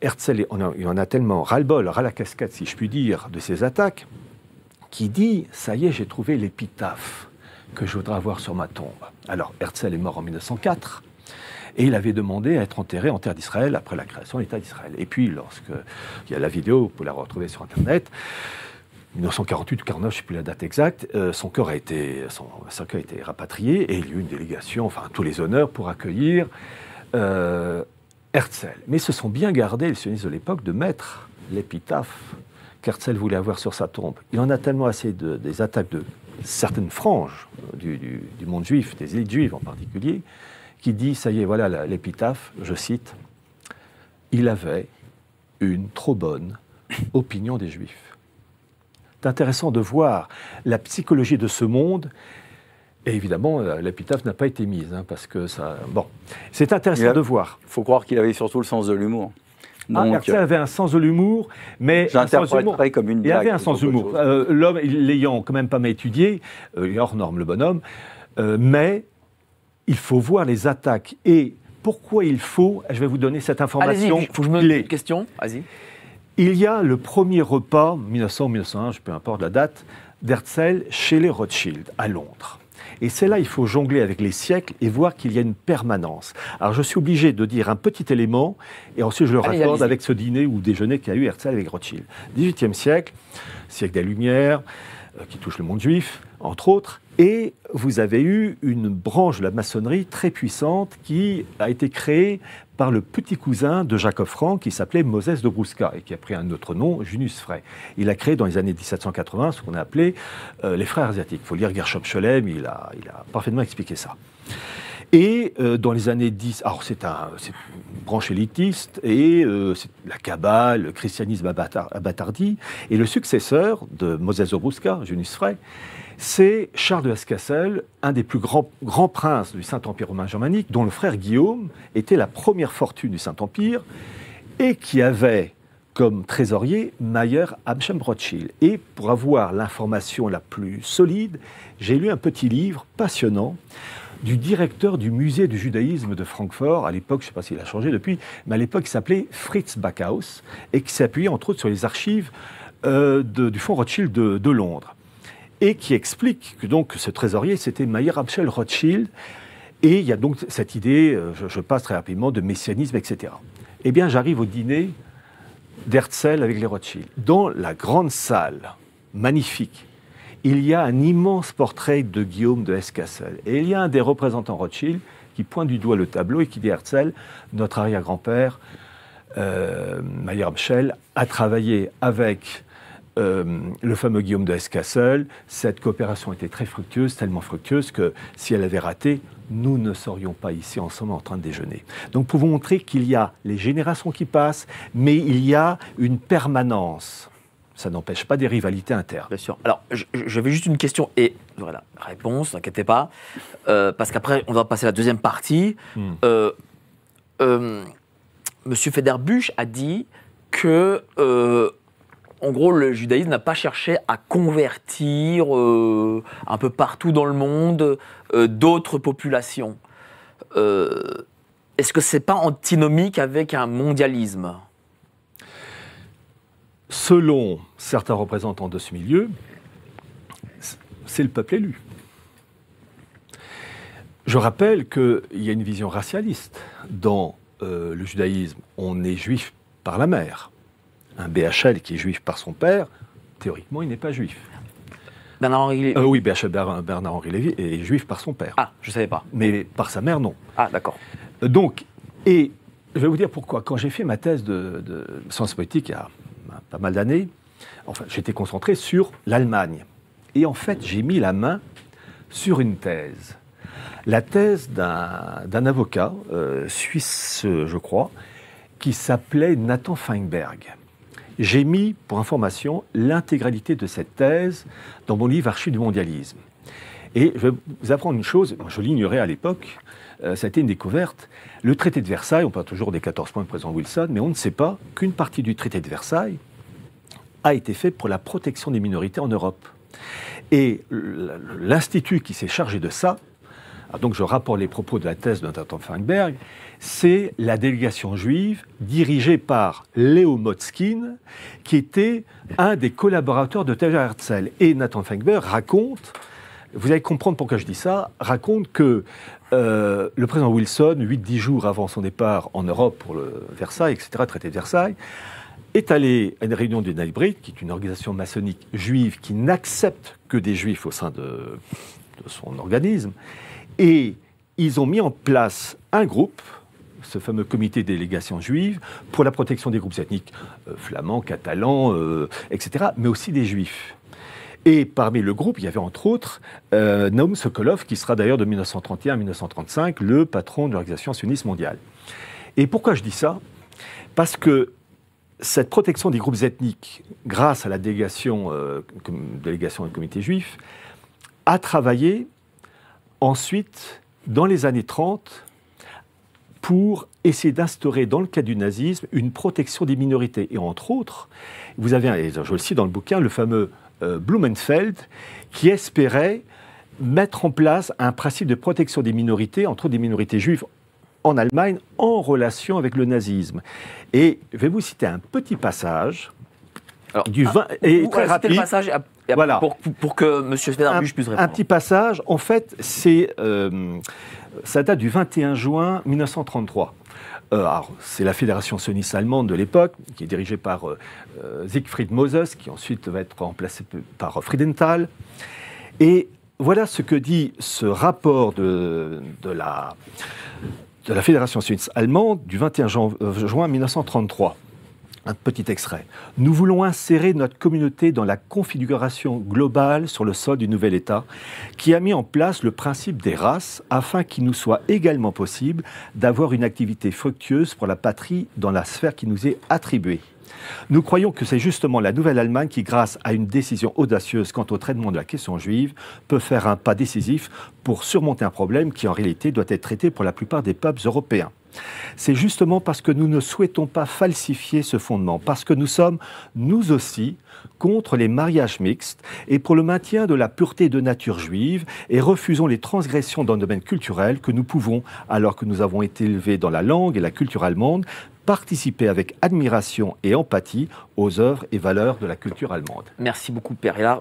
Herzl, on en a tellement ras-le-bol, ras la cascade, si je puis dire, de ces attaques, qui dit Ça y est, j'ai trouvé l'épitaphe que je voudrais avoir sur ma tombe. Alors, Herzl est mort en 1904. Et il avait demandé à être enterré en terre d'Israël après la création de l'État d'Israël. Et puis, lorsque il y a la vidéo, vous pouvez la retrouver sur Internet, 1948 49, je ne sais plus la date exacte, euh, son corps a été, son, a été rapatrié et il y a eu une délégation, enfin tous les honneurs pour accueillir euh, Herzl. Mais se sont bien gardés, les sionistes de l'époque, de mettre l'épitaphe qu'Herzl voulait avoir sur sa tombe. Il en a tellement assez des attaques de certaines franges du, monde juif, des élites juives en particulier, qui dit, ça y est, voilà l'épitaphe, je cite, il avait une trop bonne opinion des juifs. C'est intéressant de voir la psychologie de ce monde. Et évidemment, l'épitaphe n'a pas été mise, hein, parce que ça. Bon. C'est intéressant de voir. Il faut croire qu'il avait surtout le sens de l'humour. Ah, Donc, ah, avait un sens de l'humour, mais J'interpréterais comme une blague, Il avait un sens de l'humour. Euh, l'homme, l'ayant quand même pas mal étudié, euh, il est hors norme le bonhomme, mais il faut voir les attaques et pourquoi il faut. Je vais vous donner cette information. Il faut que je me une question. Vas-y. Il y a le premier repas 1900 1901, je peu importe la date, d'Herzl chez les Rothschild à Londres. Et c'est là, il faut jongler avec les siècles et voir qu'il y a une permanence. Alors je suis obligé de dire un petit élément, et ensuite je le raccorde avec ce dîner ou déjeuner qu'a eu Herzl avec Rothschild. 18e siècle, siècle des Lumières, euh, qui touche le monde juif, entre autres. Et vous avez eu une branche de la maçonnerie très puissante qui a été créée par le petit cousin de Jacob Frank qui s'appelait Moses de Bruska et qui a pris un autre nom, Junius Frey. Il a créé dans les années 1780 ce qu'on a appelé euh, les frères asiatiques. Il faut lire Gershom Scholem, il a, parfaitement expliqué ça. Et euh, dans les années 10, alors c'est un, une branche élitiste, et euh, c'est la Kabbale, le christianisme abattardi, et le successeur de Moses de Brusca, Junius Frey, c'est Charles de Ascassel, un des plus grands, grands princes du Saint-Empire romain germanique, dont le frère Guillaume était la première fortune du Saint-Empire et qui avait comme trésorier Mayer Amschel Rothschild. Et pour avoir l'information la plus solide, j'ai lu un petit livre passionnant du directeur du musée du judaïsme de Francfort, à l'époque, je ne sais pas s'il a changé depuis, mais à l'époque il s'appelait Fritz Backhaus, et qui s'appuyait entre autres sur les archives euh, du fonds Rothschild de Londres et qui explique que donc ce trésorier, c'était Mayer Abschel Rothschild. Et il y a donc cette idée, euh, je, passe très rapidement, de messianisme, etc. Eh bien, j'arrive au dîner d'Herzl avec les Rothschild. Dans la grande salle, magnifique, il y a un immense portrait de Guillaume de Hesse-Cassel. Et il y a un des représentants Rothschild qui pointe du doigt le tableau et qui dit Herzl, notre arrière-grand-père, Mayer euh, Meyer a travaillé avec euh, le fameux Guillaume de Hesse-Cassel, cette coopération était très fructueuse, tellement fructueuse que si elle avait raté, nous ne serions pas ici ensemble en train de déjeuner. Donc pouvons montrer qu'il y a les générations qui passent, mais il y a une permanence. Ça n'empêche pas des rivalités internes. Bien sûr. Alors, j'avais juste une question et voilà, réponse, n'inquiétez pas, euh, parce qu'après, on va passer à la deuxième partie. Hmm. Euh, Monsieur Federbusch a dit que en gros, le judaïsme n'a pas cherché à convertir euh, un peu partout dans le monde euh, d'autres populations. Euh, est-ce que ce n'est pas antinomique avec un mondialisme Selon certains représentants de ce milieu, c'est le peuple élu. Je rappelle qu'il y a une vision racialiste dans le judaïsme. On est juif par la mère un BHL qui est juif par son père, théoriquement, il n'est pas juif. Bernard-Henri Lévy euh, Oui, BHL Bernard-Henri Lévy est juif par son père. Ah, je ne savais pas. Mais par sa mère, non. Ah, d'accord. Euh, donc, et je vais vous dire pourquoi. Quand j'ai fait ma thèse de, sciences politiques il y a pas mal d'années, enfin, j'étais concentré sur l'Allemagne. Et en fait, j'ai mis la main sur une thèse. La thèse d'un avocat euh, suisse, je crois, qui s'appelait Nathan Feinberg. J'ai mis, pour information, l'intégralité de cette thèse dans mon livre Archives du mondialisme. Et je vais vous apprendre une chose, je l'ignorais à l'époque, euh, ça a été une découverte. Le traité de Versailles, on parle toujours des 14 points de président Wilson, mais on ne sait pas qu'une partie du traité de Versailles a été faite pour la protection des minorités en Europe. Et l'institut qui s'est chargé de ça, ah, donc je rapporte les propos de la thèse de Nathan Feinberg, c'est la délégation juive dirigée par Léo Motzkin, qui était un des collaborateurs de Taja Herzl. Et Nathan Feignberg raconte, vous allez comprendre pourquoi je dis ça, raconte que euh, le président Wilson, 8-10 jours avant son départ en Europe pour le Versailles, etc., traité de Versailles, est allé à une réunion du Nalbrit, qui est une organisation maçonnique juive qui n'accepte que des juifs au sein de son organisme, et ils ont mis en place un groupe ce fameux comité de délégation juive, pour la protection des groupes ethniques euh, flamands, catalans, euh, etc., mais aussi des juifs. Et parmi le groupe, il y avait entre autres euh, Naum Sokolov, qui sera d'ailleurs de 1931 à 1935 le patron de l'Organisation sioniste mondiale. Et pourquoi je dis ça Parce que cette protection des groupes ethniques, grâce à la délégation, délégation du comité juif, a travaillé ensuite, dans les années 30, pour essayer d'instaurer, dans le cas du nazisme, une protection des minorités. Et entre autres, vous avez, je le cite dans le bouquin, le fameux euh, Blumenfeld, qui espérait mettre en place un principe de protection des minorités, entre autres des minorités juives en Allemagne, en relation avec le nazisme. Et je vais vous citer un petit passage. du ah, Le passage voilà. Pour, que M. puisse répondre. Un petit passage. En fait, c'est, euh, ça date du 21 juin 1933. Euh, c'est la fédération sioniste allemande de l'époque, qui est dirigée par euh, Siegfried Moses, qui ensuite va être remplacé par Friedenthal. Et voilà ce que dit ce rapport de, la, fédération sioniste allemande du 21 juin 1933. Un petit extrait. Nous voulons insérer notre communauté dans la configuration globale sur le sol du nouvel État, qui a mis en place le principe des races afin qu'il nous soit également possible d'avoir une activité fructueuse pour la patrie dans la sphère qui nous est attribuée. Nous croyons que c'est justement la Nouvelle-Allemagne qui, grâce à une décision audacieuse quant au traitement de la question juive, peut faire un pas décisif pour surmonter un problème qui en réalité doit être traité pour la plupart des peuples européens. C'est justement parce que nous ne souhaitons pas falsifier ce fondement, parce que nous sommes, nous aussi, contre les mariages mixtes et pour le maintien de la pureté de nature juive et refusons les transgressions dans le domaine culturel que nous pouvons, alors que nous avons été élevés dans la langue et la culture allemande, participer avec admiration et empathie aux œuvres et valeurs de la culture allemande. Merci beaucoup, Perilla.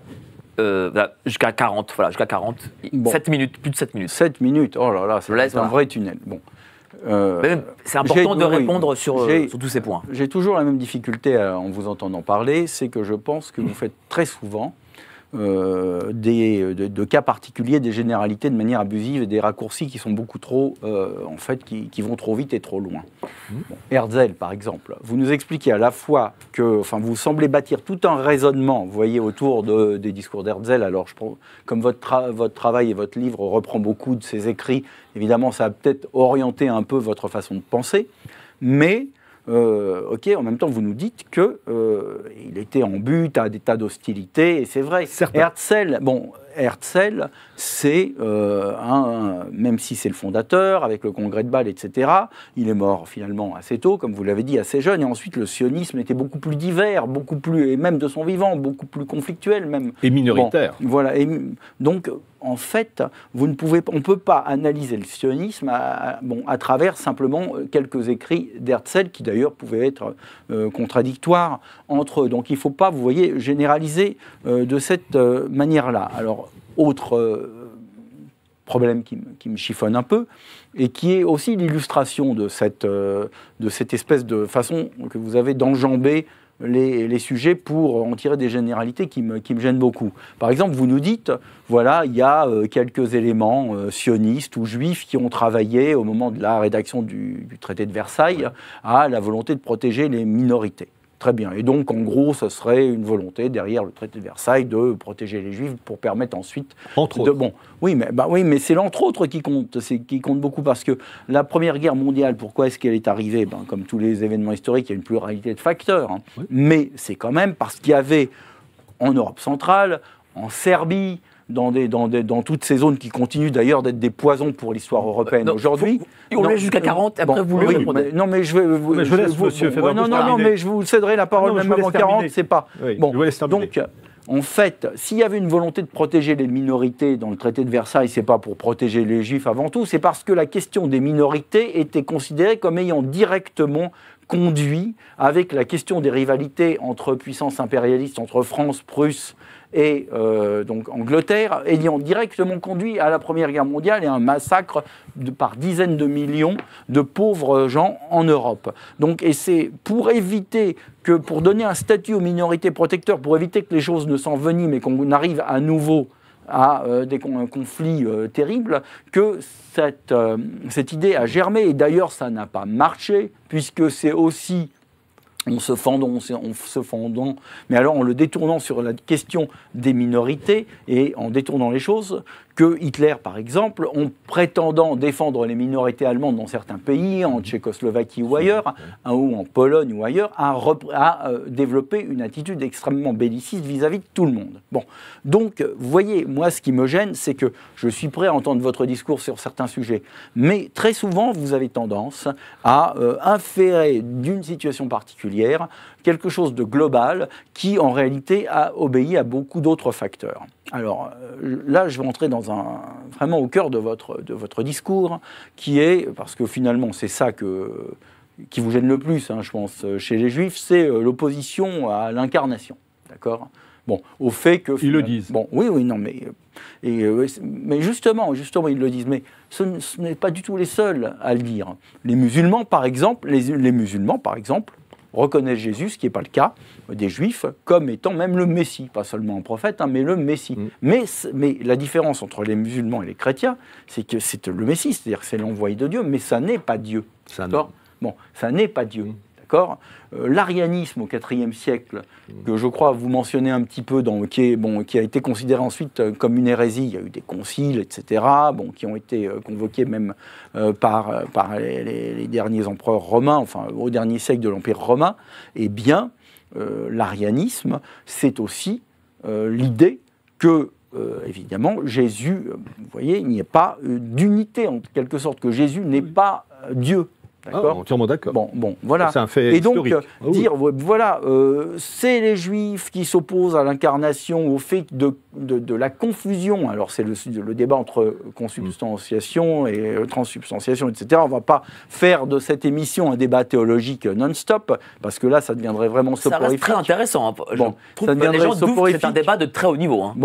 Euh, bah, jusqu'à 40, voilà, jusqu'à 40, 7 minutes, plus de 7 minutes. 7 minutes, oh là là, c'est un vrai tunnel. Bon. Euh, c'est important de répondre euh, sur, tous ces points. J'ai toujours la même difficulté en vous entendant parler, c'est que je pense que vous faites très souvent euh, des, euh, de, cas particuliers, des généralités de manière abusive et des raccourcis qui sont beaucoup trop, euh, en fait, qui, vont trop vite et trop loin. Mmh. Herzl, par exemple, vous nous expliquez à la fois que, enfin, vous semblez bâtir tout un raisonnement, vous voyez, autour des discours d'Herzl. Alors, je prends, comme votre, votre travail et votre livre reprend beaucoup de ses écrits, évidemment, ça a peut-être orienté un peu votre façon de penser, mais euh, ok, en même temps, vous nous dites que euh, il était en but à des tas d'hostilités, et c'est vrai. certes Herzl, bon, Herzl, c'est, euh, un, même si c'est le fondateur, avec le congrès de Bâle, etc., il est mort finalement assez tôt, comme vous l'avez dit, assez jeune. Et ensuite, le sionisme était beaucoup plus divers, beaucoup plus, et même de son vivant, beaucoup plus conflictuel même. Et minoritaire. voilà. donc, en fait, vous ne pouvez, on ne peut pas analyser le sionisme à, bon, à travers simplement euh, quelques écrits d'Herzl, qui d'ailleurs pouvaient être euh, contradictoires entre eux. Donc, il ne faut pas, vous voyez, généraliser de cette manière-là. Alors, autre euh, problème qui, me chiffonne un peu, et qui est aussi l'illustration de cette, euh, espèce de façon que vous avez d'enjamber les, sujets pour en tirer des généralités qui me, gênent beaucoup. Par exemple, vous nous dites, voilà, il y a euh, quelques éléments sionistes ou juifs qui ont travaillé au moment de la rédaction du traité de Versailles à la volonté de protéger les minorités. Très bien. Et donc, en gros, ce serait une volonté derrière le traité de Versailles de protéger les Juifs pour permettre ensuite. Entre de, autres. oui, mais, bah, oui, mais c'est l'entre-autres qui compte, C'est qui compte beaucoup parce que la Première Guerre mondiale, pourquoi est-ce qu'elle est arrivée ben, Comme tous les événements historiques, il y a une pluralité de facteurs. Hein. Mais c'est quand même parce qu'il y avait en Europe centrale, en Serbie, dans, des, dans, des, dans toutes ces zones qui continuent d'ailleurs d'être des poisons pour l'histoire euh, européenne aujourd'hui. On est jusqu'à 40, après vous le Non, mais je Vous, je, Non, non, mais je vous céderai la parole même avant 40, c'est pas. bon, donc. Euh, en fait, s'il y avait une volonté de protéger les minorités dans le traité de Versailles, c'est pas pour protéger les juifs avant tout, c'est parce que la question des minorités était considérée comme ayant directement conduit avec la question des rivalités entre puissances impérialistes, entre France, Prusse, et euh, donc Angleterre, ayant directement conduit à la Première Guerre mondiale et un massacre de, par dizaines de millions de pauvres gens en Europe. Donc, et c'est pour éviter que, pour donner un statut aux minorités protecteurs, pour éviter que les choses ne s'enveniment et qu'on arrive à nouveau à euh, des conflits euh, terribles, que cette, cette idée a germé. Et d'ailleurs, ça n'a pas marché, puisque c'est aussi en se fendant, on se fendant, mais alors en le détournant sur la question des minorités et en détournant les choses, que Hitler, par exemple, en prétendant défendre les minorités allemandes dans certains pays, en Tchécoslovaquie ou ailleurs, ou en Pologne ou ailleurs, a, euh, développé une attitude extrêmement belliciste vis-à-vis de tout le monde. Bon, donc, vous voyez, moi, ce qui me gêne, c'est que je suis prêt à entendre votre discours sur certains sujets, mais très souvent, vous avez tendance à euh, inférer d'une situation particulière quelque chose de global qui en réalité a obéi à beaucoup d'autres facteurs. Alors euh, là, je vais entrer dans un, vraiment au cœur de votre, de votre discours, qui est, parce que finalement c'est ça que, qui vous gêne le plus, hein, je pense, euh, chez les juifs, c'est euh, l'opposition à l'incarnation. D'accord Bon, au fait que... Ils le disent. Bon, oui, oui, non, mais... Et, mais justement, justement, ils le disent. Mais ce, n'est pas du tout les seuls à le dire. Les musulmans, par exemple, les musulmans, par exemple, reconnaissent Jésus, ce qui n'est pas le cas des Juifs, comme étant même le Messie, pas seulement un prophète, hein, mais le Messie. Mm. Mais, mais la différence entre les musulmans et les chrétiens, c'est que c'est le Messie, c'est-à-dire c'est l'envoyé de Dieu, mais ça n'est pas Dieu. Ça Bon, ça n'est pas Dieu. Mm. Euh, l'arianisme au IVe siècle, que je crois vous mentionnez un petit peu, dans, qui, a été considéré ensuite euh, comme une hérésie, il y a eu des conciles, etc., qui ont été euh, convoqués même par, les, derniers empereurs romains, enfin au dernier siècle de l'Empire romain, eh bien, l'arianisme, c'est aussi l'idée que évidemment, Jésus, vous voyez, il n'y a pas d'unité, en quelque sorte, que Jésus n'est pas Dieu. D'accord. Ah, entièrement d'accord. Bon, bon, voilà. C'est un fait Et donc, euh, ah dire, euh, voilà, euh, c'est les Juifs qui s'opposent à l'incarnation, au fait de de, la confusion. Alors, c'est le, le, débat entre consubstantiation mm. et euh, transsubstantiation, etc. On ne va pas faire de cette émission un débat théologique non-stop, parce que là, ça deviendrait vraiment soporifique. Ça reste très intéressant. Hein. ça deviendrait les c'est un débat de très haut niveau. Hein.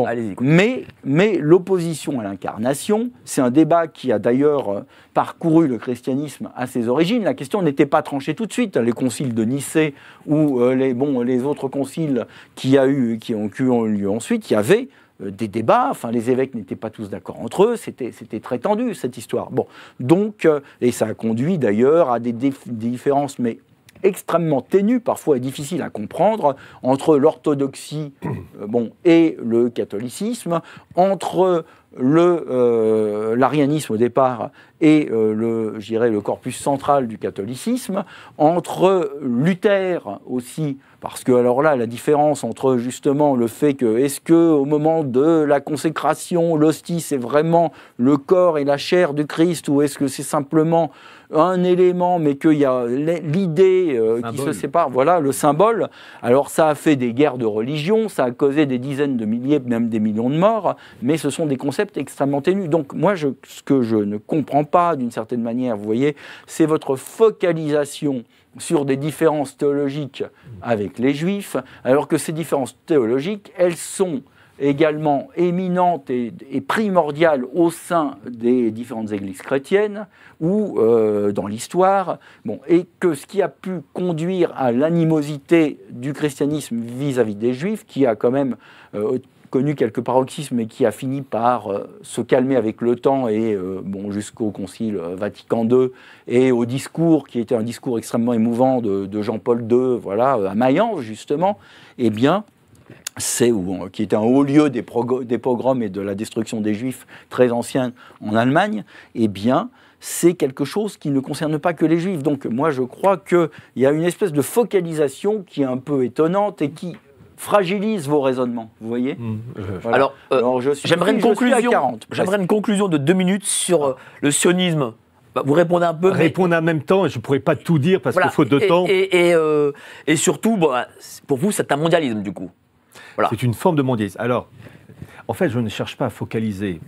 mais, mais l'opposition à l'incarnation, c'est un débat qui a d'ailleurs euh, parcouru le christianisme à ses origines. La question n'était pas tranchée tout de suite. Les conciles de Nicée ou euh, les, bon, les autres conciles qui, a eu, qui ont eu lieu ensuite, il y avait euh, des débats. Enfin, les évêques n'étaient pas tous d'accord entre eux. C'était, très tendu, cette histoire. Bon, donc, euh, et ça a conduit d'ailleurs à des, des différences, mais extrêmement ténue, parfois difficile à comprendre, entre l'orthodoxie euh, bon, et le catholicisme, entre euh, l'arianisme au départ et euh, le le corpus central du catholicisme entre Luther aussi parce que alors là la différence entre justement le fait que est-ce que au moment de la consécration l'hostie c'est vraiment le corps et la chair du Christ ou est-ce que c'est simplement un élément, mais qu'il y a l'idée euh, qui se sépare, voilà, le symbole. Alors ça a fait des guerres de religion, ça a causé des dizaines de milliers, même des millions de morts, mais ce sont des concepts extrêmement ténus. Donc moi, ce que je ne comprends pas, d'une certaine manière, vous voyez, c'est votre focalisation sur des différences théologiques avec les juifs, alors que ces différences théologiques, elles sont également éminente et, primordiale au sein des différentes églises chrétiennes ou euh, dans l'histoire, bon, et que ce qui a pu conduire à l'animosité du christianisme vis-à-vis des juifs, qui a quand même euh, connu quelques paroxysmes et qui a fini par euh, se calmer avec le temps et bon jusqu'au Concile Vatican II et au discours qui était un discours extrêmement émouvant de, de Jean-Paul II, voilà à Mayence justement, eh bien c'est qui était un haut lieu des, pogroms et de la destruction des juifs très anciens en Allemagne, eh bien, c'est quelque chose qui ne concerne pas que les juifs. Donc moi, je crois qu'il y a une espèce de focalisation qui est un peu étonnante et qui fragilise vos raisonnements, vous voyez mmh, Alors, euh, une Alors, j'aimerais une, conclusion de deux minutes sur euh, le sionisme. Bah, vous répondez un peu. Répondre en même temps, je ne pourrais pas tout dire parce qu'il faut de temps. Et, euh, surtout, bah, pour vous, c'est un mondialisme du coup c'est une forme de mondialisme. Alors, en fait, je ne cherche pas à focaliser.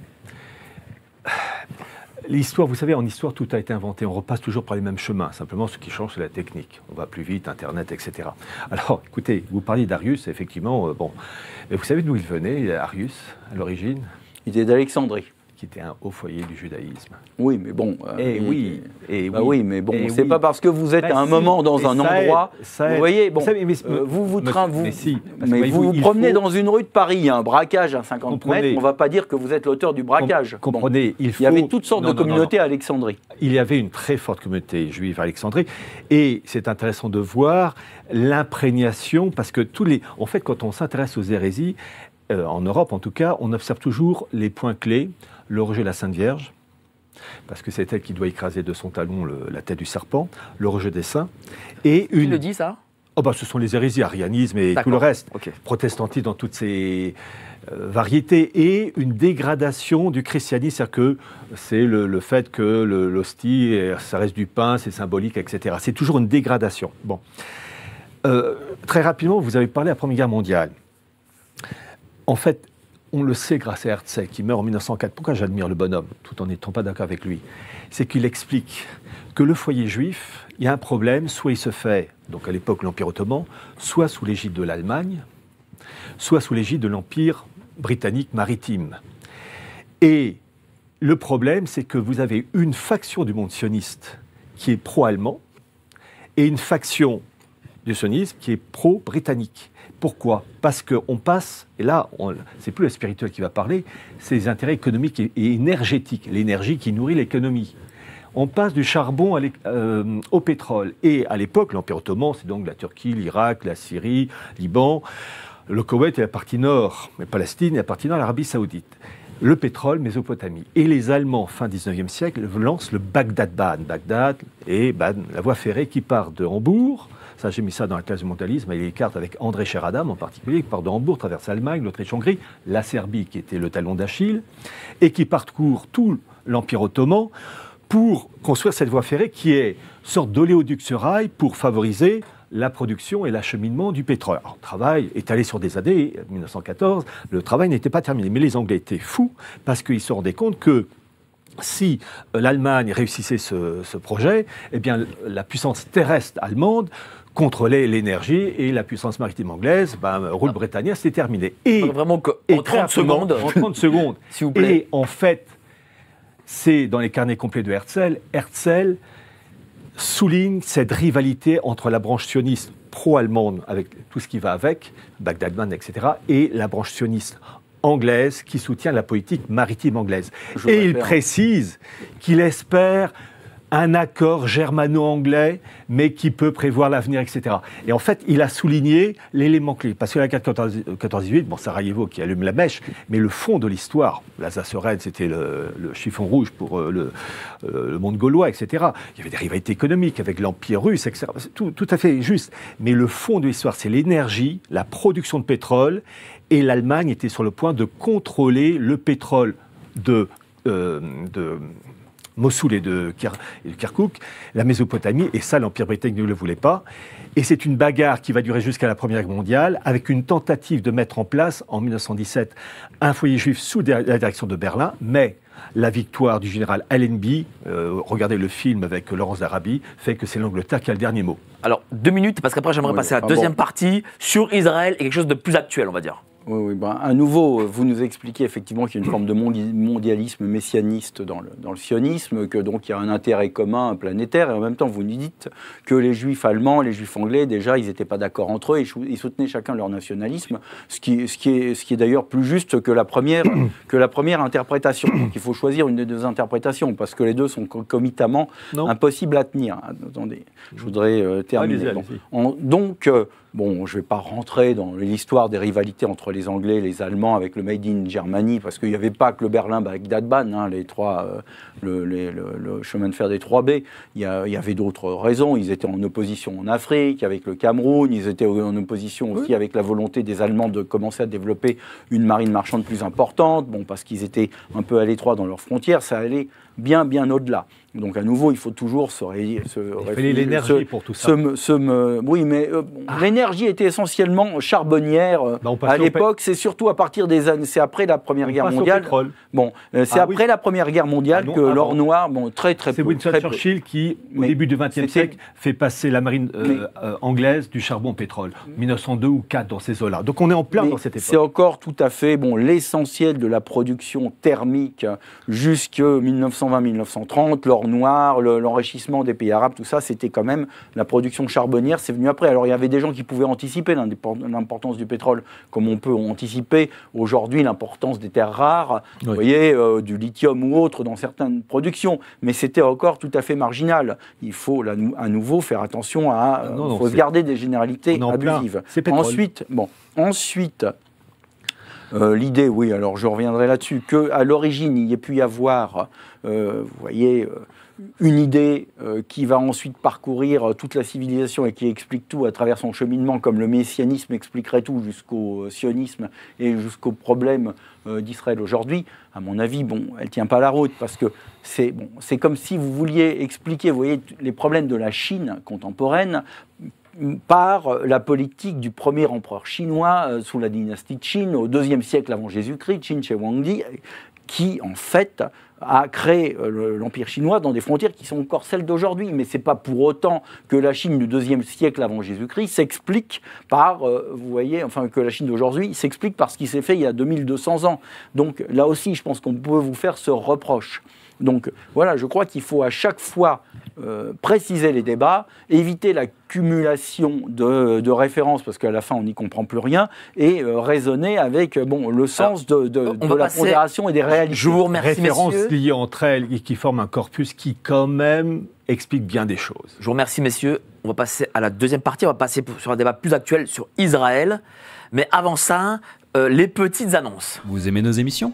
L'histoire, vous savez, en histoire, tout a été inventé. On repasse toujours par les mêmes chemins. Simplement, ce qui change, c'est la technique. On va plus vite, Internet, etc. Alors, écoutez, vous parliez d'Arius, effectivement, euh, bon. vous savez d'où il venait, Arius, à l'origine Il était d'Alexandrie qui était un haut foyer du judaïsme. Oui, mais bon. et, euh, eh oui, et, euh, eh bah oui, mais bon, eh c'est pas parce que vous êtes bah à un moment dans un endroit. vous voyez, bon, vous vous train, vous, mais, euh, vous, vous, promenez dans une rue de Paris, il y a un braquage à 50 mètres, on va pas dire que vous êtes l'auteur du braquage. comprenez, il, y avait toutes sortes de communautés à Alexandrie. Il y avait une très forte communauté juive à Alexandrie, et c'est intéressant de voir l'imprégnation, parce que tous les, en fait, quand on s'intéresse aux hérésies, euh, en Europe en tout cas, on observe toujours les points clés, le rejet de la Sainte Vierge, parce que c'est elle qui doit écraser de son talon la tête du serpent, le rejet des saints, et une... Qui le dit ça oh ben, Ce sont les hérésies, arianisme et tout le reste, protestantisme dans toutes ses euh, variétés, et une dégradation du christianisme, c'est-à-dire que c'est le, fait que l'hostie, euh, ça reste du pain, c'est symbolique, etc. C'est toujours une dégradation. Bon. très rapidement, vous avez parlé de la Première Guerre mondiale en fait, on le sait grâce à Herzl, qui meurt en 1904. Pourquoi j'admire le bonhomme, tout en n'étant pas d'accord avec lui C'est qu'il explique que le foyer juif, il y a un problème, soit il se fait, donc à l'époque l'Empire ottoman, soit sous l'égide de l'Allemagne, soit sous l'égide de l'Empire britannique maritime. Et le problème, c'est que vous avez une faction du monde sioniste qui est pro-allemand et une faction du sionisme qui est pro-britannique. Pourquoi Parce qu'on passe, et là, c'est plus la spirituelle qui va parler, c'est les intérêts économiques et, énergétiques, l'énergie qui nourrit l'économie. On passe du charbon euh, au pétrole. Et à l'époque, l'Empire ottoman, c'est donc la Turquie, l'Irak, la Syrie, Liban, le Koweït et la partie nord, mais Palestine et la partie nord, l'Arabie saoudite le pétrole, Mésopotamie. Et les Allemands, fin 19e siècle, lancent le bagdad ban Bagdad et la voie ferrée qui part de Hambourg j'ai mis ça dans la classe du mondialisme, Et les cartes avec André Cheradam en particulier, qui part de Hambourg, traverse l'Allemagne, l'Autriche-Hongrie, la Serbie, qui était le talon d'Achille, et qui parcourt tout l'Empire ottoman pour construire cette voie ferrée qui est sorte d'oléoduc sur rail pour favoriser la production et l'acheminement du pétrole. le travail allé sur des années, 1914, le travail n'était pas terminé. Mais les Anglais étaient fous parce qu'ils se rendaient compte que si l'Allemagne réussissait ce, ce projet, eh bien, la puissance terrestre allemande contrôler l'énergie et la puissance maritime anglaise, ben, roule britannique, c'est terminé. Et, vraiment en, 30 secondes, en 30 secondes. S'il vous plaît. Et en fait, c'est dans les carnets complets de Herzl, Herzl souligne cette rivalité entre la branche sioniste pro-allemande, avec tout ce qui va avec, Bagdadman, etc., et la branche sioniste anglaise qui soutient la politique maritime anglaise. et il précise qu'il espère un accord germano-anglais, mais qui peut prévoir l'avenir, etc. Et en fait, il a souligné l'élément clé. Parce que la 14-18, bon, Sarajevo qui allume la mèche, mais le fond de l'histoire, la Soren, c'était le, chiffon rouge pour euh, euh, le, monde gaulois, etc. Il y avait des rivalités économiques avec l'Empire russe, etc. Tout, tout à fait juste. Mais le fond de l'histoire, c'est l'énergie, la production de pétrole, et l'Allemagne était sur le point de contrôler le pétrole de, euh, de Mossoul et de, Kirkuk, la Mésopotamie, et ça, l'Empire britannique ne le voulait pas. Et c'est une bagarre qui va durer jusqu'à la Première Guerre mondiale, avec une tentative de mettre en place, en 1917, un foyer juif sous la direction de Berlin, mais la victoire du général Allenby, euh, regardez le film avec Laurence d'Arabie, fait que c'est l'Angleterre qui a le dernier mot. Alors, deux minutes, parce qu'après j'aimerais passer à la ah deuxième partie sur Israël et quelque chose de plus actuel, on va dire. Oui, ben, à nouveau, euh, vous nous expliquez effectivement qu'il y a une forme de mondialisme messianiste dans le, dans le sionisme, que donc il y a un intérêt commun planétaire, et en même temps, vous nous dites que les juifs allemands, les juifs anglais, déjà, ils n'étaient pas d'accord entre eux, ils, soutenaient chacun leur nationalisme, ce qui, ce qui est, est d'ailleurs plus juste que la première, que la première interprétation. Donc il faut choisir une des deux interprétations, parce que les deux sont concomitamment impossibles à tenir. Attendez, je voudrais euh, terminer. donc, euh, Bon, je ne vais pas rentrer dans l'histoire des rivalités entre les Anglais et les Allemands avec le Made in Germany, parce qu'il n'y avait pas que le berlin avec Dadban, hein, les trois, euh, le, chemin de fer des 3B. Il y, avait d'autres raisons. Ils étaient en opposition en Afrique, avec le Cameroun. Ils étaient en opposition aussi avec la volonté des Allemands de commencer à développer une marine marchande plus importante. Bon, parce qu'ils étaient un peu à l'étroit dans leurs frontières, ça allait bien, bien au-delà. Donc à nouveau, il faut toujours se, il l'énergie pour tout ça. Se, oui, mais euh, ah. l'énergie était essentiellement charbonnière bah, euh, à l'époque. C'est surtout à partir des années, c'est après la Première Guerre mondiale. Bon, euh, c'est ah après la Première Guerre mondiale ah que l'or noir, bon, très très. C'est Winston Churchill qui, au début du XXe siècle, fait passer la marine anglaise du charbon au pétrole, 1902 ou 4 dans ces eaux-là. Donc on est en plein dans cette époque. C'est encore tout à fait bon l'essentiel de la production thermique jusque 1900 1920-1930, l'or noir, l'enrichissement des pays arabes, tout ça, c'était quand même la production charbonnière, c'est venu après. Alors il y avait des gens qui pouvaient anticiper l'importance du pétrole, comme on peut anticiper aujourd'hui l'importance des terres rares, vous voyez, euh, du lithium ou autre dans certaines productions, mais c'était encore tout à fait marginal. Il faut à nouveau faire attention à regarder ah euh, des généralités abusives. Ensuite, bon, ensuite, euh, l'idée, oui, alors je reviendrai là-dessus, qu'à l'origine, il y ait pu y avoir euh, vous voyez, euh, une idée euh, qui va ensuite parcourir toute la civilisation et qui explique tout à travers son cheminement, comme le messianisme expliquerait tout jusqu'au sionisme et jusqu'au problème d'Israël aujourd'hui, à mon avis, bon, elle tient pas la route parce que c'est bon, comme si vous vouliez expliquer, voyez, les problèmes de la Chine contemporaine par la politique du premier empereur chinois sous la dynastie de Chine au IIe siècle avant Jésus-Christ, Qin Shi Huangdi, qui en fait a créé euh, l'Empire chinois dans des frontières qui sont encore celles d'aujourd'hui. Mais ce n'est pas pour autant que la Chine du deuxième siècle avant Jésus-Christ s'explique par, euh, vous voyez, enfin que la Chine d'aujourd'hui s'explique par ce qui s'est fait il y a 2200 ans. Donc là aussi, je pense qu'on peut vous faire ce reproche. Donc voilà, je crois qu'il faut à chaque fois euh, préciser les débats, éviter la cumulation de, références, parce qu'à la fin, on n'y comprend plus rien, et euh, raisonner avec euh, bon, le sens de, la pondération et des réalités. Je vous remercie, Références liées entre elles et qui forment un corpus qui, quand même, explique bien des choses. Je vous remercie, messieurs. On va passer à la deuxième partie. On va passer sur un débat plus actuel sur Israël. Mais avant ça, les petites annonces. Vous aimez nos émissions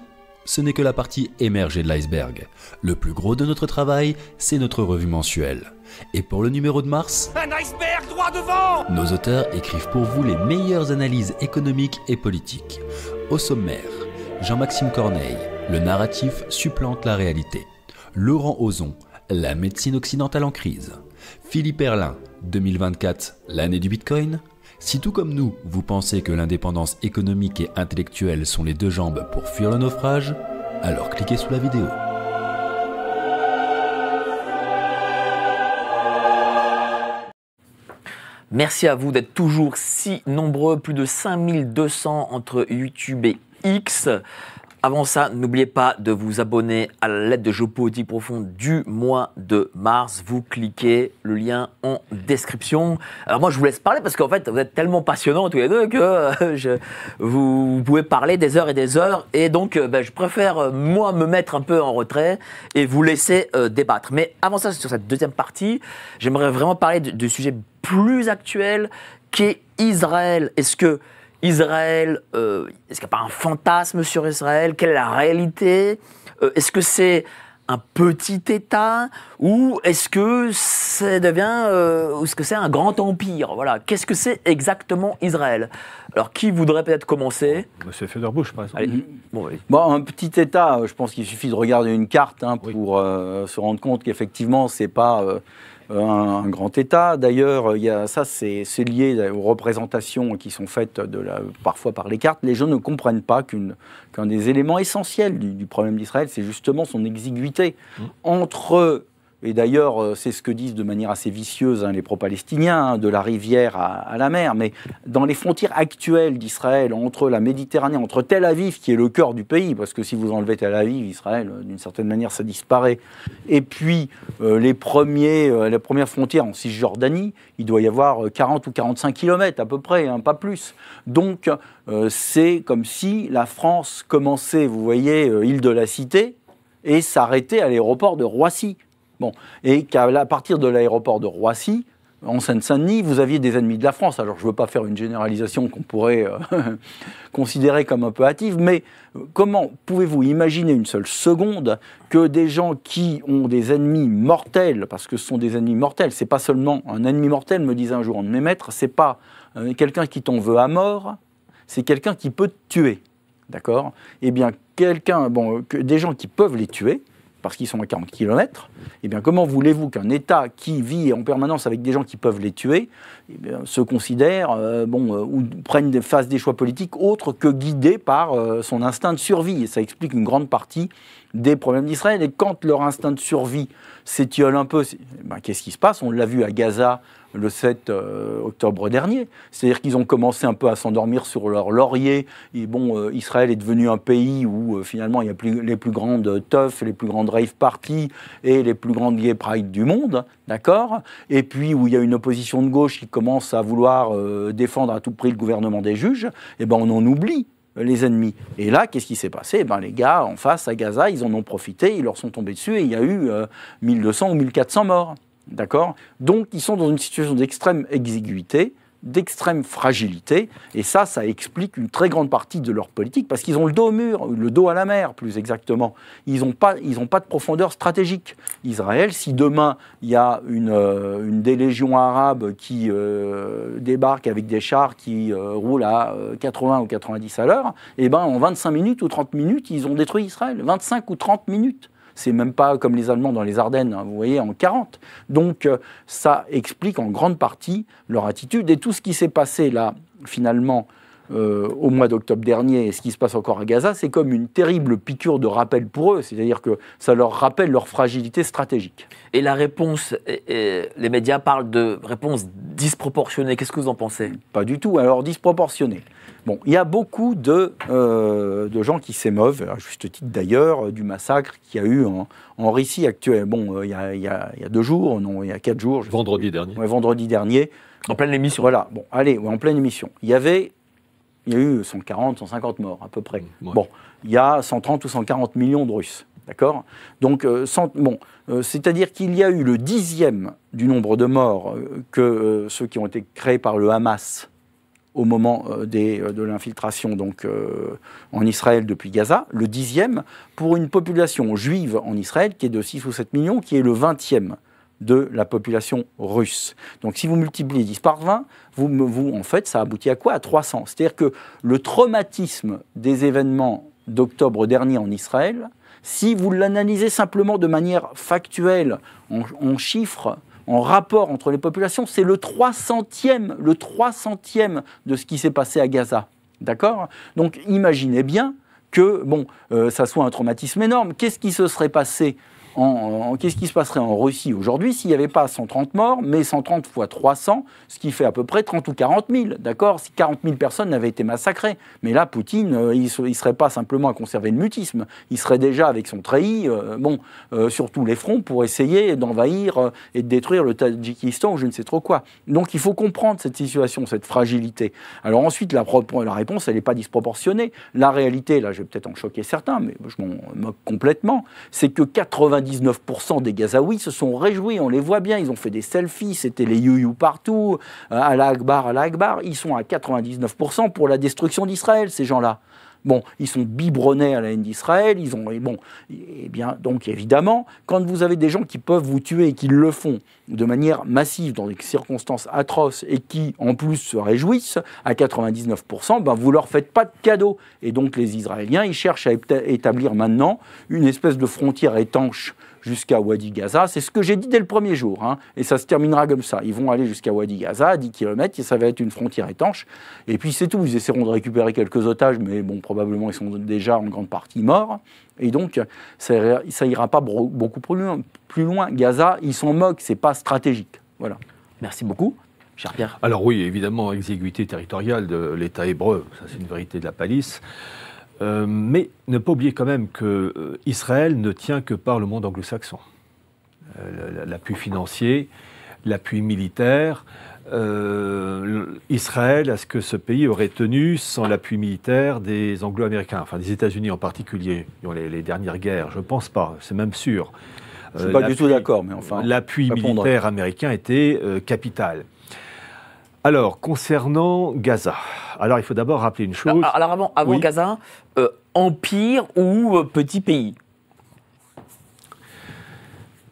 ce n'est que la partie émergée de l'iceberg. Le plus gros de notre travail, c'est notre revue mensuelle. Et pour le numéro de mars, un iceberg droit devant Nos auteurs écrivent pour vous les meilleures analyses économiques et politiques. Au sommaire, Jean-Maxime Corneille, le narratif supplante la réalité. Laurent Ozon, la médecine occidentale en crise. Philippe Erlin, 2024, l'année du Bitcoin. Si tout comme nous, vous pensez que l'indépendance économique et intellectuelle sont les deux jambes pour fuir le naufrage, alors cliquez sous la vidéo. Merci à vous d'être toujours si nombreux, plus de 5200 entre YouTube et X. Avant ça, n'oubliez pas de vous abonner à la lettre de géopolitique profonde du mois de mars. Vous cliquez le lien en description. Alors moi, je vous laisse parler parce qu'en fait, vous êtes tellement passionnants tous les deux que euh, vous, pouvez parler des heures et des heures. Et donc, euh, ben, je préfère, euh, moi, me mettre un peu en retrait et vous laisser débattre. Mais avant ça, sur cette deuxième partie, j'aimerais vraiment parler du, du sujet plus actuel qu'est Israël. Est-ce que Israël, euh, est-ce qu'il n'y a pas un fantasme sur Israël Quelle est la réalité euh, Est-ce que c'est un petit État ou est-ce que ça devient, euh, ou est-ce que c'est un grand empire Voilà, qu'est-ce que c'est exactement Israël Alors, qui voudrait peut-être commencer Monsieur Federbush, par exemple. Bon, un petit État, je pense qu'il suffit de regarder une carte hein, pour se rendre compte qu'effectivement, c'est pas un, grand État. D'ailleurs, ça, c'est lié aux représentations qui sont faites parfois par les cartes. Les gens ne comprennent pas qu'un des éléments essentiels du, problème d'Israël, c'est justement son exiguïté mmh. entre et d'ailleurs, euh, c'est ce que disent de manière assez vicieuse hein, les pro-palestiniens, hein, de la rivière à, la mer. Mais dans les frontières actuelles d'Israël, entre la Méditerranée, entre Tel Aviv, qui est le cœur du pays, parce que si vous enlevez Tel Aviv, Israël, euh, d'une certaine manière, ça disparaît, et puis euh, les, premiers, la premières frontières en Cisjordanie, il doit y avoir 40 ou 45 kilomètres à peu près, hein, pas plus. Donc, c'est comme si la France commençait, vous voyez, île de la Cité, et s'arrêtait à l'aéroport de Roissy. Bon, et qu'à partir de l'aéroport de Roissy, en Seine-Saint-Denis, vous aviez des ennemis de la France. Alors, je ne veux pas faire une généralisation qu'on pourrait euh, considérer comme un peu hâtive, mais euh, comment pouvez-vous imaginer une seule seconde que des gens qui ont des ennemis mortels, parce que ce sont des ennemis mortels, n'est pas seulement un ennemi mortel, me disait un jour un de mes maîtres, c'est pas euh, quelqu'un qui t'en veut à mort, c'est quelqu'un qui peut te tuer. D'accord Eh bien, quelqu'un, bon, des gens qui peuvent les tuer, parce qu'ils sont à 40 km, eh bien comment voulez-vous qu'un État qui vit en permanence avec des gens qui peuvent les tuer eh se considère euh, bon, euh, ou prenne des, fasse des choix politiques autres que guidés par euh, son instinct de survie Et ça explique une grande partie des problèmes d'Israël. Et quand leur instinct de survie s'étiole un peu, eh ben, qu'est-ce qui se passe On l'a vu à Gaza le 7 euh, octobre dernier. C'est-à-dire qu'ils ont commencé un peu à s'endormir sur leur laurier. Et bon, euh, Israël est devenu un pays où euh, finalement il y a les plus grandes teufs, les plus grandes rave parties et les plus grandes gay pride du monde, d'accord Et puis où il y a une opposition de gauche qui commence à vouloir défendre à tout prix le gouvernement des juges, eh ben on en oublie les ennemis. Et là, qu'est-ce qui s'est passé eh ben, Les gars en face à Gaza, ils en ont profité, ils leur sont tombés dessus et il y a eu 1200 ou 1400 morts. D'accord Donc, ils sont dans une situation d'extrême exiguïté, d'extrême fragilité, et ça, ça explique une très grande partie de leur politique, parce qu'ils ont le dos au mur, le dos à la mer, plus exactement. Ils n'ont pas, de profondeur stratégique. Israël, si demain, il y a une, euh, des légions arabes qui euh, débarque avec des chars qui euh, roulent à 80 ou 90 à l'heure, eh ben, en 25 minutes ou 30 minutes, ils ont détruit Israël. 25 ou 30 minutes c'est même pas comme les Allemands dans les Ardennes, hein, vous voyez, en 40. Donc euh, ça explique en grande partie leur attitude. Et tout ce qui s'est passé là, finalement, euh, au mois d'octobre dernier et ce qui se passe encore à Gaza, c'est comme une terrible piqûre de rappel pour eux. C'est-à-dire que ça leur rappelle leur fragilité stratégique. Et la réponse, les médias parlent de réponse disproportionnée. Qu'est-ce que vous en pensez Pas du tout. Alors disproportionnée. Bon, il y a beaucoup euh, de, gens qui s'émeuvent, à juste titre d'ailleurs, du massacre qu'il y a eu en, en Russie actuelle. Bon, euh, il y, a, deux jours, non, il y a quatre jours. vendredi dernier. vendredi dernier. En pleine émission. Voilà, bon, allez, en pleine émission. Il y avait, il y a eu 140, 150 morts à peu près. Mm, bon, il y a 130 ou 140 millions de Russes. D'accord Donc, euh, bon, c'est-à-dire qu'il y a eu le dixième du nombre de morts que ceux qui ont été créés par le Hamas au moment euh, euh, de l'infiltration donc euh, en Israël depuis Gaza, le dixième pour une population juive en Israël qui est de 6 ou 7 millions, qui est le vingtième de la population russe. Donc si vous multipliez 10 par 20, vous, vous en fait, ça aboutit à quoi À 300. C'est-à-dire que le traumatisme des événements d'octobre dernier en Israël, si vous l'analysez simplement de manière factuelle, en chiffres, en rapport entre les populations, c'est le 300 centième, le 300e de ce qui s'est passé à Gaza. D'accord Donc imaginez bien que, bon, euh, ça soit un traumatisme énorme. Qu'est-ce qui se serait passé qu'est-ce qui se passerait en Russie aujourd'hui s'il n'y avait pas 130 morts, mais 130 fois 300, ce qui fait à peu près 30 ou 40 000, d'accord Si 40 000 personnes avaient été massacrées. Mais là, Poutine, euh, il ne serait pas simplement à conserver le mutisme, il serait déjà avec son treillis, euh, bon, euh, sur tous les fronts pour essayer d'envahir et de détruire le Tadjikistan ou je ne sais trop quoi. Donc il faut comprendre cette situation, cette fragilité. Alors ensuite, la, la réponse, elle n'est pas disproportionnée. La réalité, là, je vais peut-être en choquer certains, mais je m'en moque complètement, c'est que 90 99% des Gazaouis se sont réjouis, on les voit bien, ils ont fait des selfies, c'était les you partout, à euh, Akbar, à Akbar, ils sont à 99% pour la destruction d'Israël, ces gens-là. Bon, ils sont biberonnés à la haine d'Israël, ils ont. bon, eh bien, donc évidemment, quand vous avez des gens qui peuvent vous tuer et qui le font de manière massive, dans des circonstances atroces, et qui, en plus, se réjouissent à 99%, ben, vous leur faites pas de cadeau. Et donc, les Israéliens, ils cherchent à établir maintenant une espèce de frontière étanche jusqu'à Wadi Gaza. C'est ce que j'ai dit dès le premier jour. Hein, et ça se terminera comme ça. Ils vont aller jusqu'à Wadi Gaza, 10 km, et ça va être une frontière étanche. Et puis c'est tout. Ils essaieront de récupérer quelques otages, mais bon, probablement ils sont déjà en grande partie morts. Et donc, ça, n'ira ira pas beaucoup plus loin. Gaza, ils s'en moquent, c'est pas stratégique. Voilà. Merci beaucoup. Pierre. Alors oui, évidemment, exiguïté territoriale de l'État hébreu, ça c'est une vérité de la palisse. Euh, mais ne pas oublier quand même que euh, Israël ne tient que par le monde anglo-saxon. Euh, l'appui financier, l'appui militaire. Israël, à ce que ce pays aurait tenu sans l'appui militaire des Anglo-Américains, enfin des États-Unis en particulier, dans les, les, dernières guerres Je ne pense pas, c'est même sûr. Je ne suis pas du tout d'accord, mais enfin. L'appui militaire américain était capital. Alors, concernant Gaza, alors il faut d'abord rappeler une chose. Alors, avant, Gaza, euh, empire ou euh, petit pays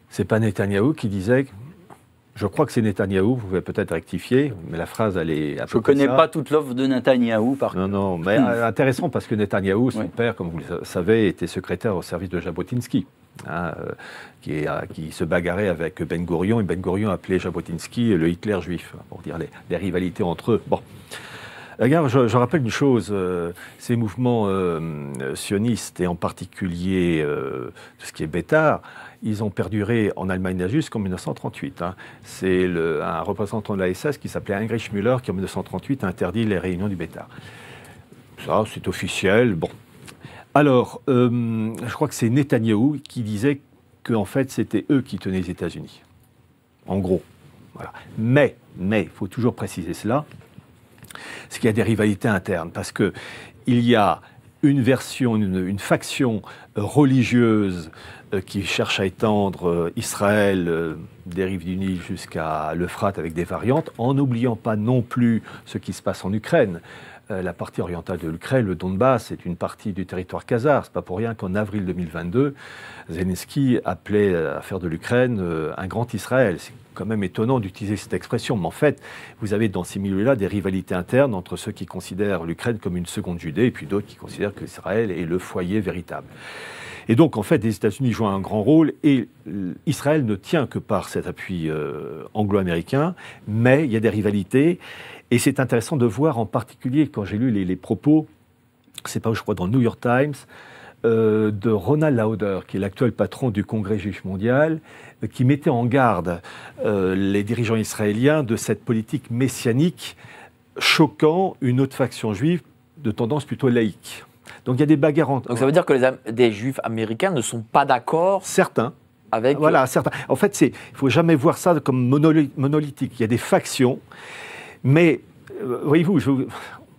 C'est pas Netanyahou qui disait. Je crois que c'est Netanyahou, vous pouvez peut-être rectifier, mais la phrase, elle est. À peu je ne connais pas toute l'offre de Netanyahou, par contre. Non, non, mais intéressant parce que Netanyahou, son père, comme vous le savez, était secrétaire au service de Jabotinsky. Hein, euh, qui, euh, qui, se bagarrait avec Ben Gurion, et Ben Gurion appelait Jabotinsky le Hitler juif, hein, pour dire les, rivalités entre eux. Bon. Regarde, je, je, rappelle une chose, euh, ces mouvements sionistes, et en particulier ce qui est bêtard, ils ont perduré en Allemagne jusqu'en 1938. Hein. C'est un représentant de la SS qui s'appelait Heinrich Müller qui en 1938 a interdit les réunions du bêta. Ça, c'est officiel. Bon, alors, euh, je crois que c'est Netanyahou qui disait qu'en fait, c'était eux qui tenaient les États-Unis. En gros. Mais, mais, il faut toujours préciser cela, c'est qu'il y a des rivalités internes, parce qu'il y a une version, une, faction euh, religieuse euh, qui cherche à étendre Israël des rives du Nil jusqu'à l'Euphrate avec des variantes, en n'oubliant pas non plus ce qui se passe en Ukraine. Euh, la partie orientale de l'Ukraine, le Donbass, est une partie du territoire kazar. C'est pas pour rien qu'en avril 2022, Zelensky appelait à euh, faire de l'Ukraine euh, un grand Israël. C'est quand même étonnant d'utiliser cette expression, mais en fait, vous avez dans ces milieux-là des rivalités internes entre ceux qui considèrent l'Ukraine comme une seconde Judée et puis d'autres qui considèrent que Israël est le foyer véritable. Et donc, en fait, les États-Unis jouent un grand rôle et Israël ne tient que par cet appui anglo-américain, mais il y a des rivalités et c'est intéressant de voir en particulier, quand j'ai lu les, les propos, c'est pas où je crois dans le New York Times, euh, de Ronald Lauder, qui est l'actuel patron du Congrès juif mondial, euh, qui mettait en garde euh, les dirigeants israéliens de cette politique messianique choquant une autre faction juive de tendance plutôt laïque. Donc il y a des bagarres Donc ça veut dire que les, des juifs américains ne sont pas d'accord Certains. Avec... Voilà, certains. En fait, il ne faut jamais voir ça comme monolithique. Il y a des factions. Mais, euh, voyez-vous,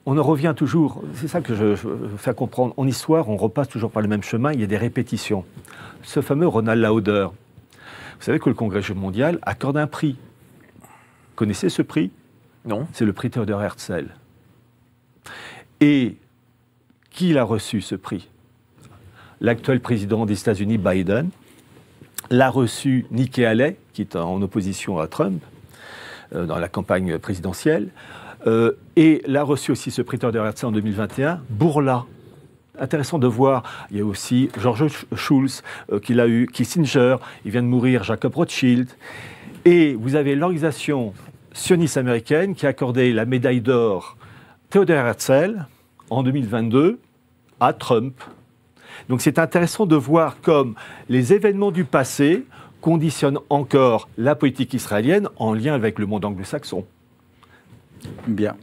on en revient toujours, c'est ça que je, veux faire fais comprendre, en histoire, on repasse toujours par le même chemin, il y a des répétitions. Ce fameux Ronald Lauder, vous savez que le Congrès mondial accorde un prix. Vous connaissez ce prix Non. C'est le prix Theodor Herzl. Et qui l'a reçu ce prix L'actuel président des États-Unis, Biden, l'a reçu Nikki Haley, qui est en opposition à Trump, euh, dans la campagne présidentielle. Euh, et l'a reçu aussi ce prix Herzl en 2021, Bourla, intéressant de voir. Il y a aussi George Schulz euh, qui l'a eu, Kissinger, il vient de mourir, Jacob Rothschild. Et vous avez l'organisation sioniste américaine qui a accordé la médaille d'or Theodore Herzl en 2022 à Trump. Donc c'est intéressant de voir comme les événements du passé conditionne encore la politique israélienne en lien avec le monde anglo-saxon. Bien.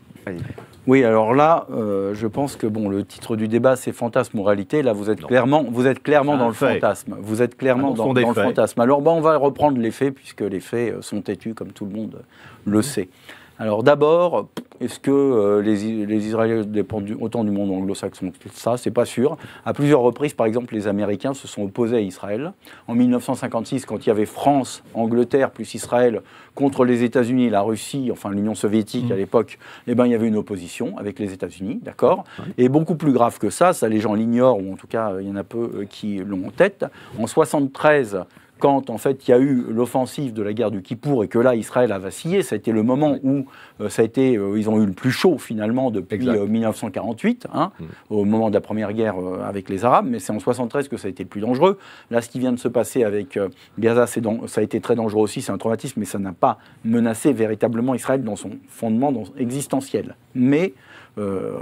Oui, alors là, euh, je pense que bon, le titre du débat, c'est fantasme ou réalité. Là, vous êtes clairement, vous êtes clairement dans le fantasme. Vous êtes clairement dans, le fantasme. Alors, bon, on va reprendre les faits puisque les faits euh, sont têtus, comme tout le monde euh, le mmh. sait. Alors d'abord, est-ce que euh, les, Israéliens dépendent autant du monde anglo-saxon que ça C'est pas sûr. À plusieurs reprises, par exemple, les Américains se sont opposés à Israël. En 1956, quand il y avait France, Angleterre plus Israël contre les États-Unis, la Russie, enfin l'Union soviétique à mmh. l'époque, eh ben, il y avait une opposition avec les États-Unis, d'accord Et beaucoup plus grave que ça, ça les gens l'ignorent, ou en tout cas, il y en a peu euh, qui l'ont en tête. En 1973, quand en fait il y a eu l'offensive de la guerre du Kippour et que là Israël a vacillé, ça a été le moment où euh, ça a été, euh, ils ont eu le plus chaud finalement depuis 1948, euh, hein, mm. au moment de la première guerre avec les Arabes, mais c'est en 73 que ça a été le plus dangereux. Là, ce qui vient de se passer avec Gaza, ça a été très dangereux aussi, c'est un traumatisme, mais ça n'a pas menacé véritablement Israël dans son fondement existentiel. Mais euh,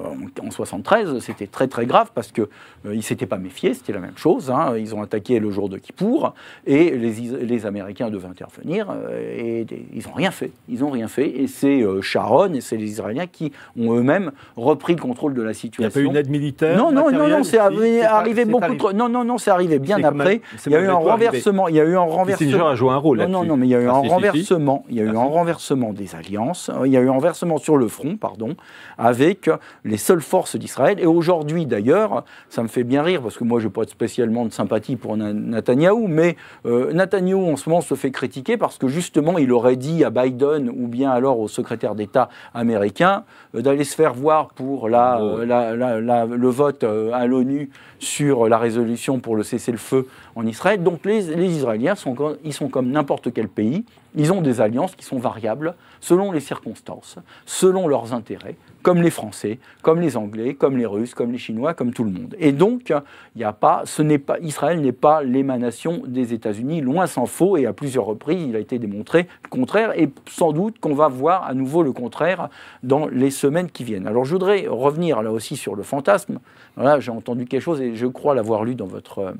en, en, 73, c'était très très grave parce qu'ils euh, ne s'étaient pas méfiés, c'était la même chose. Hein. Ils ont attaqué le jour de Kippour et les, Américains devaient intervenir euh, et, ils n'ont rien fait. Ils ont rien fait et c'est Sharon et c'est les Israéliens qui ont eux-mêmes repris le contrôle de la situation. Il n'y a pas eu une aide militaire Non, non, non, non, c'est arrivé beaucoup Non, non, non, c'est arrivé bien après. Il y a eu un renversement. Il y a eu un renversement. joué un rôle. Non, non, mais il y a eu un renversement. Il y a eu un renversement des alliances. Il y a eu un renversement sur le front, pardon, avec les seules forces d'Israël. Et aujourd'hui, d'ailleurs, ça me fait bien rire, parce que moi, je n'ai pas spécialement de sympathie pour Netanyahou, mais euh, Netanyahu en ce moment, se fait critiquer parce que, justement, il aurait dit à Biden ou bien alors au secrétaire d'État américain euh, d'aller se faire voir pour la, ah euh, le vote à l'ONU sur la résolution pour le cessez-le-feu en Israël. Donc, les, Israéliens, ils sont comme n'importe quel pays. Ils ont des alliances qui sont variables selon les circonstances, selon leurs intérêts, comme les Français, comme les Anglais, comme les Russes, comme les Chinois, comme tout le monde. Et donc, il a pas, ce n'est pas, Israël n'est pas l'émanation des États-Unis, loin s'en faut, et à plusieurs reprises, il a été démontré le contraire, et sans doute qu'on va voir à nouveau le contraire dans les semaines qui viennent. Alors, je voudrais revenir là aussi sur le fantasme. Là, j'ai entendu quelque chose, et je crois l'avoir lu dans votre euh,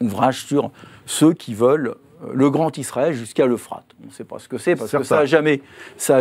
ouvrage sur ceux qui veulent le Grand Israël jusqu'à l'Euphrate. On ne sait pas ce que c'est, parce que ça n'a jamais,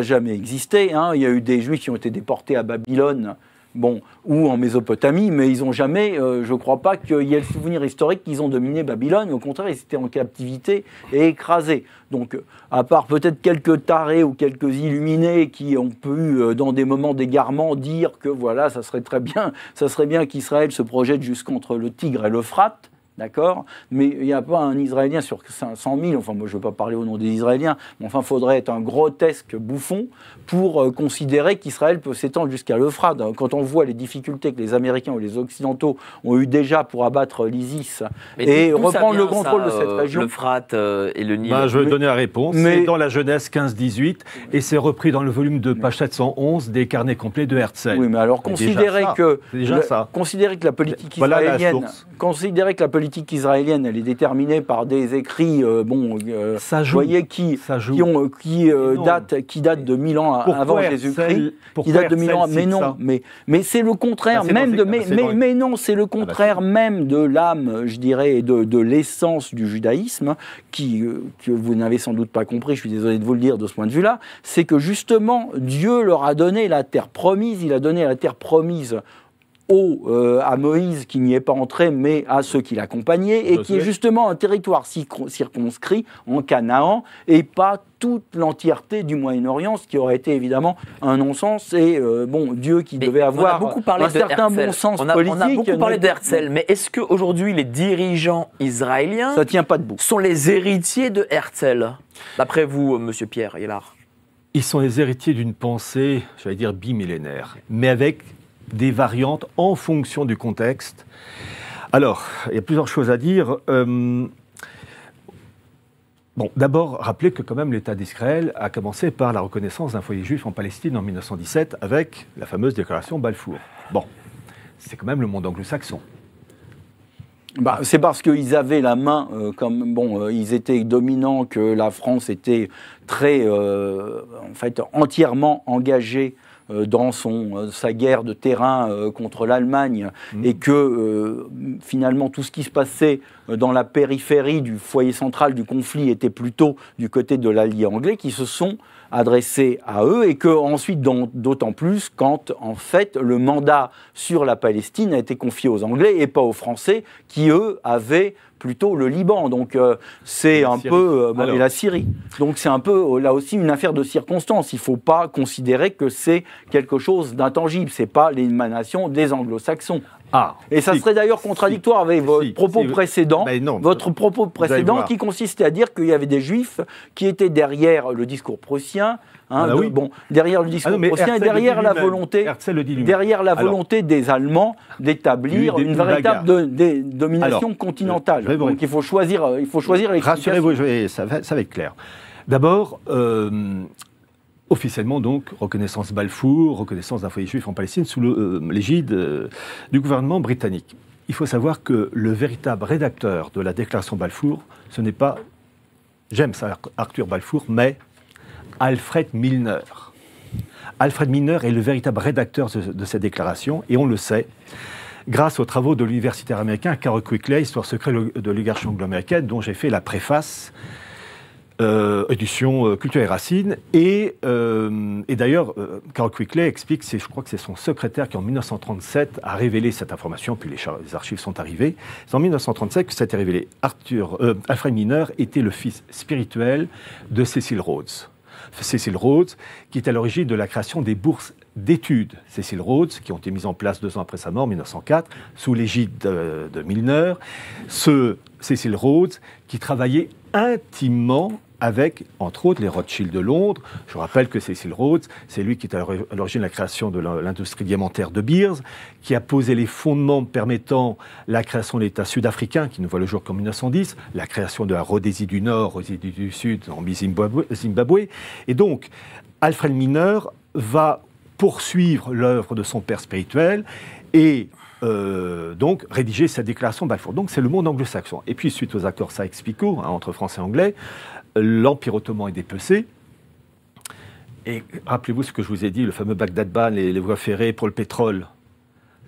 jamais existé. Hein. Il y a eu des Juifs qui ont été déportés à Babylone bon, ou en Mésopotamie, mais ils n'ont jamais, euh, je ne crois pas qu'il y ait le souvenir historique qu'ils ont dominé Babylone. Au contraire, ils étaient en captivité et écrasés. Donc, à part peut-être quelques tarés ou quelques illuminés qui ont pu, euh, dans des moments d'égarement, dire que voilà, ça serait très bien, ça serait bien qu'Israël se projette jusqu'entre le Tigre et l'Euphrate. D'accord Mais il n'y a pas un Israélien sur 100 000, enfin moi je ne veux pas parler au nom des Israéliens, mais enfin faudrait être un grotesque bouffon pour euh, considérer qu'Israël peut s'étendre jusqu'à l'Euphrate. Hein, quand on voit les difficultés que les Américains ou les Occidentaux ont eues déjà pour abattre euh, l'ISIS et reprendre le contrôle de cette euh, région. L'Euphrate et le Nil. Bah, je vais donner la réponse. C'est dans la Genèse 15-18 et c'est repris dans le volume de page 711 des carnets complets de Herzl. Oui, mais alors considérer que, déjà ça. considérer que la politique israélienne, voilà la considérer que la politique politique israélienne, elle est déterminée par des écrits, euh, bon, euh, voyez, qui, qui, ont, euh, qui, datent, qui datent de 1000 ans avant Jésus-Christ, qui datent de mille ans, mais non, mais, mais c'est le contraire ah, même de, ah, mais, mais, non, c'est le ah, bah, contraire même de l'âme, je dirais, de, de l'essence du judaïsme, qui, que vous n'avez sans doute pas compris, je suis désolé de vous le dire de ce point de vue-là, c'est que justement, Dieu leur a donné la terre promise, il a donné la terre promise au, euh, à Moïse qui n'y est pas entré, mais à ceux qui l'accompagnaient, et qui est justement un territoire circonscrit en Canaan, et pas toute l'entièreté du Moyen-Orient, ce qui aurait été évidemment un non-sens. Et euh, bon, Dieu qui devait avoir beaucoup parlé un certain bon sens politique. On a beaucoup parlé d'Herzl, mais est-ce qu'aujourd'hui les dirigeants israéliens Ça tient pas debout. sont les héritiers de Herzl D'après vous, euh, Monsieur Pierre Hélard ils sont les héritiers d'une pensée, je vais dire bimillénaire, mais avec des variantes en fonction du contexte. Alors, il y a plusieurs choses à dire. Euh, bon, d'abord, rappelez que quand même l'État d'Israël a commencé par la reconnaissance d'un foyer juif en Palestine en 1917 avec la fameuse déclaration Balfour. Bon, c'est quand même le monde anglo-saxon. Bah, c'est parce qu'ils avaient la main, euh, comme bon, euh, ils étaient dominants, que la France était très, en fait, entièrement engagée euh, dans euh, sa guerre de terrain euh, contre l'Allemagne mm. et que finalement tout ce qui se passait dans la périphérie du foyer central du conflit était plutôt du côté de l'allié anglais qui se sont adressé à eux et que ensuite d'autant plus quand en fait le mandat sur la Palestine a été confié aux Anglais et pas aux Français qui eux avaient plutôt le Liban. Donc euh, c'est un peu euh, et la Syrie. Donc c'est un peu euh, là aussi une affaire de circonstances. Il ne faut pas considérer que c'est quelque chose d'intangible. C'est pas l'émanation des Anglo-Saxons. Ah. et ça serait d'ailleurs contradictoire avec ben votre, propos précédent, votre propos précédent qui consistait à dire qu'il y avait des juifs qui étaient derrière le discours prussien, hein, ah bah bon, derrière le ah discours prussien et derrière la, volonté, derrière la volonté des Allemands d'établir une véritable domination continentale. Donc il faut choisir, il faut choisir Rassurez-vous, ça, va, être clair. D'abord, euh, officiellement donc reconnaissance Balfour, reconnaissance d'un foyer juif en Palestine sous euh, l'égide euh, du gouvernement britannique. Il faut savoir que le véritable rédacteur de la déclaration Balfour, ce n'est pas James Arthur Balfour, mais Alfred Milner. Alfred Milner est le véritable rédacteur de, cette déclaration, et on le sait, grâce aux travaux de l'universitaire américain Carol Quickley, Histoire secrète de l'oligarchie anglo-américaine, dont j'ai fait la préface, euh, édition euh, Culture et Racines. Et, euh, d'ailleurs, Carl Quickley explique, c'est, je crois que c'est son secrétaire qui en 1937 a révélé cette information, puis les, archives sont arrivées. C'est en 1937 que ça a été révélé. Arthur, Alfred Milner était le fils spirituel de Cécile Rhodes. Cécile Rhodes, qui est à l'origine de la création des bourses d'études. Cécile Rhodes, qui ont été mises en place deux ans après sa mort, en 1904, sous l'égide de, de Milner. Ce Cécile Rhodes, qui travaillait intimement avec, entre autres, les Rothschild de Londres. Je rappelle que Cecil Rhodes, c'est lui qui est à l'origine de la création de l'industrie diamantaire de Beers, qui a posé les fondements permettant la création de l'État sud-africain, qui nous voit le jour qu'en 1910, la création de la Rhodésie du Nord, Rhodésie du Sud, en Zimbabwe. Et donc, Alfred Mineur va poursuivre l'œuvre de son père spirituel et euh, donc rédiger sa déclaration Balfour. Donc c'est le monde anglo-saxon. Et puis suite aux accords Sykes-Picot hein, entre français et anglais, l'Empire ottoman est dépecé. Et rappelez-vous ce que je vous ai dit, le fameux Bagdad Ban, les, voies ferrées pour le pétrole.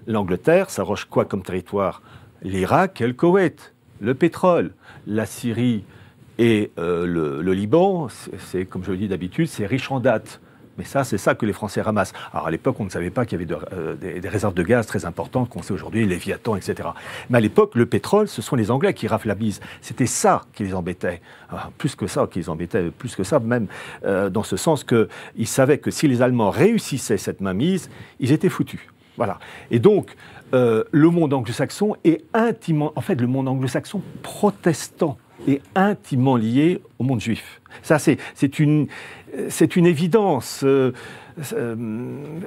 L'Angleterre, s'arroche quoi comme territoire L'Irak et le Koweït, le pétrole. La Syrie et euh, le, Liban, c'est comme je le dis d'habitude, c'est riche en dates. Mais ça, c'est ça que les Français ramassent. Alors à l'époque, on ne savait pas qu'il y avait euh, des, réserves de gaz très importantes qu'on sait aujourd'hui, les Léviathan, etc. Mais à l'époque, le pétrole, ce sont les Anglais qui la mise. C'était ça qui les embêtait. Ah, plus que ça, qui les embêtait, plus que ça, même euh, dans ce sens qu'ils savaient que si les Allemands réussissaient cette mainmise, ils étaient foutus. Voilà. Et donc, euh, le monde anglo-saxon est intimement, en fait, le monde anglo-saxon protestant est intimement lié au monde juif. Ça, c'est une, c'est une évidence. Euh, euh,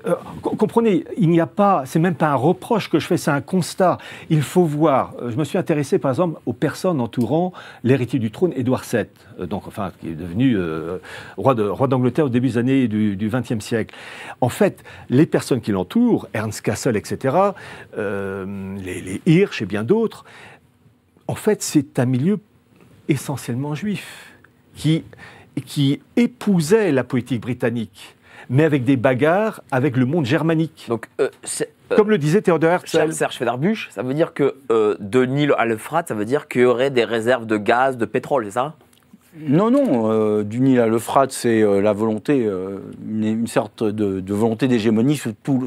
euh, comprenez, il n'y a pas, c'est même pas un reproche que je fais, c'est un constat. Il faut voir. Je me suis intéressé, par exemple, aux personnes entourant l'héritier du trône, Édouard VII, donc enfin qui est devenu roi de, d'Angleterre au début des années du XXe siècle. En fait, les personnes qui l'entourent, Ernst Cassel, etc., les Hirsch et bien d'autres, en fait, c'est un milieu essentiellement juif qui qui épousait la politique britannique, mais avec des bagarres avec le monde germanique. Donc, euh, euh, Comme le disait Théodore Herzl. ça veut dire que euh, de Nil à l'Euphrate, ça veut dire qu'il y aurait des réserves de gaz, de pétrole, c'est ça non, non, euh, du Nil à l'Euphrate, c'est euh, la volonté, euh, une, sorte de, volonté d'hégémonie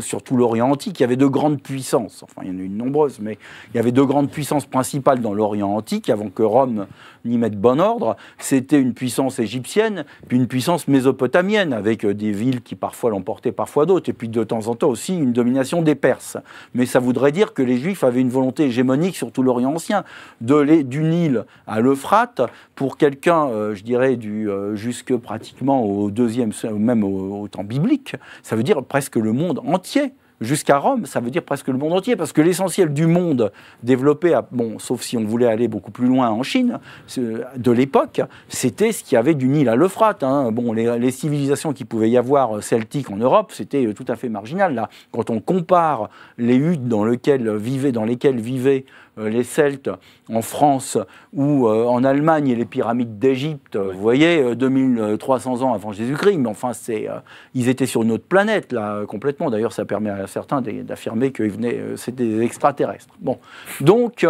sur tout, l'Orient antique. Il y avait deux grandes puissances, enfin il y en a eu nombreuse, nombreuses, mais il y avait deux grandes puissances principales dans l'Orient antique, avant que Rome n'y mette bon ordre. C'était une puissance égyptienne, puis une puissance mésopotamienne, avec des villes qui parfois l'emportaient, parfois d'autres, et puis de temps en temps aussi une domination des Perses. Mais ça voudrait dire que les Juifs avaient une volonté hégémonique sur tout l'Orient ancien, de du Nil à l'Euphrate, pour quelqu'un euh, je dirais, du, euh, jusque pratiquement au deuxième, même au, temps biblique, ça veut dire presque le monde entier jusqu'à Rome, ça veut dire presque le monde entier, parce que l'essentiel du monde développé, bon, sauf si on voulait aller beaucoup plus loin en Chine, de l'époque, c'était ce qu'il y avait du Nil à l'Euphrate. Hein. Bon, les, civilisations qui pouvaient y avoir euh, celtiques en Europe, c'était tout à fait marginal. Là, quand on compare les huttes dans, vivaient, dans lesquelles vivaient euh, les Celtes en France ou euh, en Allemagne et les pyramides d'Égypte, vous voyez, 2300 euh, ans avant Jésus-Christ, mais enfin, c'est, ils étaient sur une autre planète, là, complètement. D'ailleurs, ça permet à certains d'affirmer qu'ils venaient, c'était des extraterrestres. Bon, donc,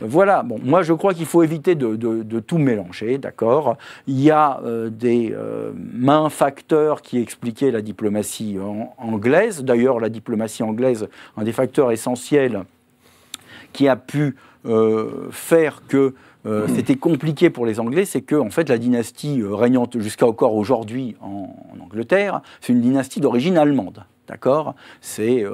voilà. Bon, moi, je crois qu'il faut éviter de, tout mélanger, d'accord Il y a des mains facteurs qui expliquaient la diplomatie anglaise. D'ailleurs, la diplomatie anglaise, un des facteurs essentiels qui a pu euh, faire que euh, hmm. c'était compliqué pour les Anglais, c'est que en fait la dynastie euh, régnante jusqu'à encore aujourd'hui en, Angleterre, c'est une dynastie d'origine allemande. D'accord C'est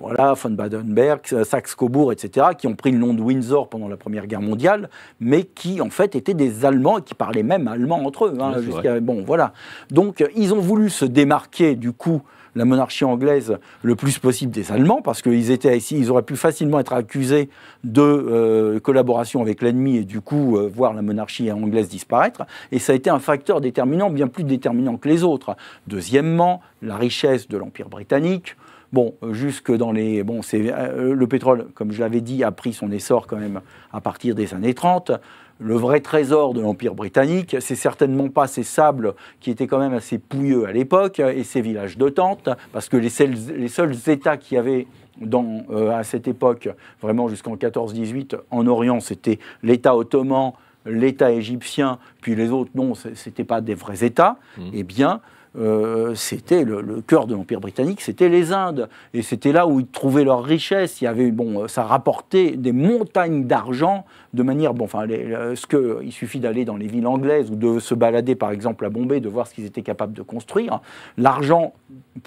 voilà, von Badenberg, Saxe-Cobourg, etc., qui ont pris le nom de Windsor pendant la Première Guerre mondiale, mais qui en fait étaient des Allemands et qui parlaient même allemand entre eux. Hein, bon, voilà. Donc ils ont voulu se démarquer du coup la monarchie anglaise le plus possible des Allemands, parce qu'ils étaient ici, ils auraient pu facilement être accusés de euh, collaboration avec l'ennemi et du coup euh, voir la monarchie anglaise disparaître. Et ça a été un facteur déterminant, bien plus déterminant que les autres. Deuxièmement, la richesse de l'Empire britannique, Bon, jusque dans les. Bon, c'est, euh, le pétrole, comme je l'avais dit, a pris son essor quand même à partir des années 30. Le vrai trésor de l'Empire britannique, c'est certainement pas ces sables qui étaient quand même assez pouilleux à l'époque et ces villages de tentes, parce que les seuls, États qui avaient dans, euh, à cette époque, vraiment jusqu'en 14-18, en Orient, c'était l'État ottoman, l'État égyptien, puis les autres, non, ce n'étaient pas des vrais États, mmh. eh bien, euh, c'était le, cœur de l'Empire britannique, c'était les Indes. Et c'était là où ils trouvaient leur richesse. Il y avait, bon, euh, ça rapportait des montagnes d'argent de manière, bon, enfin, euh, ce que, il suffit d'aller dans les villes anglaises ou de se balader, par exemple, à Bombay, de voir ce qu'ils étaient capables de construire. L'argent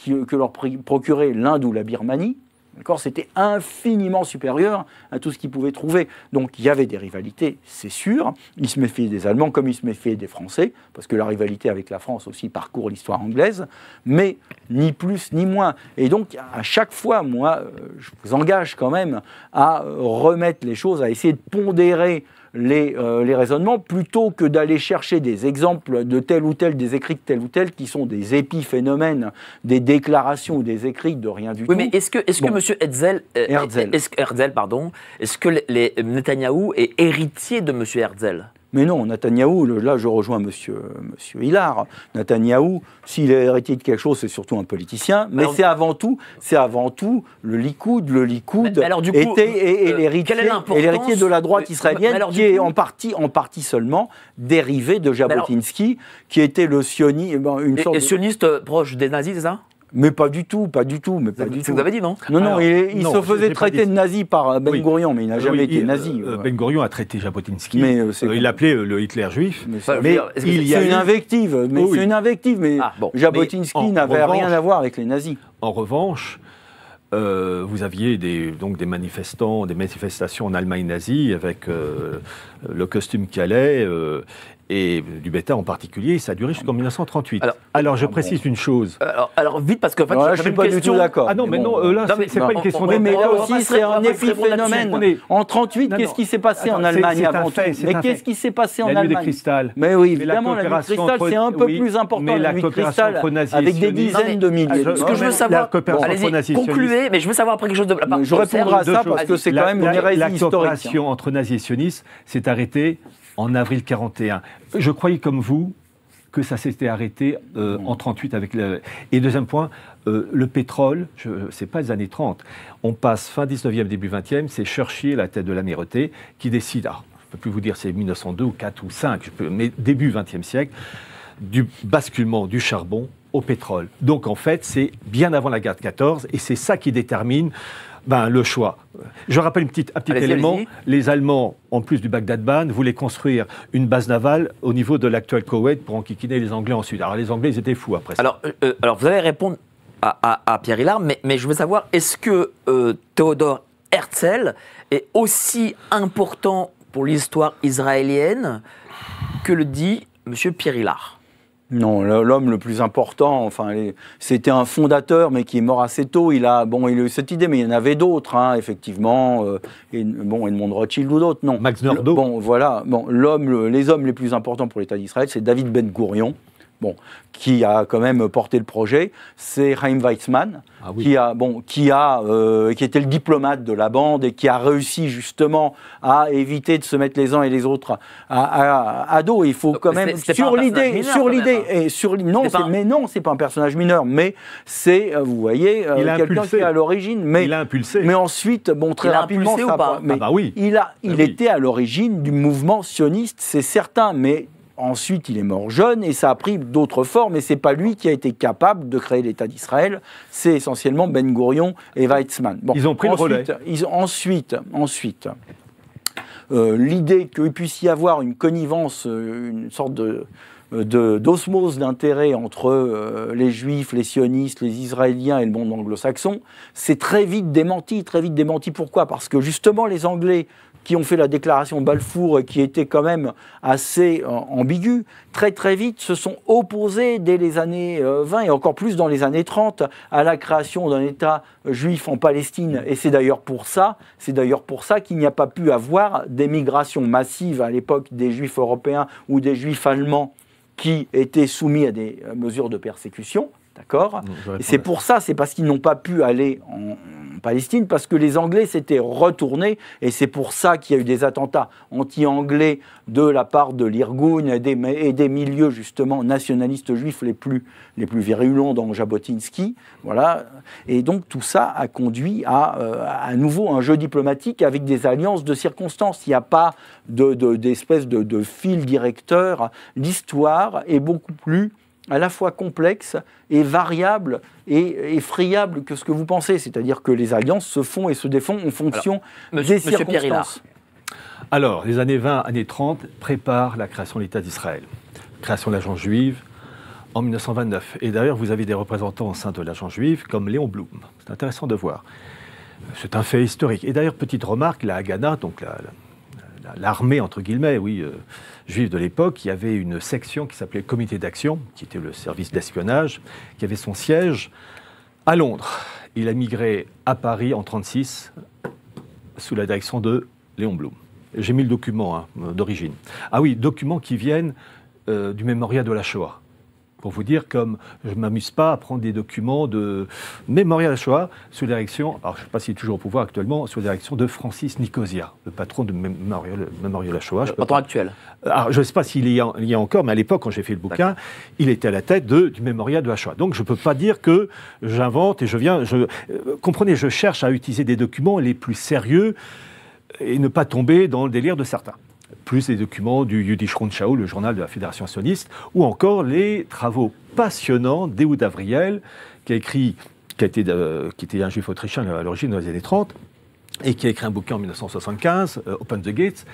que leur procurait l'Inde ou la Birmanie, D'accord C'était infiniment supérieur à tout ce qu'ils pouvaient trouver. Donc il y avait des rivalités, c'est sûr. Ils se méfiaient des Allemands comme ils se méfiaient des Français, parce que la rivalité avec la France aussi parcourt l'histoire anglaise, mais ni plus ni moins. Et donc à chaque fois, moi, euh, je vous engage quand même à remettre les choses, à essayer de pondérer euh, les, raisonnements plutôt que d'aller chercher des exemples de tel ou tel, des écrits de tel ou tel qui sont des épiphénomènes, des déclarations ou des écrits de rien du tout. Oui, mais est-ce que, M. Herzl, euh, est pardon, est-ce que les, est héritier de M. Herzl mais non, Netanyahou, là je rejoins monsieur, monsieur Hilar, Netanyahou, s'il est héritier de quelque chose, c'est surtout un politicien, mais c'est avant tout, c'est avant tout le Likoud, le Likoud alors, du était et, euh, l'héritier de la droite israélienne qui est en partie, en partie seulement dérivé de Jabotinsky, qui était le sioniste, une et, euh, proche des nazis, c'est ça mais pas du tout, pas du tout, mais pas du tout. vous avez dit, non Non, non, il, se faisait traiter de nazi par euh, Ben mais il n'a euh, jamais été nazi. Euh, ben Ben-Gurion a traité Jabotinsky. il l'appelait le Hitler juif. Mais, une invective. Mais c'est une invective. Mais ah, Jabotinsky n'avait rien à voir avec les nazis. En revanche. vous aviez des, donc des manifestants, des manifestations en Allemagne nazie avec le costume allait et du bêta en particulier, ça a duré jusqu'en 1938. Alors, je précise une chose. Euh, alors, vite, parce que fait, je ne suis pas question... du tout d'accord. Ah non, mais, non, euh, là, c'est pas une question de mais là aussi, c'est un épiphénomène. En 1938, qu'est-ce qui s'est passé en Allemagne avant tout Mais qu'est-ce qui s'est passé en Allemagne La nuit des cristals. Mais oui, évidemment, la nuit des cristals, c'est un peu plus important. La nuit des nazis avec des dizaines de milliers. Ah, Ce que je veux savoir, allez-y, concluez, mais je veux savoir après quelque chose de... Je répondrai à ça parce que c'est quand même une hérésie historique. La hein. coopération entre nazis et sionistes s'est arrêtée en avril 41. Je croyais comme vous que ça s'était arrêté euh, en 38 avec le... Et deuxième point, euh, le pétrole, ce n'est pas les années 30. On passe fin 19e, début 20e, c'est Churchill, la tête de l'amirauté, qui décide, ah, je ne peux plus vous dire c'est 1902 ou 4 ou 5, mais début 20e siècle, du basculement du charbon au pétrole. Donc en fait, c'est bien avant la guerre de 14 et c'est ça qui détermine ben, Le choix. Je rappelle un petit élément. les Allemands, en plus du Bagdad Ban, voulaient construire une base navale au niveau de l'actuel Koweït pour enquiquiner les Anglais ensuite. Alors les Anglais, ils étaient fous après ça. Alors, euh, euh, vous allez répondre à, Pierre Hillard, mais, je veux savoir, est-ce que Theodore euh, Théodore Herzl est aussi important pour l'histoire israélienne que le dit M. Pierre Hillard non, l'homme le plus important, enfin, c'était un fondateur, mais qui est mort assez tôt. Il a, bon, il eu cette idée, mais il y en avait d'autres, hein, effectivement. et, euh, bon, Edmond Rothschild ou d'autres, non. Max Nordau. Bon, voilà. Bon, l'homme, les hommes les plus importants pour l'État d'Israël, c'est David Ben gourion qui a quand même porté le projet, c'est Chaim Weizmann, ah qui, a, bon, qui, a, euh, qui était le diplomate de la bande et qui a réussi justement à éviter de se mettre les uns et les autres à, dos. Il faut quand même, sur l'idée, sur l'idée, et sur non, mais non, c'est pas un personnage mineur, mais c'est, euh, vous voyez, euh, quelqu'un qui est à l'origine. Mais, il a impulsé. Mais ensuite, bon, très rapidement, ou pas ah bah oui. il, a, il ah était à l'origine du mouvement sioniste, c'est certain, mais Ensuite, il est mort jeune et ça a pris d'autres formes. Et c'est pas lui qui a été capable de créer l'État d'Israël. C'est essentiellement Ben Gurion et Weizmann. ils ont pris le relais. ensuite, ensuite, euh, l'idée qu'il puisse y avoir une connivence, euh, une sorte euh, de d'osmose d'intérêt entre les juifs, les sionistes, les israéliens et le monde anglo-saxon, c'est très vite démenti, très vite démenti. Pourquoi Parce que justement les Anglais qui ont fait la déclaration Balfour et qui était quand même assez euh, ambiguë, très très vite se sont opposés dès les années 20 euh, et encore plus dans les années 30 à la création d'un État juif en Palestine. Et c'est d'ailleurs pour ça, c'est d'ailleurs pour ça qu'il n'y a pas pu avoir d'émigration massive à l'époque des juifs européens ou des juifs allemands qui étaient soumis à des euh, mesures de persécution D'accord C'est pour ça, c'est parce qu'ils n'ont pas pu aller en, Palestine, parce que les Anglais s'étaient retournés, et c'est pour ça qu'il y a eu des attentats anti-anglais de la part de l'Irgun et, des, milieux, justement, nationalistes juifs les plus, virulents dans Jabotinsky. Voilà. Et donc, tout ça a conduit à, euh, à nouveau, un jeu diplomatique avec des alliances de circonstances. Il n'y a pas d'espèce de, de fil directeur. L'histoire est beaucoup plus à la fois complexe et variable et, et que ce que vous pensez. C'est-à-dire que les alliances se font et se défont en fonction de des monsieur, circonstances. Alors, les années 20, années 30 préparent la création de l'État d'Israël, création de l'agence juive en 1929. Et d'ailleurs, vous avez des représentants au sein de l'agent juive comme Léon Blum. C'est intéressant de voir. C'est un fait historique. Et d'ailleurs, petite remarque, la Haganah, donc la, l'armée, entre guillemets, oui, euh, juive de l'époque, il y avait une section qui s'appelait comité d'action, qui était le service d'espionnage, qui avait son siège à Londres. Il a migré à Paris en 1936 sous la direction de Léon Blum. J'ai mis le document hein, d'origine. Ah oui, documents qui viennent euh, du mémorial de la Shoah. Pour vous dire, comme je ne m'amuse pas à prendre des documents de Mémorial Shoah sous direction, alors je ne sais pas s'il est toujours au pouvoir actuellement, sous direction de Francis Nicosia, le patron de Mémorial, Mémorial Shoah. Le patron actuel euh, Je ne sais pas s'il y, y, a encore, mais à l'époque, quand j'ai fait le bouquin, il était à la tête du Mémorial de la Shoah. Donc je ne peux pas dire que j'invente et je viens. Je, euh, comprenez, je cherche à utiliser des documents les plus sérieux et ne pas tomber dans le délire de certains plus les documents du Yiddish Rundschau, le journal de la Fédération sioniste, ou encore les travaux passionnants d'Ehud Avriel, qui a écrit, euh, qui, était un juif autrichien à l'origine dans les années 30, et qui a écrit un bouquin en 1975, euh, Open the Gates,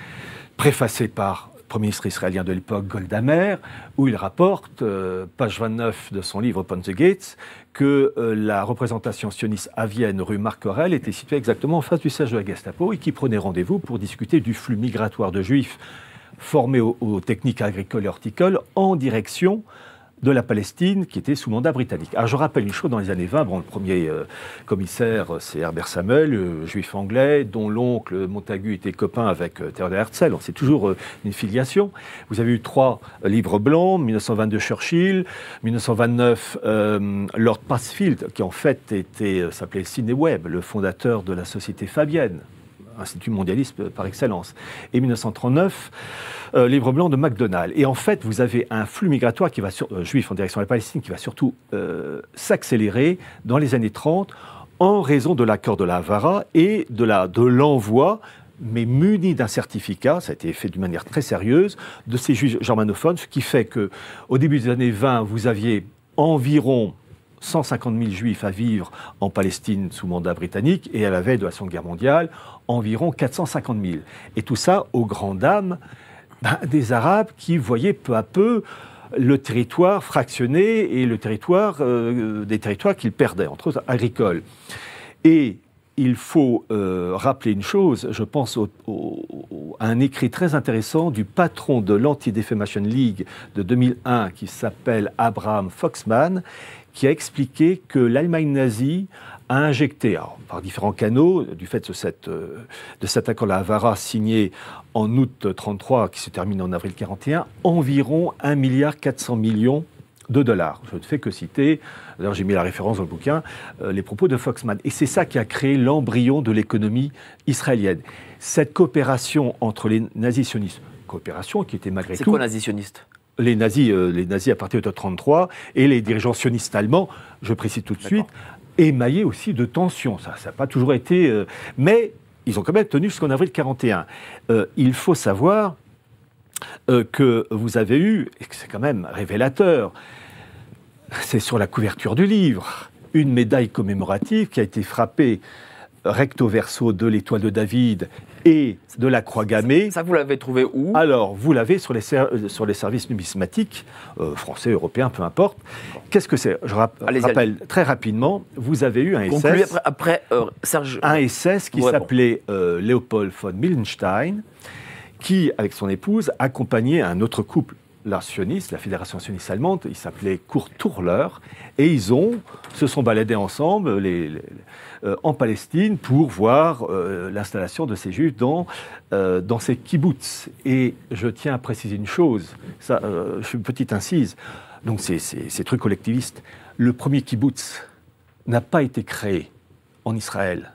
préfacé par le Premier ministre israélien de l'époque, Goldamer, où il rapporte, euh, page 29 de son livre Open the Gates, que euh, la représentation sioniste à Vienne, rue Marquerel, était située exactement en face du siège de la Gestapo et qui prenait rendez-vous pour discuter du flux migratoire de juifs formés aux, aux techniques agricoles et horticoles en direction de la Palestine qui était sous mandat britannique. Alors je rappelle une chose, dans les années 20, le premier euh, commissaire euh, c'est Herbert Samuel, euh, juif anglais, dont l'oncle Montagu était copain avec euh, Theodore Herzl, c'est toujours une filiation. Vous avez eu trois livres blancs, 1922 Churchill, 1929 Lord Passfield, qui en fait était s'appelait Sidney Webb, le fondateur de la société fabienne, institut mondialiste par excellence. Et 1939, euh, Livre blanc de McDonald's. Et en fait, vous avez un flux migratoire qui va sur, euh, juif en direction de la Palestine qui va surtout euh, s'accélérer dans les années 30 en raison de l'accord de la Havara et de l'envoi de mais muni d'un certificat, ça a été fait d'une manière très sérieuse, de ces juifs germanophones, ce qui fait qu'au début des années 20, vous aviez environ 150 000 juifs à vivre en Palestine sous mandat britannique, et à la veille de la Seconde Guerre mondiale, environ 450 000. Et tout ça aux grandes dames ben, des Arabes qui voyaient peu à peu le territoire fractionné et le territoire, euh, des territoires qu'ils perdaient, entre autres agricoles. Et il faut euh, rappeler une chose, je pense à un écrit très intéressant du patron de l'Anti-Defamation League de 2001 qui s'appelle Abraham Foxman, qui a expliqué que l'Allemagne nazie a injecté, par différents canaux, du fait de, cette, euh, de cet accord la Havara signé en août 1933, qui se termine en avril 1941, environ 1,4 milliard de dollars. Je ne fais que citer, d'ailleurs j'ai mis la référence dans le bouquin, euh, les propos de Foxman. Et c'est ça qui a créé l'embryon de l'économie israélienne. Cette coopération entre les nazis sionistes, coopération qui était malgré tout... C'est quoi sionistes les nazis, euh, les nazis à partir de 1933 et les dirigeants sionistes allemands, je précise tout de suite, émaillé aussi de tensions. Ça n'a pas toujours été. Euh, mais ils ont quand même tenu jusqu'en avril 41. Euh, il faut savoir euh, que vous avez eu, et c'est quand même révélateur, c'est sur la couverture du livre, une médaille commémorative qui a été frappée recto verso de l'étoile de David et de la croix gammée. Ça, vous l'avez trouvé où Alors, vous l'avez sur, euh, sur, les services numismatiques, euh, français, européens, peu importe. Qu'est-ce que c'est Je rappelle très rapidement, vous avez eu un SS. après, euh, Serge. Un SS qui s'appelait Léopold von Millenstein, qui, avec son épouse, accompagnait un autre couple la sioniste, la fédération sioniste allemande, ils s'appelaient Court-Tourleur, et ils ont, se sont baladés ensemble euh, en Palestine pour voir euh, l'installation de ces juifs dans, euh, dans ces kibbutz. Et je tiens à préciser une chose, ça, je fais une petite incise, donc c'est ces trucs collectivistes. Le premier kibbutz n'a pas été créé en Israël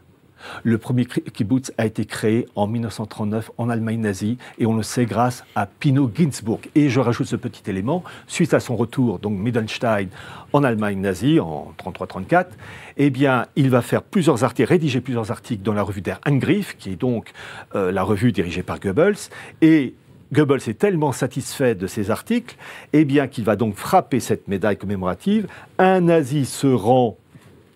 le premier kibbutz a été créé en 1939 en Allemagne nazie et on le sait grâce à Pino Ginzburg. Et je rajoute ce petit élément, suite à son retour, donc Middenstein, en Allemagne nazie en 1933 34 eh bien, il va faire plusieurs articles, rédiger plusieurs articles dans la revue der Angriff, qui est donc euh, la revue dirigée par Goebbels, et Goebbels est tellement satisfait de ces articles, eh bien qu'il va donc frapper cette médaille commémorative. Un nazi se rend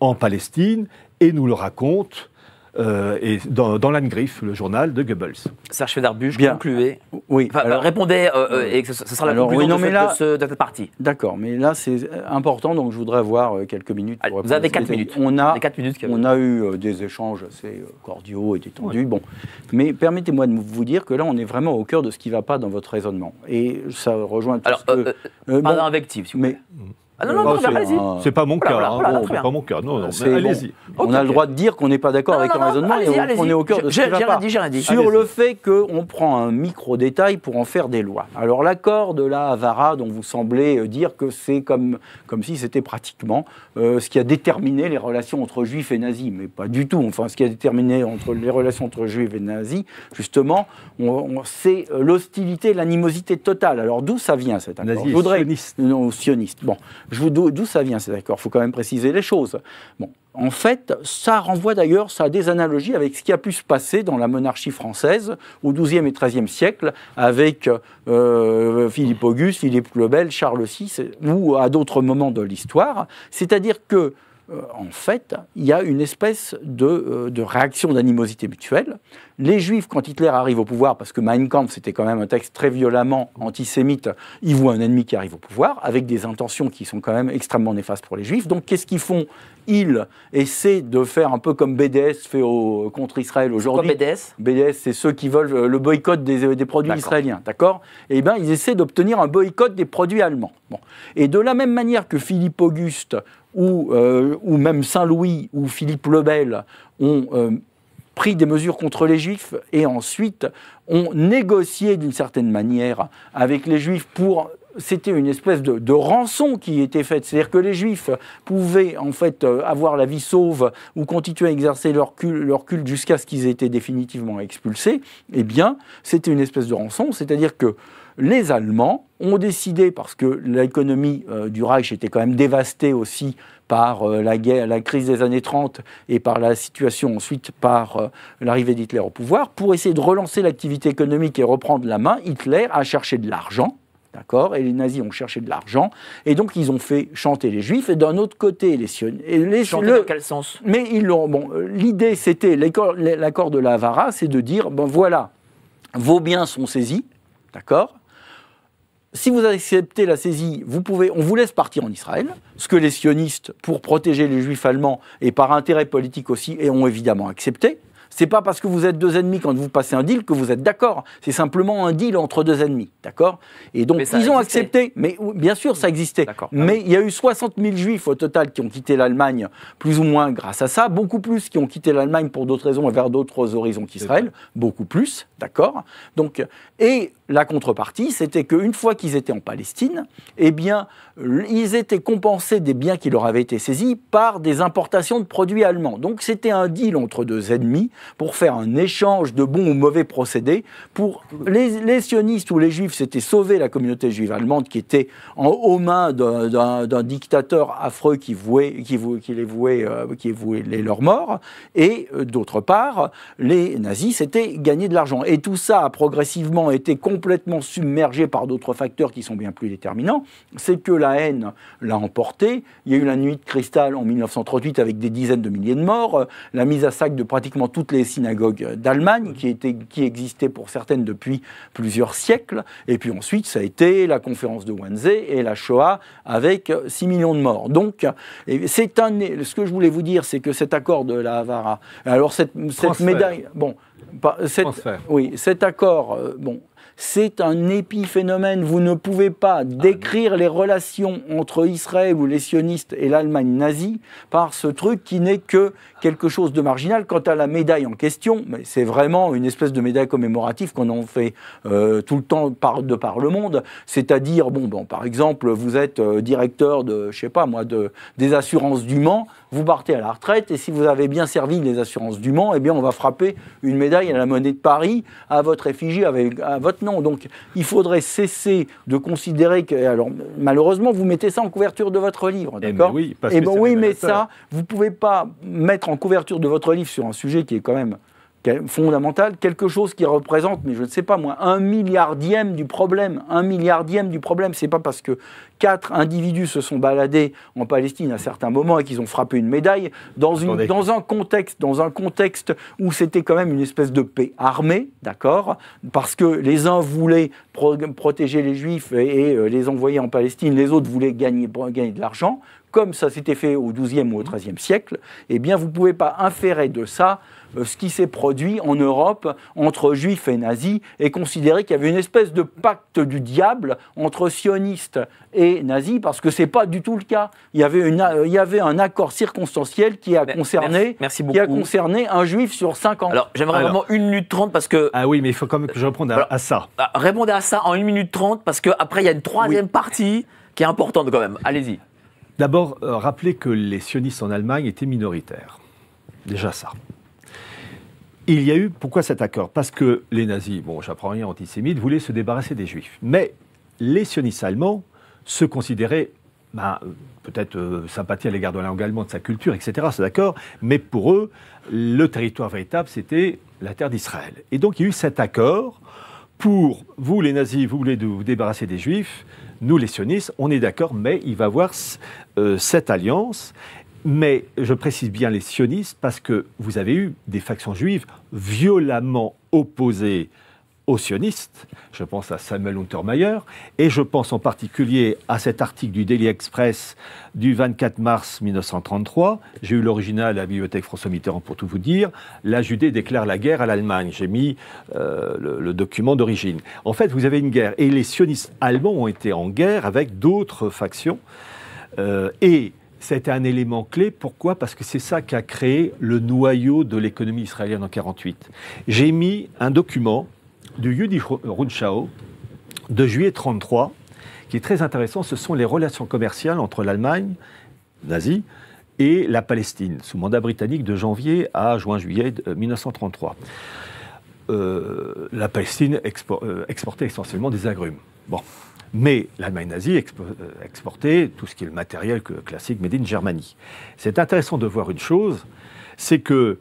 en Palestine et nous le raconte euh, et dans, dans l'Angriff, le journal de Goebbels. Serge bien concluez. Oui. répondez, euh, euh, et que ce, sera la conclusion de, cette partie. D'accord, mais là c'est important, donc je voudrais avoir quelques minutes. Pour vous avez 4 minutes. On a, quatre minutes on a eu des échanges assez cordiaux et détendus. Bon. Mais permettez-moi de vous dire que là, on est vraiment au cœur de ce qui ne va pas dans votre raisonnement. Et ça rejoint tout alors, ce que... si vous mais, ah non, non, non allez-y. C'est pas mon cas. Hein, pas mon cas. Non, On a le droit de dire qu'on n'est pas d'accord avec un raisonnement et on, est au cœur de ce que Sur le fait qu'on prend un micro-détail pour en faire des lois. Alors, l'accord de la Havara, dont vous semblez euh, dire que c'est comme, comme si c'était pratiquement euh, ce qui a déterminé les relations entre juifs et nazis, mais pas du tout. Enfin, ce qui a déterminé entre les relations entre juifs et nazis, justement, c'est euh, l'hostilité, l'animosité totale. Alors, d'où ça vient cet accord sioniste. Non, sioniste. D'où ça vient c'est d'accord, Il faut quand même préciser les choses. Bon. En fait, ça renvoie d'ailleurs, ça a des analogies avec ce qui a pu se passer dans la monarchie française au XIIe et XIIIe siècle avec euh, Philippe Auguste, Philippe le Bel, Charles VI ou à d'autres moments de l'histoire. C'est-à-dire que euh, en fait, il y a une espèce de, euh, de réaction d'animosité mutuelle. Les Juifs, quand Hitler arrive au pouvoir, parce que Mein Kampf, c'était quand même un texte très violemment antisémite, ils voient un ennemi qui arrive au pouvoir, avec des intentions qui sont quand même extrêmement néfastes pour les Juifs. Donc, qu'est-ce qu'ils font ils essaient de faire un peu comme BDS fait au, contre Israël aujourd'hui. BDS BDS, c'est ceux qui veulent euh, le boycott des, euh, produits israéliens, d'accord Eh bien, ils essaient d'obtenir un boycott des produits allemands. Et de la même manière que Philippe Auguste ou, euh, ou même Saint-Louis ou Philippe Lebel ont pris des mesures contre les juifs et ensuite ont négocié d'une certaine manière avec les juifs pour c'était une espèce de, rançon qui était faite. C'est-à-dire que les Juifs pouvaient en fait euh, avoir la vie sauve ou continuer à exercer leur, culte jusqu'à ce qu'ils aient été définitivement expulsés. Eh bien, c'était une espèce de rançon. C'est-à-dire que les Allemands ont décidé, parce que l'économie euh, du Reich était quand même dévastée aussi par euh, la, la crise des années 30 et par la situation ensuite par l'arrivée d'Hitler au pouvoir, pour essayer de relancer l'activité économique et reprendre la main, Hitler a cherché de l'argent D'accord Et les nazis ont cherché de l'argent, et donc ils ont fait chanter les juifs, et d'un autre côté, les sionistes. Chanter dans sens Mais ils l'ont. Bon, l'idée, c'était, l'accord de la Havara, c'est de dire ben voilà, vos biens sont saisis, d'accord si vous acceptez la saisie, vous pouvez, on vous laisse partir en Israël, ce que les sionistes, pour protéger les juifs allemands et par intérêt politique aussi, et ont évidemment accepté. C'est pas parce que vous êtes deux ennemis quand vous passez un deal que vous êtes d'accord. C'est simplement un deal entre deux ennemis, d'accord Et donc ils ont accepté. Mais bien sûr, ça existait. Mais il y a eu 60 000 juifs au total qui ont quitté l'Allemagne, plus ou moins grâce à ça. Beaucoup plus qui ont quitté l'Allemagne pour d'autres raisons et vers d'autres horizons qu'Israël. Beaucoup plus, d'accord Donc et la contrepartie, c'était qu'une fois qu'ils étaient en Palestine, eh bien, ils étaient compensés des biens qui leur avaient été saisis par des importations de produits allemands. Donc c'était un deal entre deux ennemis pour faire un échange de bons ou mauvais procédés. Pour les, sionistes ou les juifs, c'était sauver la communauté juive allemande qui était aux mains d'un dictateur affreux qui, vouait, qui, vouait, qui les vouait, euh, qui les, leurs morts. Et euh, d'autre part, les nazis, c'était gagner de l'argent. Et tout ça a progressivement été compensé complètement submergé par d'autres facteurs qui sont bien plus déterminants, c'est que la haine l'a emporté. Il y a eu la nuit de cristal en 1938 avec des dizaines de milliers de morts, la mise à sac de pratiquement toutes les synagogues d'Allemagne qui, qui existaient pour certaines depuis plusieurs siècles, et puis ensuite ça a été la conférence de Wannsee et la Shoah avec 6 millions de morts. Donc, c'est ce que je voulais vous dire, c'est que cet accord de la Havara, alors cette, médaille, bon, oui, cet accord, euh, bon, c'est un épiphénomène. Vous ne pouvez pas ah, décrire les relations entre Israël ou les sionistes et l'Allemagne nazie par ce truc qui n'est que quelque chose de marginal. Quant à la médaille en question, Mais c'est vraiment une espèce de médaille commémorative qu'on en fait euh, tout le temps par, de par le monde. C'est-à-dire, bon, bon, par exemple, vous êtes euh, directeur de, je sais pas moi, de, des assurances du Mans, vous partez à la retraite et si vous avez bien servi les assurances du Mans, eh bien, on va frapper une médaille à la monnaie de Paris à votre effigie, avec, à votre nom. Donc il faudrait cesser de considérer que. Alors malheureusement, vous mettez ça en couverture de votre livre, eh, d'accord oui, Et eh ben bon oui mais ça, vous ne pouvez pas mettre en couverture de votre livre sur un sujet qui est quand même fondamentale, quelque chose qui représente, mais je ne sais pas moi, un milliardième du problème. Un milliardième du problème, c'est pas parce que quatre individus se sont baladés en Palestine à certains moments et qu'ils ont frappé une médaille dans, une, dans, un contexte, dans un contexte où c'était quand même une espèce de paix armée, d'accord, parce que les uns voulaient protéger les Juifs et, euh, les envoyer en Palestine, les autres voulaient gagner, gagner de l'argent, comme ça s'était fait au XIIe ou au XIIIe siècle. et eh bien, vous ne pouvez pas inférer de ça euh, ce qui s'est produit en Europe entre juifs et nazis est considérer qu'il y avait une espèce de pacte du diable entre sionistes et nazis, parce que ce n'est pas du tout le cas. Il y avait, euh, un accord circonstanciel qui a, concerné, un juif sur cinq Alors, j'aimerais vraiment une minute 30 parce que. Ah oui, mais il faut quand même que je réponde à, ça. Bah, répondez à ça en une minute trente, parce qu'après, il y a une troisième partie qui est importante quand même. Allez-y. D'abord, rappeler euh, rappelez que les sionistes en Allemagne étaient minoritaires. Déjà ça il y a eu, pourquoi cet accord Parce que les nazis, bon, j'apprends rien, antisémites, voulaient se débarrasser des juifs. Mais les sionistes allemands se considéraient ben, euh, peut-être euh, sympathie à l'égard de la langue allemande, de sa culture, etc. C'est d'accord. Mais pour eux, le territoire véritable, c'était la terre d'Israël. Et donc il y a eu cet accord pour vous, les nazis, vous voulez vous débarrasser des juifs. Nous, les sionistes, on est d'accord, mais il va y avoir euh, cette alliance. Mais je précise bien les sionistes parce que vous avez eu des factions juives violemment opposées aux sionistes. Je pense à Samuel Untermeyer et je pense en particulier à cet article du Daily Express du 24 mars 1933. J'ai eu l'original à la bibliothèque François Mitterrand pour tout vous dire. La Judée déclare la guerre à l'Allemagne. J'ai mis euh, le, document d'origine. En fait, vous avez une guerre et les sionistes allemands ont été en guerre avec d'autres factions. Euh, et ça a été un élément clé. Pourquoi Parce que c'est ça qui a créé le noyau de l'économie israélienne en 1948. J'ai mis un document du Yudi Runchao de juillet 1933 qui est très intéressant. Ce sont les relations commerciales entre l'Allemagne nazie et la Palestine, sous mandat britannique de janvier à juin-juillet 1933. Euh, euh, la Palestine euh, exportait essentiellement des agrumes. Bon. Mais l'Allemagne nazie euh, exportait tout ce qui est le matériel classique made in Germany. C'est intéressant de voir une chose, c'est que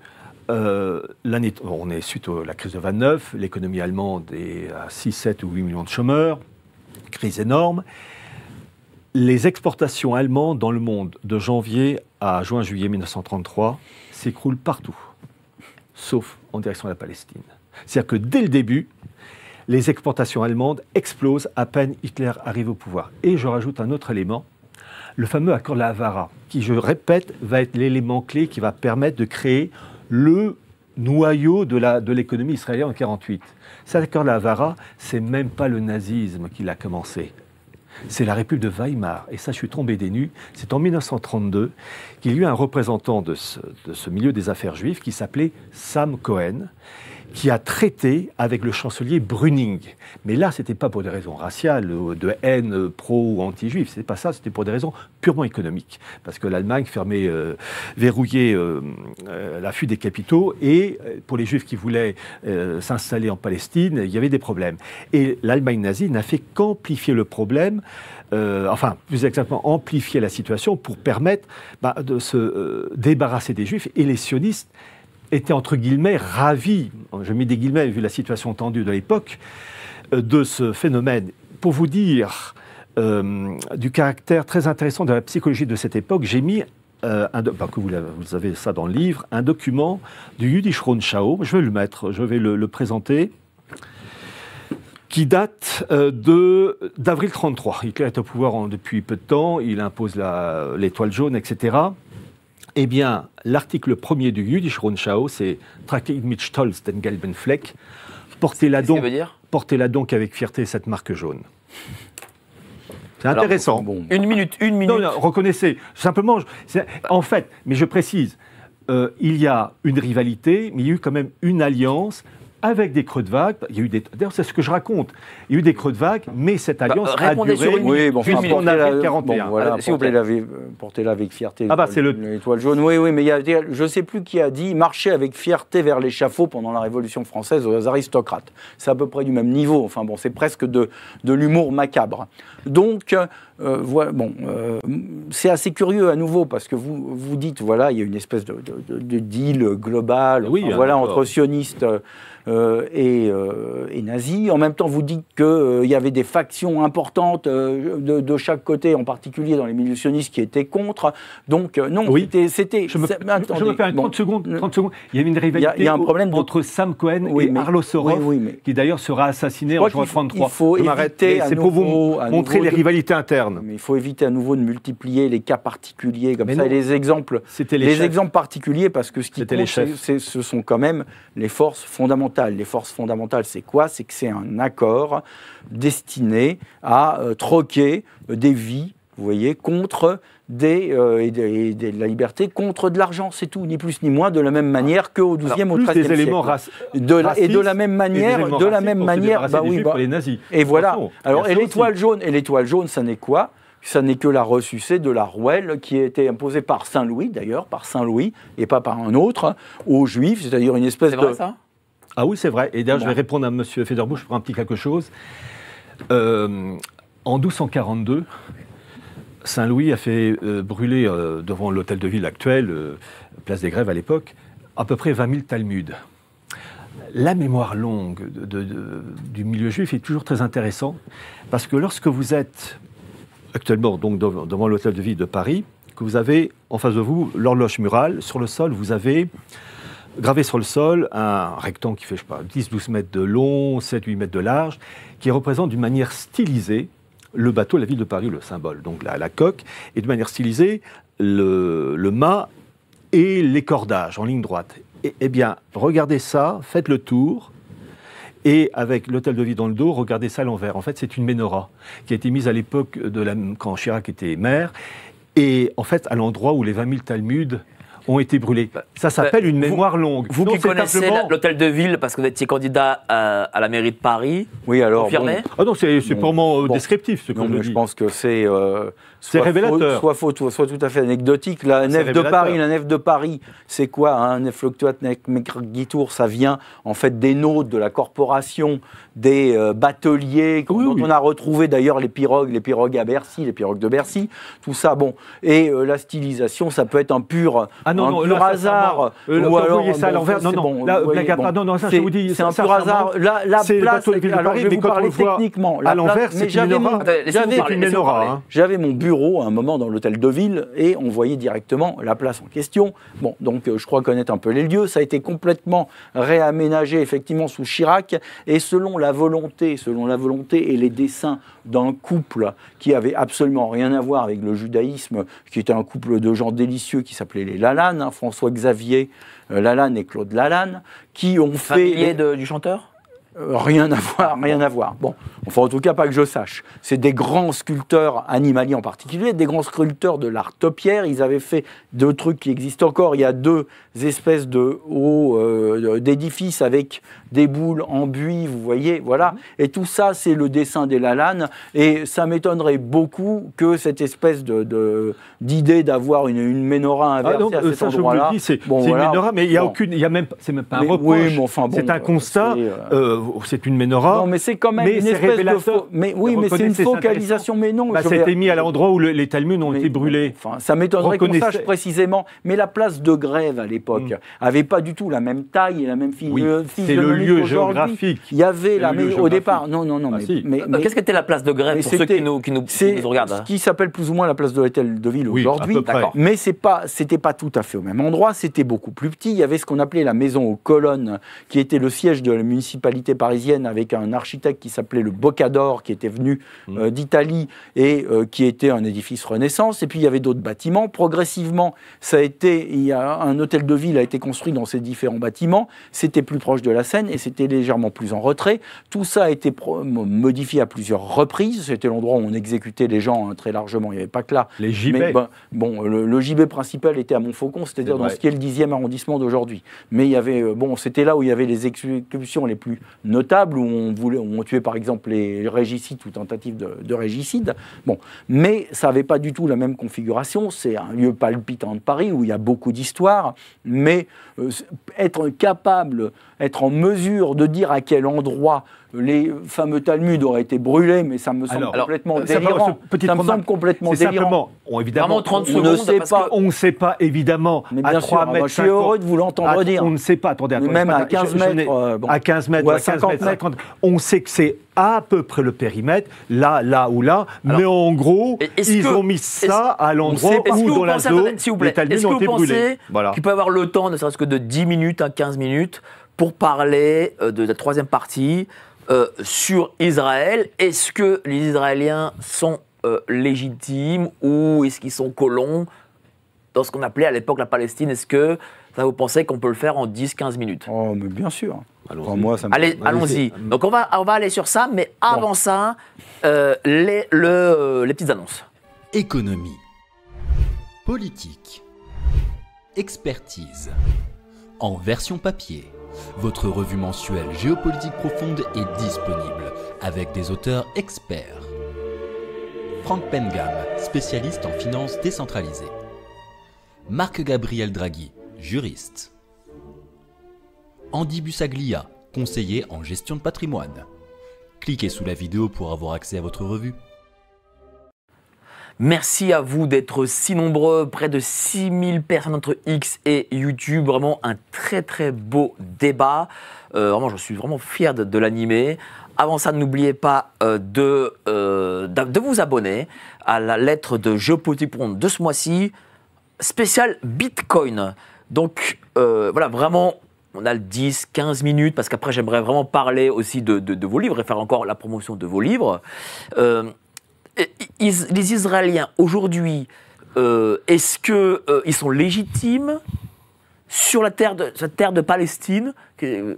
euh, l'année, on est suite à la crise de 29, l'économie allemande est à 6, 7 ou 8 millions de chômeurs, crise énorme. Les exportations allemandes dans le monde de janvier à juin-juillet 1933 s'écroulent partout, sauf en direction de la Palestine. C'est-à-dire que dès le début, les exportations allemandes explosent à peine Hitler arrive au pouvoir. Et je rajoute un autre élément, le fameux accord de la Havara, qui, je répète, va être l'élément clé qui va permettre de créer le noyau de l'économie israélienne en 1948. Cet accord de la Havara, c'est même pas le nazisme qui l'a commencé. C'est la République de Weimar, et ça je suis tombé des nues, c'est en 1932 qu'il y a eu un représentant de de ce milieu des affaires juives qui s'appelait Sam Cohen, qui a traité avec le chancelier Brüning. Mais là, c'était pas pour des raisons raciales, euh, de haine euh, pro ou anti Ce n'était pas ça, c'était pour des raisons purement économiques. Parce que l'Allemagne fermait, euh, verrouillait l'affût des capitaux et pour les juifs qui voulaient s'installer en Palestine, il y avait des problèmes. Et l'Allemagne nazie n'a fait qu'amplifier le problème, enfin, plus exactement, amplifier la situation pour permettre bah, de se débarrasser des juifs et les sionistes était entre guillemets ravi, je mets des guillemets vu la situation tendue de l'époque, euh, de ce phénomène. Pour vous dire euh, du caractère très intéressant de la psychologie de cette époque, j'ai mis euh, bah, que vous, avez, ça dans le livre, un document du Yudish chao je vais le mettre, je vais le, présenter, qui date d'avril 33. Hitler est au pouvoir depuis peu de temps, il impose l'étoile jaune, etc. Eh bien, l'article premier du Yiddish Rundschau, c'est Tractate mit Stolz den gelben Fleck. Portez-la donc, portez -la donc avec fierté cette marque jaune. C'est intéressant. Une minute, une minute. Non, non reconnaissez. Simplement, en fait, mais je précise, euh, il y a une rivalité, mais il y a eu quand même une alliance avec des creux de vague. Il y a eu des. D'ailleurs, c'est ce que je raconte. Il y a eu des creux de vague, mais cette bah, alliance a duré oui, bon, euh, on la, si vous plaît, euh, portez-la avec fierté. Ah bah c'est le l'étoile jaune. Oui, oui, mais y a, je ne sais plus qui a dit marcher avec fierté vers l'échafaud pendant la Révolution française aux aristocrates. C'est à peu près du même niveau. Enfin bon, c'est presque de, de l'humour macabre. Donc euh, voilà, bon, c'est assez curieux à nouveau parce que vous vous dites voilà, il y a une espèce de, deal global. voilà, entre sionistes. Euh, et, euh, et, nazis. En même temps, vous dites qu'il euh, y avait des factions importantes de, chaque côté, en particulier dans les milieux qui étaient contre. Donc, non, oui. c'était. Je, me, je permets, 30, secondes, 30 secondes. Il y a une rivalité un problème entre Sam Cohen et Arlo qui d'ailleurs sera assassiné en juin 1933. Il faut, il C'est pour vous montrer les rivalités internes. Mais il faut éviter à nouveau de multiplier les cas particuliers comme ça. les exemples. C'était les, les exemples particuliers, parce que ce qui compte, ce sont quand même les forces fondamentales les forces fondamentales, c'est quoi C'est que c'est un accord destiné à euh, troquer euh, des vies, vous voyez, contre des, euh, et de, la liberté contre de l'argent, c'est tout, ni plus ni moins, de la même manière qu'au XIIe ou XIIIe siècle. Éléments de la, racistes, et de la même manière, de la même manière, bah oui, bah les nazis. Et voilà. Alors, et l'étoile jaune, et l'étoile jaune, ça n'est quoi ça n'est que la ressucée de la rouelle qui a été imposée par Saint Louis, d'ailleurs, par Saint Louis, et pas par un autre, aux Juifs, c'est-à-dire une espèce de... Ah oui, c'est vrai. Et d'ailleurs, je vais répondre à M. Federbush pour un petit quelque chose. Euh, en 1242, Saint-Louis a fait euh, brûler euh, devant l'hôtel de ville actuel, place des Grèves à l'époque, à peu près 20 000 Talmuds. La mémoire longue du milieu juif est toujours très intéressante parce que lorsque vous êtes actuellement donc devant l'hôtel de ville de Paris, que vous avez en face de vous l'horloge murale, sur le sol vous avez gravé sur le sol un rectangle qui fait, je sais pas, 10-12 mètres de long, 7-8 mètres de large, qui représente d'une manière stylisée le bateau, la ville de Paris, le symbole, donc la, coque, et de manière stylisée le, mât et les cordages en ligne droite. Eh bien, regardez ça, faites le tour, et avec l'hôtel de vie dans le dos, regardez ça à l'envers. En fait, c'est une menorah qui a été mise à l'époque de la, quand Chirac était maire, et en fait, à l'endroit où les 20 000 Talmuds ont été brûlés. Ça bah, s'appelle une mémoire longue. Vous connaissez l'hôtel de ville parce que vous étiez candidat à, la mairie de Paris, oui alors ah non, c'est purement euh, descriptif ce qu'on dit. Je pense que c'est euh, c'est révélateur. Soit, faux, soit tout à fait anecdotique. La nef de Paris, la nef de Paris, c'est quoi Un hein, fluctuate Guitour, ça vient en fait des nôtres, de la corporation, des euh, bateliers, dont on a retrouvé d'ailleurs les pirogues, les pirogues à Bercy, les pirogues de Bercy, tout ça. Bon, et la stylisation, ça peut être un pur, ah non, non, pur hasard. Euh, ou alors, vous ça à l'envers, non, bon, non, non, ça, je vous dis, c'est un pur hasard. La, la place, alors je vais vous parler techniquement. À l'envers, c'est une J'avais mon but à un moment dans l'hôtel de ville et on voyait directement la place en question. Bon, donc euh, je crois connaître un peu les lieux. Ça a été complètement réaménagé effectivement sous Chirac et selon la volonté, selon la volonté et les dessins d'un couple qui avait absolument rien à voir avec le judaïsme, qui était un couple de gens délicieux qui s'appelaient les Lalanne, hein, François Xavier euh, Lalanne et Claude Lalanne, qui ont fait. Les... du chanteur euh, rien à voir, rien à voir. Bon, enfin en tout cas pas que je sache. C'est des grands sculpteurs animaliers en particulier, des grands sculpteurs de l'art topière. Ils avaient fait deux trucs qui existent encore. Il y a deux espèces de hauts euh, d'édifices avec des boules en buis, vous voyez, voilà. Et tout ça, c'est le dessin des lalanes Et ça m'étonnerait beaucoup que cette espèce de d'idée d'avoir une, une ah, inversée ah à euh, C'est une menorah, mais il n'y a aucune, a même, c'est même pas un reproche. Oui, enfin, c'est un constat. Euh, c'est une menorah. Non, mais c'est quand même mais une espèce de Mais oui, mais c'est une focalisation. Mais non. c'était bah, mis à l'endroit où les Talmuds ont été brûlés. Enfin, ça m'étonnerait qu'on sache précisément. Mais la place de grève à l'époque n'avait mm. pas du tout la même taille et la même fille. Euh, c'est le lieu géographique. Il y avait la au départ. Non, non, non. Ah, ah, mais, qu'est-ce qu'était la place de grève pour ceux qui nous, qui nous, hein Ce qui s'appelle plus ou moins la place de l'hôtel de ville aujourd'hui. Mais c'est pas, c'était pas tout à fait au même endroit. C'était beaucoup plus petit. Il y avait ce qu'on appelait la maison aux colonnes, qui était le siège de la municipalité parisienne avec un architecte qui s'appelait le Boccador, qui était venu mmh. euh, d'Italie et euh, qui était un édifice Renaissance. Et puis il y avait d'autres bâtiments. Progressivement, ça a été, il y a, un hôtel de ville a été construit dans ces différents bâtiments. C'était plus proche de la Seine et c'était légèrement plus en retrait. Tout ça a été modifié à plusieurs reprises. C'était l'endroit où on exécutait les gens hein, très largement. Il n'y avait pas que là. Les gibets. bon, le, gibet principal était à Montfaucon, c'est-à-dire dans ce qui est le 10e arrondissement d'aujourd'hui. Mais il y avait, euh, bon, c'était là où il y avait les exécutions les plus notable où on, voulait, on tuait par exemple les régicides ou tentatives de, de régicide. mais ça n'avait pas du tout la même configuration. C'est un lieu palpitant de Paris où il y a beaucoup d'histoires, mais euh, être capable, être en mesure de dire à quel endroit les fameux Talmuds auraient été brûlés, mais ça me semble complètement délirant. Euh, ça, me semble complètement délirant. Simplement, on, évidemment, on, ne sait pas. On ne sait pas, évidemment. à 3 ah bah, mètres, je suis heureux de vous l'entendre ah, dire. On ne sait pas, attendez, attendez Même à 15 mètres. Euh, à 15 mètres, ou à, 50 mètres, on sait que c'est à peu près le périmètre, là, là ou là, mais en gros, ils ont mis ça à l'endroit où, dans la zone, ont été ont est-ce que vous pensez qu'il peut avoir le temps, ne serait-ce que de 10 minutes à hein, 15 minutes, pour parler euh, de la troisième partie euh, sur Israël. Est-ce que les Israéliens sont euh, légitimes ou est-ce qu'ils sont colons dans ce qu'on appelait à l'époque la Palestine Est-ce que ça vous pensez qu'on peut le faire en 10-15 minutes Oh, mais bien sûr. Allons-y. moi, ça allons-y. Donc on va, on va aller sur ça, mais avant ça, euh, les, les petites annonces. Économie. Politique. Expertise. En version papier votre revue mensuelle Géopolitique profonde est disponible avec des auteurs experts. Frank Pengam, spécialiste en finances décentralisées. Marc Gabriel Draghi, juriste. Andy Busaglia, conseiller en gestion de patrimoine. Cliquez sous la vidéo pour avoir accès à votre revue. Merci à vous d'être si nombreux, près de 6000 personnes entre X et YouTube. Vraiment un très très beau débat. Euh, vraiment, je suis vraiment fier de, l'animer. Avant ça, n'oubliez pas euh, de, euh, de, vous abonner à la lettre de Géopolitique.com de ce mois-ci, spécial Bitcoin. Donc voilà, vraiment, on a le 10, 15 minutes, parce qu'après, j'aimerais vraiment parler aussi de, de, vos livres et faire encore la promotion de vos livres. Euh, les Israéliens aujourd'hui, euh, est-ce qu'ils euh, sont légitimes sur la terre de, cette terre de Palestine Qu'est-ce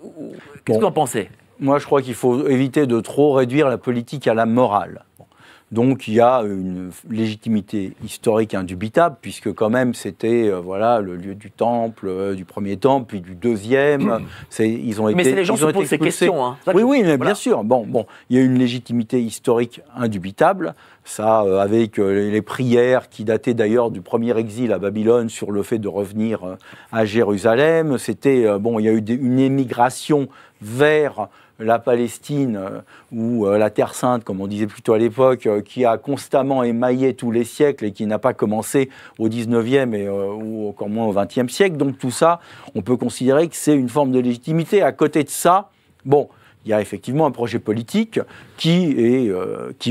que vous en pensez Moi, je crois qu'il faut éviter de trop réduire la politique à la morale. Donc il y a une légitimité historique indubitable, puisque quand même c'était euh, voilà, le lieu du temple, euh, du premier temple, puis du deuxième. Hmm. ils ont été, mais les gens qui se posent ces questions. Hein. Oui, oui, bien sûr. Bon, bon, il y a une légitimité historique indubitable. Ça, euh, avec les prières qui dataient d'ailleurs du premier exil à Babylone sur le fait de revenir à Jérusalem. C'était, bon, il y a eu une émigration vers la Palestine euh, ou euh, la Terre Sainte, comme on disait plutôt à l'époque, euh, qui a constamment émaillé tous les siècles et qui n'a pas commencé au 19e et, encore moins au 20e siècle. Donc tout ça, on peut considérer que c'est une forme de légitimité. À côté de ça, bon, il y a effectivement un projet politique qui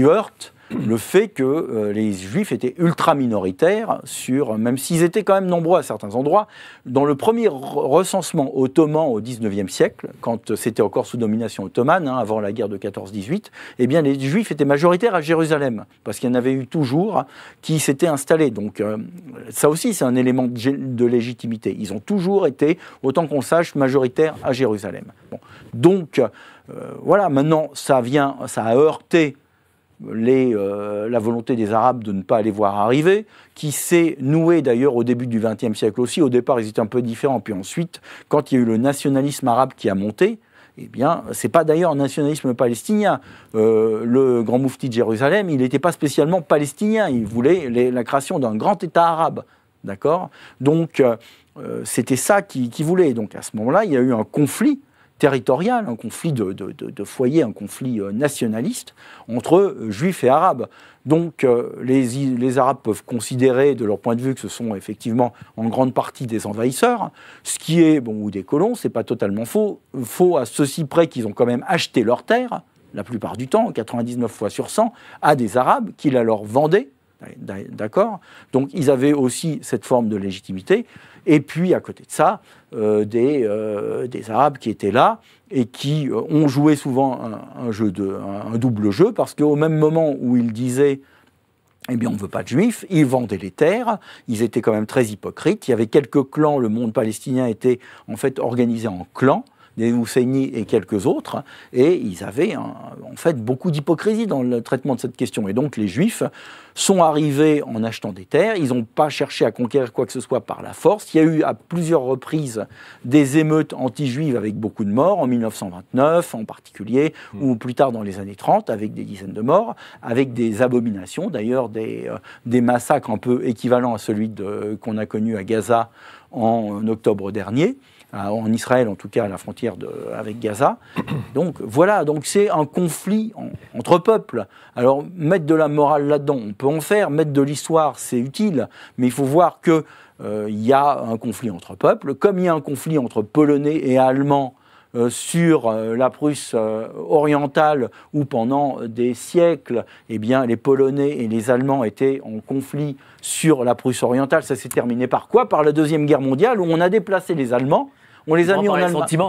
heurte le fait que euh, les juifs étaient ultra minoritaires, sur, même s'ils étaient quand même nombreux à certains endroits. Dans le premier recensement ottoman au XIXe siècle, quand euh, c'était encore sous domination ottomane, hein, avant la guerre de 14-18, eh bien les juifs étaient majoritaires à Jérusalem, parce qu'il y en avait eu toujours qui s'étaient installés. Donc euh, ça aussi, c'est un élément de légitimité. Ils ont toujours été, autant qu'on sache, majoritaires à Jérusalem. Donc, voilà, maintenant, ça vient, ça a heurté les, euh, la volonté des Arabes de ne pas les voir arriver, qui s'est nouée d'ailleurs au début du XXe siècle aussi. Au départ, ils étaient un peu différents, puis ensuite, quand il y a eu le nationalisme arabe qui a monté, eh bien, c'est pas d'ailleurs un nationalisme palestinien. Euh, le grand moufti de Jérusalem, il n'était pas spécialement palestinien. Il voulait la création d'un grand État arabe. D'accord Donc, euh, c'était ça qu'il qui voulait. Donc, à ce moment-là, il y a eu un conflit territorial, un conflit de, de, un conflit euh, nationaliste entre euh, juifs et arabes. Donc euh, les, les, Arabes peuvent considérer, de leur point de vue, que ce sont effectivement en grande partie des envahisseurs, ce qui est, bon, ou des colons, c'est pas totalement faux, faux à ceci près qu'ils ont quand même acheté leurs terres, la plupart du temps, 99 fois sur 100, à des Arabes qui la leur vendaient D'accord Donc ils avaient aussi cette forme de légitimité. Et puis à côté de ça, euh, euh, des, Arabes qui étaient là et qui euh, ont joué souvent un, un, double jeu parce qu'au même moment où ils disaient eh bien, on ne veut pas de juifs. Ils vendaient les terres. Ils étaient quand même très hypocrites. Il y avait quelques clans. Le monde palestinien était en fait organisé en clans des Housseini et quelques autres, et ils avaient hein, en fait beaucoup d'hypocrisie dans le traitement de cette question. Et donc les Juifs sont arrivés en achetant des terres, ils n'ont pas cherché à conquérir quoi que ce soit par la force. Il y a eu à plusieurs reprises des émeutes anti-juives avec beaucoup de morts, en 1929 en particulier, hmm. ou plus tard dans les années 30, avec des dizaines de morts, avec des abominations, d'ailleurs des euh, massacres un peu équivalents à celui qu'on a connu à Gaza en octobre dernier en Israël en tout cas à la frontière avec Gaza. Donc voilà, donc c'est un conflit entre peuples. Alors mettre de la morale là-dedans, on peut en faire, mettre de l'histoire, c'est utile, mais il faut voir que euh, il y a un conflit entre peuples, comme il y a un conflit entre Polonais et Allemands euh, sur euh, la Prusse orientale où pendant des siècles, eh bien, les Polonais et les Allemands étaient en conflit sur la Prusse orientale. Ça s'est terminé par quoi Par la Deuxième Guerre mondiale où on a déplacé les Allemands on les a mis en Allemagne.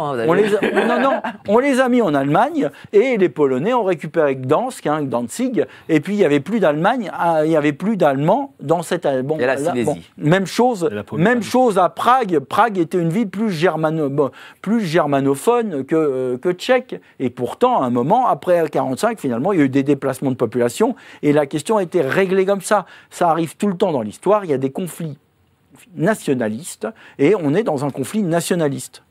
en Allemagne et les Polonais ont récupéré Gdansk, hein, Danzig. Et puis il n'y avait plus d'Allemagne, ah, il n'y avait plus d'Allemands dans cette. Ah, bon, même chose, même chose à Prague. Prague était une ville plus, germanophone que, euh, que tchèque. Et pourtant, à un moment, après 1945, finalement, il y a eu des déplacements de population et la question a été réglée comme ça. Ça arrive tout le temps dans l'histoire. Il y a des conflits nationaliste, et on est dans un conflit nationaliste.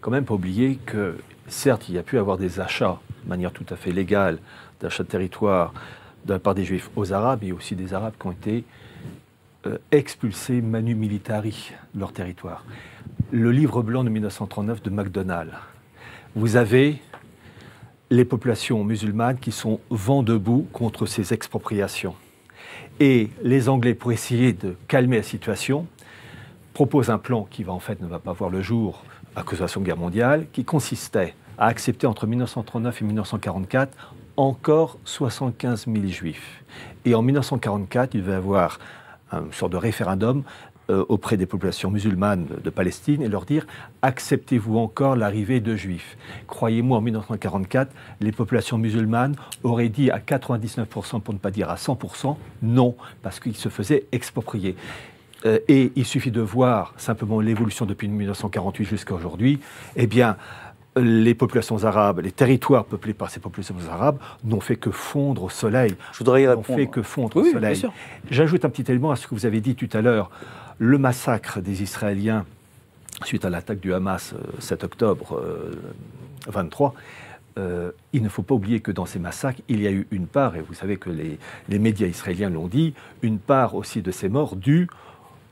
Quand même pas oublier que, certes, il y a pu avoir des achats, de manière tout à fait légale, d'achats de territoire de la part des Juifs aux Arabes, et aussi des Arabes qui ont été euh, expulsés manu militari de leur territoire. Le livre blanc de 1939 de MacDonald. Vous avez les populations musulmanes qui sont vent debout contre ces expropriations. Et les Anglais, pour essayer de calmer la situation, propose un plan qui va en fait ne va pas voir le jour à cause de la Seconde Guerre mondiale, qui consistait à accepter entre 1939 et 1944 encore 75 000 juifs. Et en 1944, il devait y avoir une sorte de référendum euh, auprès des populations musulmanes de Palestine et leur dire acceptez-vous encore l'arrivée de juifs Croyez-moi, en 1944, les populations musulmanes auraient dit à 99%, pour ne pas dire à 100%, non, parce qu'ils se faisaient exproprier. Euh, et il suffit de voir simplement l'évolution depuis 1948 jusqu'à aujourd'hui, eh bien, les populations arabes, les territoires peuplés par ces populations arabes n'ont fait que fondre au soleil. Je voudrais y fait que fondre au soleil. J'ajoute un petit élément à ce que vous avez dit tout à l'heure. Le massacre des Israéliens suite à l'attaque du Hamas 7 euh, octobre 23, euh, il ne faut pas oublier que dans ces massacres, il y a eu une part, et vous savez que les, les médias israéliens l'ont dit, une part aussi de ces morts due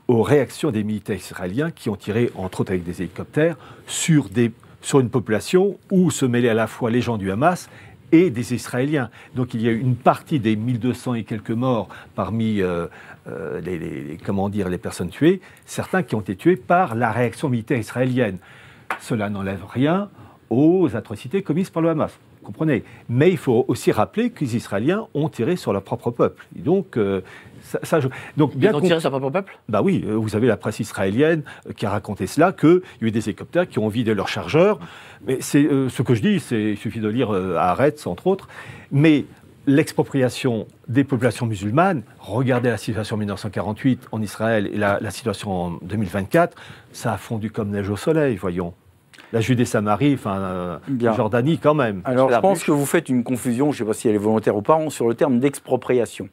aux réactions des militaires israéliens qui ont tiré, entre autres avec des hélicoptères, sur, des, sur une population où se mêlaient à la fois les gens du Hamas et des Israéliens. Donc il y a eu une partie des 1200 et quelques morts parmi euh, euh, les, comment dire, les personnes tuées, certains qui ont été tués par la réaction militaire israélienne. Cela n'enlève rien aux atrocités commises par le Hamas comprenez Mais il faut aussi rappeler que les Israéliens ont tiré sur leur propre peuple. donc, euh, donc bien Ils ont tiré sur leur propre peuple Bah oui, euh, vous avez la presse israélienne euh, qui a raconté cela, qu'il y a eu des hélicoptères qui ont vidé leurs chargeurs. Mais c'est ce que je dis, il suffit de lire euh, à entre autres. Mais l'expropriation des populations musulmanes, regardez la situation en 1948 en Israël et la, la situation en 2024, ça a fondu comme neige au soleil, voyons la Judée-Samarie, enfin, euh, Jordanie quand même. Alors, je pense que vous faites une confusion, je ne sais pas si elle est volontaire ou pas, hein, sur le terme d'expropriation.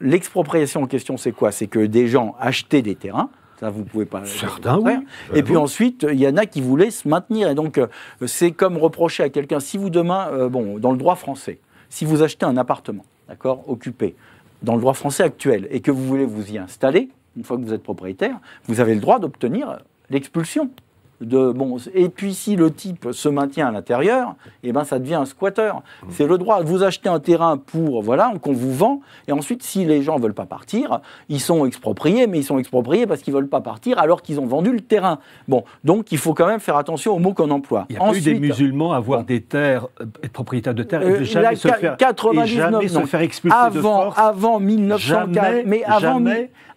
L'expropriation en question, c'est quoi C'est que des gens achetaient des terrains, ça, vous pouvez pas. Certains, oui. Bah et puis ensuite, il y en a qui voulaient se maintenir. Et donc, euh, c'est comme reprocher à quelqu'un, si vous demain, euh, bon, dans le droit français, si vous achetez un appartement, d'accord, occupé, dans le droit français actuel, et que vous voulez vous y installer, une fois que vous êtes propriétaire, vous avez le droit d'obtenir l'expulsion de et puis si le type se maintient à l'intérieur, et eh ben ça devient un squatter mmh. C'est le droit. Vous achetez un terrain pour voilà qu'on vous vend et ensuite si les gens veulent pas partir, ils sont expropriés, mais ils sont expropriés parce qu'ils veulent pas partir alors qu'ils ont vendu le terrain. Bon, donc il faut quand même faire attention aux mots qu'on emploie. Il y a ensuite, des musulmans avoir des terres, euh, être propriétaires de terres et euh, jamais, se faire, jamais se faire expulser avant, de force. Avant mais avant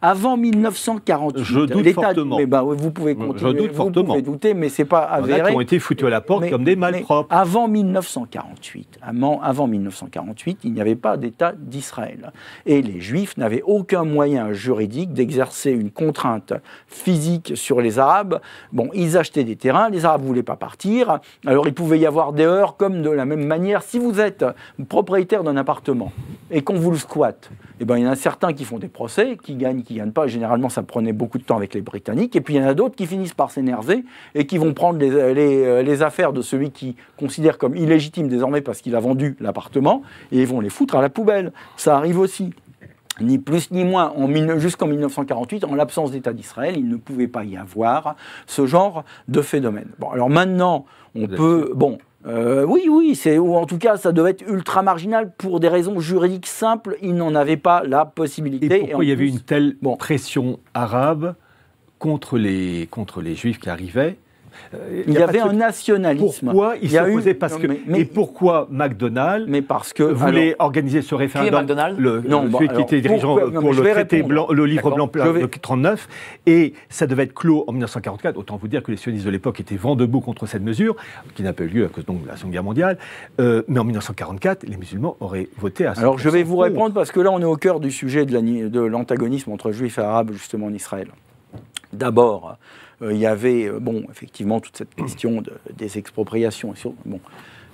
avant 1948. Je doute fortement. Mais bah, vous pouvez continuer, Je doute fortement. Vous pouvez douter, mais c'est pas avéré. Il a ont été foutus à la porte comme des malpropres. Avant 1948, avant, avant 1948, il n'y avait pas d'État d'Israël. Et les Juifs n'avaient aucun moyen juridique d'exercer une contrainte physique sur les Arabes. Bon, ils achetaient des terrains, les Arabes ne voulaient pas partir. Alors il pouvait y avoir des heurts comme de la même manière. Si vous êtes propriétaire d'un appartement et qu'on vous le squatte, eh ben, il y en a certains qui font des procès, qui gagnent, qui ne gagnent pas. Généralement, ça prenait beaucoup de temps avec les Britanniques. Et puis, il y en a d'autres qui finissent par s'énerver et qui vont prendre les, euh, euh, les, affaires de celui qui considère comme illégitime désormais parce qu'il a vendu l'appartement et ils vont les foutre à la poubelle. Ça arrive aussi. Ni plus ni moins, jusqu'en 1948, en l'absence d'État d'Israël, il ne pouvait pas y avoir ce genre de phénomène. Bon, alors maintenant, on peut. Bon, euh, oui, oui, c'est ou en tout cas ça devait être ultra marginal pour des raisons juridiques simples. Il n'en avait pas la possibilité. Et pourquoi il y avait une telle pression arabe contre les contre les juifs qui arrivaient euh, il y, avait un nationalisme. Pourquoi il, se s'opposait parce que mais, et pourquoi McDonald's mais parce que, voulait organiser ce référendum le, non, qui était dirigeant pour, le, traité blanc, le livre blanc 39 et ça devait être clos en 1944. Autant vous dire que les sionistes de l'époque étaient vent debout contre cette mesure qui n'a pas eu lieu à cause donc, de la Seconde Guerre mondiale. Euh, mais en 1944, les musulmans auraient voté à. Alors je vais vous répondre parce que là on est au cœur du sujet de l'antagonisme entre juifs et arabes justement en Israël. D'abord, euh, il y avait, euh, bon, effectivement, toute cette question des expropriations. Bon.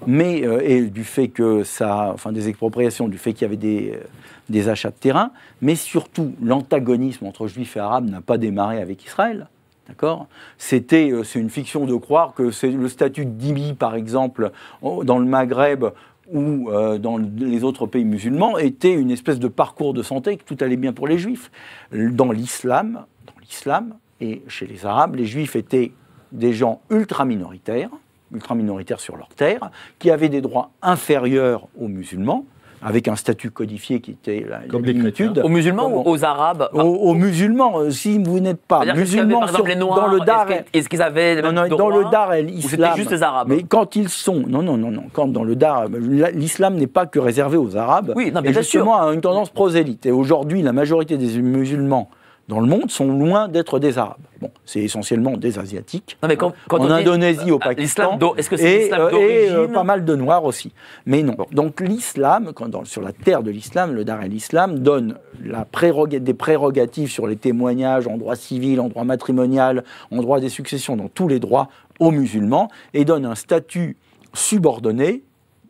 Mais, euh, et du fait que ça. Enfin, des expropriations, du fait qu'il y avait des, achats de terrain, mais surtout, l'antagonisme entre juifs et arabes n'a pas démarré avec Israël. D'accord C'était, c'est une fiction de croire que c'est le statut d'Ibi, par exemple, dans le Maghreb ou dans les autres pays musulmans, était une espèce de parcours de santé que tout allait bien pour les juifs. Dans l'islam, dans l'islam, et chez les Arabes, les Juifs étaient des gens ultra minoritaires, ultra minoritaires sur leur terre, qui avaient des droits inférieurs aux musulmans, avec un statut codifié qui était la Comme Aux musulmans ou aux arabes aux, musulmans, euh, si vous n'êtes pas musulmans sur, les Noirs, dans le Dar est-ce qu'ils avaient droits, dans le Dar el c'était juste les arabes. Mais quand ils sont non non non non, quand dans le Dar l'islam n'est pas que réservé aux arabes. Oui, non, mais et justement a une tendance prosélyte et aujourd'hui la majorité des musulmans dans le monde sont loin d'être des Arabes. Bon, c'est essentiellement des Asiatiques. Non, hein. en Indonésie, au euh, Pakistan, est-ce que c'est et, euh, et euh, pas mal de Noirs aussi. Mais non. Donc l'islam, sur la terre de l'islam, le Dar el-Islam donne des prérogatives sur les témoignages en droit civil, en droit matrimonial, en droit des successions, dans tous les droits aux musulmans, et donne un statut subordonné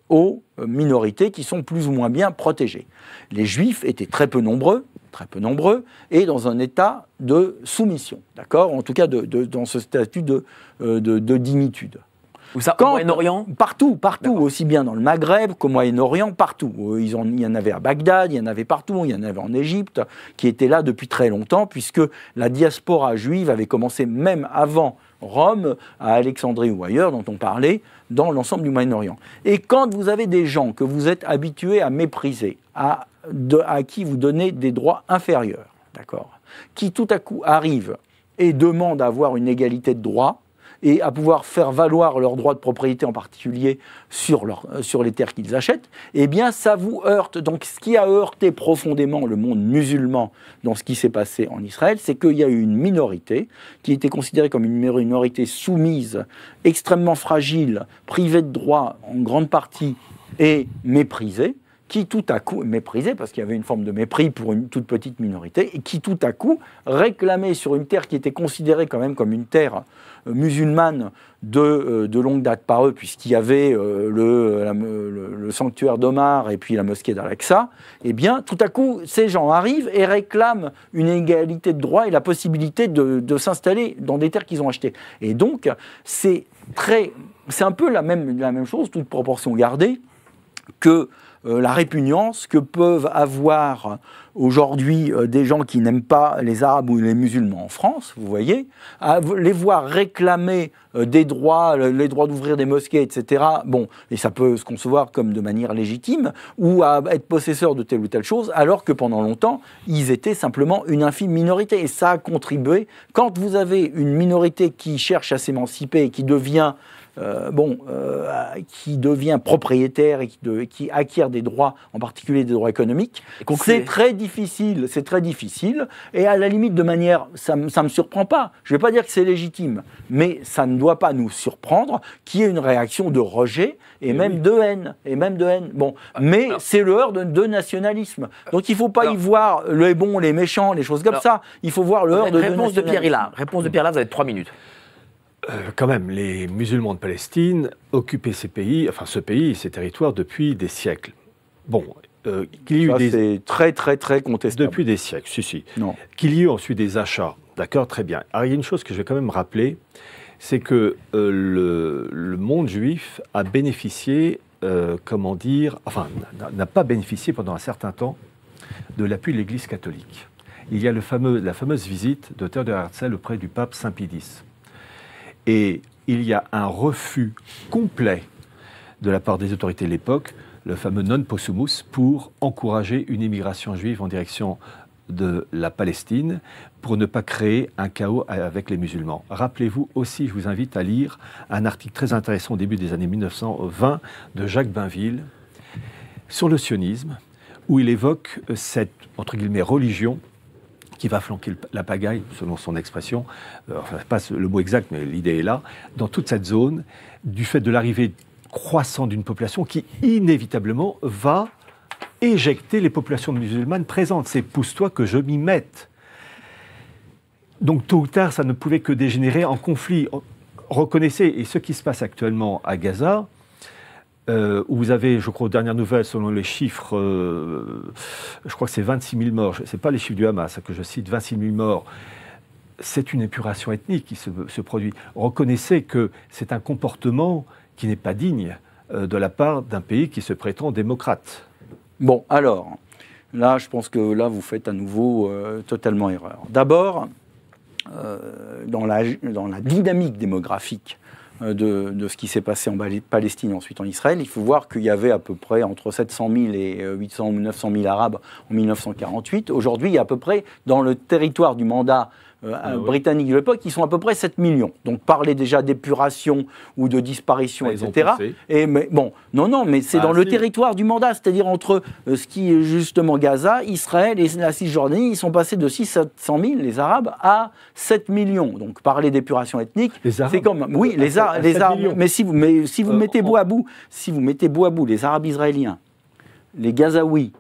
aux minorités qui sont plus ou moins bien protégées les Juifs étaient très peu nombreux, très peu nombreux, et dans un état de soumission, d'accord En tout cas, de, dans ce statut de, euh, de dignitude. Ou ça, Quand, au Moyen-Orient Partout, partout, aussi bien dans le Maghreb qu'au Moyen-Orient, partout. Euh, ils ont il y en avait à Bagdad, il y en avait partout, il y en avait en Égypte, qui étaient là depuis très longtemps, puisque la diaspora juive avait commencé même avant Rome, à Alexandrie ou ailleurs, dont on parlait, dans l'ensemble du Moyen-Orient. Et quand vous avez des gens que vous êtes habitués à mépriser, à à qui vous donnez des droits inférieurs, Qui tout à coup arrivent et demandent à avoir une égalité de droits et à pouvoir faire valoir leurs droits de propriété en particulier sur, euh, sur les terres qu'ils achètent, eh bien ça vous heurte. Donc ce qui a heurté profondément le monde musulman dans ce qui s'est passé en Israël, c'est qu'il y a eu une minorité qui était considérée comme une minorité soumise, extrêmement fragile, privée de droits en grande partie et méprisée, qui tout à coup, méprisé parce qu'il y avait une forme de mépris pour une toute petite minorité, et qui tout à coup réclamaient sur une terre qui était considérée quand même comme une terre euh, musulmane de, euh, de longue date par eux, puisqu'il y avait euh, le, le, sanctuaire d'Omar et puis la mosquée d'Al-Aqsa, eh bien tout à coup ces gens arrivent et réclament une égalité de droit et la possibilité de, de s'installer dans des terres qu'ils ont achetées. Et donc c'est très... C'est un peu la même, la même chose, toute proportion gardée, que euh, la répugnance que peuvent avoir aujourd'hui euh, des gens qui n'aiment pas les Arabes ou les musulmans en France, vous voyez, à les voir réclamer euh, des droits, les droits d'ouvrir des mosquées, etc. Bon, et ça peut se concevoir comme de manière légitime, ou à être possesseur de telle ou telle chose, alors que pendant longtemps, ils étaient simplement une infime minorité. Et ça a contribué. Quand vous avez une minorité qui cherche à s'émanciper et qui devient euh, bon, euh, qui devient propriétaire et qui, acquiert des droits, en particulier des droits économiques. C'est très difficile, c'est très difficile. Et à la limite, de manière, ça ne me surprend pas. Je ne vais pas dire que c'est légitime, mais ça ne doit pas nous surprendre qu'il y ait une réaction de rejet et, eh même de haine. Et même de haine. Bon, ah, mais c'est le heurt de, de, nationalisme. Donc il ne faut pas y voir les bons, les méchants, les choses comme ça. Il faut voir le heurt de, Réponse de Pierre Réponse de Pierre vous avez trois minutes. Euh, quand même, les musulmans de Palestine occupaient ces pays, enfin ce pays, et ces territoires depuis des siècles. Bon, euh, qu'il y ait des c'est très très très contesté. Depuis des siècles, si si. Qu'il y ait ensuite des achats, d'accord, très bien. Alors il y a une chose que je vais quand même rappeler, c'est que euh, le, monde juif a bénéficié, comment dire, enfin n'a pas bénéficié pendant un certain temps de l'appui de l'Église catholique. Il y a le fameux, la fameuse visite de Herzl auprès du pape Saint piedis et il y a un refus complet de la part des autorités de l'époque, le fameux non possumus, pour encourager une immigration juive en direction de la Palestine pour ne pas créer un chaos avec les musulmans. Rappelez-vous aussi, je vous invite à lire un article très intéressant au début des années 1920 de Jacques Bainville sur le sionisme, où il évoque cette entre guillemets, religion qui va flanquer la pagaille, selon son expression, euh, enfin, pas le mot exact, mais l'idée est là, dans toute cette zone, du fait de l'arrivée croissante d'une population qui, inévitablement, va éjecter les populations musulmanes présentes. C'est pousse-toi que je m'y mette. Donc tôt ou tard, ça ne pouvait que dégénérer en conflit. Reconnaissez, et ce qui se passe actuellement à Gaza, euh, où vous avez, je crois, dernière nouvelle selon les chiffres, euh, je crois que c'est 26 000 morts. Ce n'est pas les chiffres du Hamas que je cite, 26 000 morts. C'est une épuration ethnique qui se, produit. Reconnaissez que c'est un comportement qui n'est pas digne euh, de la part d'un pays qui se prétend démocrate. Bon, alors, là, je pense que là, vous faites à nouveau totalement erreur. D'abord, dans la, dans la dynamique démographique euh, de, ce qui s'est passé en Palestine et ensuite en Israël, il faut voir qu'il y avait à peu près entre 700 000 et 800 euh, ou 900 000 Arabes en 1948. Aujourd'hui, il y a à peu près, dans le territoire du mandat euh, ah britanniques de l'époque, qui sont à peu près 7 millions. Donc parler déjà d'épuration ou de disparition, ah, etc. Et mais bon, non, non, mais c'est ah, dans le territoire du mandat, c'est-à-dire entre euh, ce qui est justement Gaza, Israël et la Cisjordanie, ils sont passés de 600 000 les Arabes à 7 millions. Donc parler d'épuration ethnique, c'est comme oui, les, Arabes. les Mais si vous, euh, mettez bout à bout, si vous mettez bout à bout les Arabes israéliens, les Gazaouis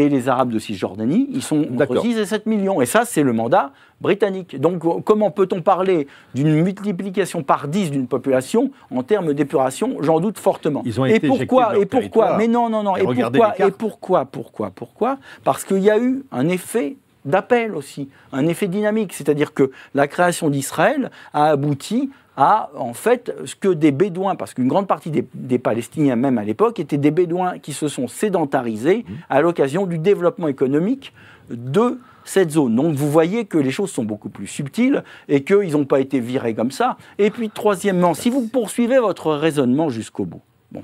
et les Arabes de Cisjordanie, ils sont entre 10 et 7 millions. Et ça, c'est le mandat britannique. Donc, euh, comment peut-on parler d'une multiplication par 10 d'une population en termes d'épuration J'en doute fortement. Ils ont été et pourquoi Et pourquoi Mais non, non, non. Et, et pourquoi Et pourquoi Pourquoi Pourquoi Parce qu'il y a eu un effet d'appel aussi, un effet dynamique, c'est-à-dire que la création d'Israël a abouti à en fait ce que des Bédouins, parce qu'une grande partie des, Palestiniens même à l'époque étaient des Bédouins qui se sont sédentarisés mmh. à l'occasion du développement économique de cette zone. Donc vous voyez que les choses sont beaucoup plus subtiles et qu'ils n'ont pas été virés comme ça. Et puis troisièmement, si vous poursuivez votre raisonnement jusqu'au bout, bon,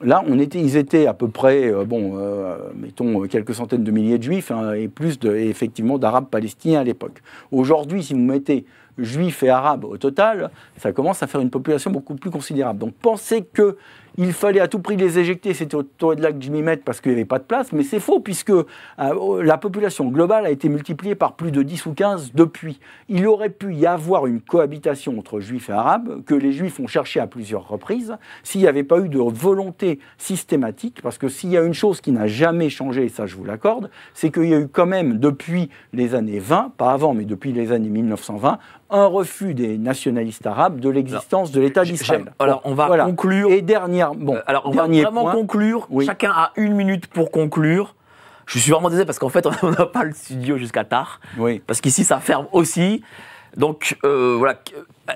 Là, on était, ils étaient à peu près, euh, bon, euh, mettons euh, quelques centaines de milliers de juifs hein, et plus de, effectivement d'arabes palestiniens à l'époque. Aujourd'hui, si vous mettez juifs et arabes au total, ça commence à faire une population beaucoup plus considérable. Donc penser que il fallait à tout prix les éjecter, c'était au toit de lac Jimmy Met parce qu'il n'y avait pas de place, mais c'est faux puisque euh, oh, la population globale a été multipliée par plus de 10 ou 15 depuis. Il aurait pu y avoir une cohabitation entre juifs et arabes que les juifs ont cherché à plusieurs reprises s'il n'y avait pas eu de volonté systématique, parce que s'il y a une chose qui n'a jamais changé, et ça je vous l'accorde, c'est qu'il y a eu quand même depuis les années 20, pas avant mais depuis les années 1920, un refus des nationalistes arabes de l'existence de l'État d'Israël. Alors on va conclure. Et dernière, bon, euh, alors on dernier va vraiment conclure. Chacun a une minute pour conclure. Je suis vraiment désolé parce qu'en fait on n'a pas le studio jusqu'à tard. Oui. Parce qu'ici ça ferme aussi. Donc euh, voilà,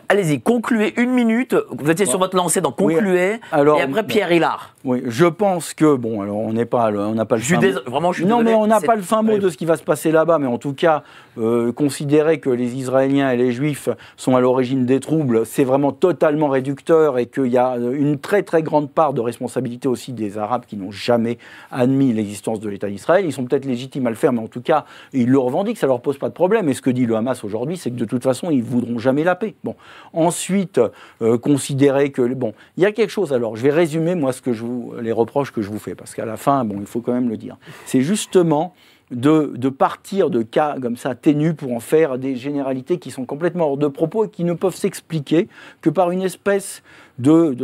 Allez-y, concluez une minute. Vous étiez sur votre lancée, dans concluez. et après, Pierre Hillard. Oui, je pense que, bon, alors on n'est pas, on n'a pas le fin mot. Vraiment, Non, mais on n'a pas le fin mot de ce qui va se passer là-bas. Mais en tout cas, euh, considérer que les Israéliens et les Juifs sont à l'origine des troubles, c'est vraiment totalement réducteur et qu'il y a euh, une très très grande part de responsabilité aussi des Arabes qui n'ont jamais admis l'existence de l'État d'Israël. Ils sont peut-être légitimes à le faire, mais en tout cas, ils le revendiquent, ça leur pose pas de problème. Et ce que dit le Hamas aujourd'hui, c'est que de toute façon, ils voudront jamais la paix. Bon, Ensuite, euh, considérer que bon, il y a quelque chose. Alors, je vais résumer moi ce que je vous, les reproches que je vous fais, parce qu'à la fin, bon, il faut quand même le dire. C'est justement de, de, partir de cas comme ça ténus pour en faire des généralités qui sont complètement hors de propos et qui ne peuvent s'expliquer que par une espèce de,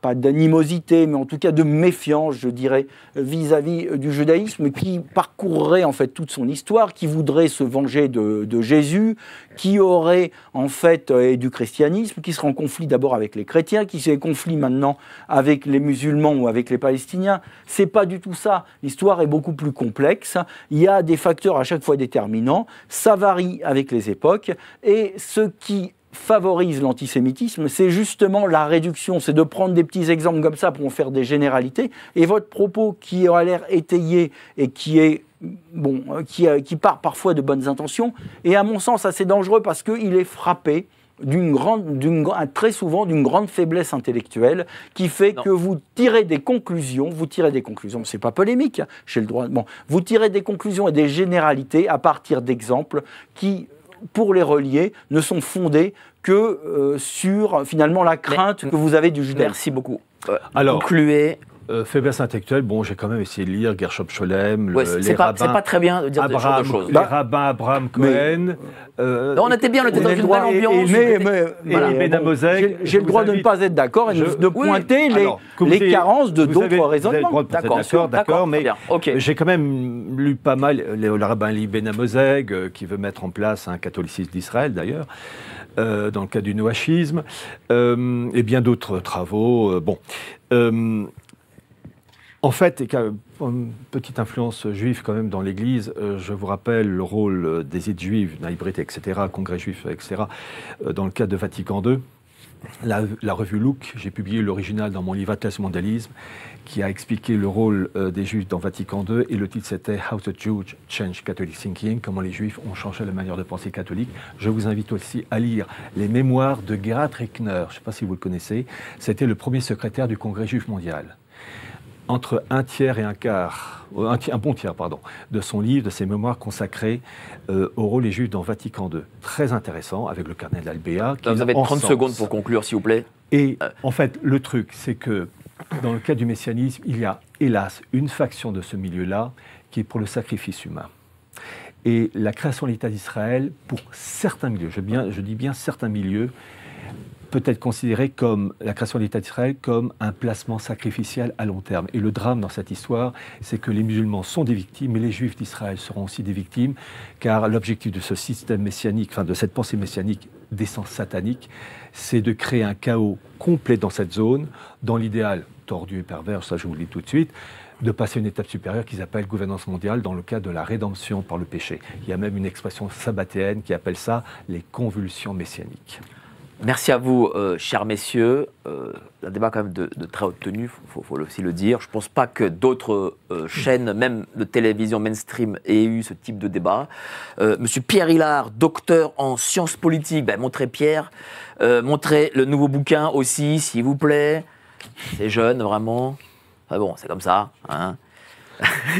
pas d'animosité, mais en tout cas de méfiance, je dirais, vis-à-vis euh, du judaïsme, qui parcourrait en fait toute son histoire, qui voudrait se venger de, Jésus, qui aurait en fait euh, du christianisme, qui serait en conflit d'abord avec les chrétiens, qui serait en conflit maintenant avec les musulmans ou avec les palestiniens. C'est pas du tout ça. L'histoire est beaucoup plus complexe. Il y a des facteurs à chaque fois déterminants. Ça varie avec les époques. Et ce qui favorise l'antisémitisme, c'est justement la réduction, c'est de prendre des petits exemples comme ça pour en faire des généralités. Et votre propos qui a l'air étayé et qui est bon, euh, qui, euh, qui, part parfois de bonnes intentions, est à mon sens assez dangereux parce qu'il est frappé d'une grande, d'une, très souvent d'une grande faiblesse intellectuelle qui fait que vous tirez des conclusions, vous tirez des conclusions, c'est pas polémique, chez le droit, bon, vous tirez des conclusions et des généralités à partir d'exemples qui pour les relier, ne sont fondées que euh, sur finalement la crainte que vous avez du judaïsme. Merci beaucoup. Alors, concluez euh, faiblesse intellectuelle, bon, j'ai quand même essayé de lire Gershop Scholem, le, les rabbins. C'est pas très bien de dire Abraham, de choses. Les rabbins Abraham Cohen. Euh, on était bien, on était dans une belle ambiance. Et, mais, j'ai le droit de ne pas être d'accord et de pointer les, les carences de d'autres raisonnements. D'accord, d'accord, mais j'ai quand même lu pas mal euh, le, rabbin Eli Benamozeg, qui veut mettre en place un catholicisme d'Israël d'ailleurs. dans le cas du noachisme, et bien d'autres travaux. bon. En fait, une petite influence juive quand même dans l'Église. Euh, je vous rappelle le rôle euh, des îles juives, Naïbrit, etc., Congrès juif, etc., euh, dans le cas de Vatican II. La, revue Look, j'ai publié l'original dans mon livre Atlas Mondialisme, qui a expliqué le rôle des Juifs dans Vatican II, et le titre c'était How the Jews Change Catholic Thinking, comment les Juifs ont changé la manière de penser catholique. Je vous invite aussi à lire les mémoires de Gerhard Reckner, je ne sais pas si vous le connaissez, c'était le premier secrétaire du Congrès juif mondial entre un tiers et un quart, euh, un, bon tiers, pardon, de son livre, de ses mémoires consacrées euh, au rôle des Juifs dans Vatican II. Très intéressant, avec le cardinal Albéa. Vous avez 30 secondes pour conclure, s'il vous plaît. Et en fait, le truc, c'est que dans le cas du messianisme, il y a, hélas, une faction de ce milieu-là qui est pour le sacrifice humain. Et la création de l'État d'Israël, pour certains milieux, je dis bien certains milieux, peut être considéré comme la création de l'État d'Israël comme un placement sacrificiel à long terme. Et le drame dans cette histoire, c'est que les musulmans sont des victimes, mais les juifs d'Israël seront aussi des victimes, car l'objectif de ce système messianique, enfin de cette pensée messianique d'essence satanique, c'est de créer un chaos complet dans cette zone, dans l'idéal tordu et pervers, ça je vous le dis tout de suite, de passer une étape supérieure qu'ils appellent gouvernance mondiale dans le cas de la rédemption par le péché. Il y a même une expression sabbatéenne qui appelle ça les convulsions messianiques. Merci à vous, euh, chers messieurs. Euh, un débat quand même de, très haute tenue, il faut, aussi le dire. Je ne pense pas que d'autres euh, chaînes, même de télévision mainstream, aient eu ce type de débat. Monsieur Pierre Hillard, docteur en sciences politiques, ben, montrez Pierre, montrez le nouveau bouquin aussi, s'il vous plaît. C'est jeune, vraiment. Ah bon, c'est comme ça. Hein.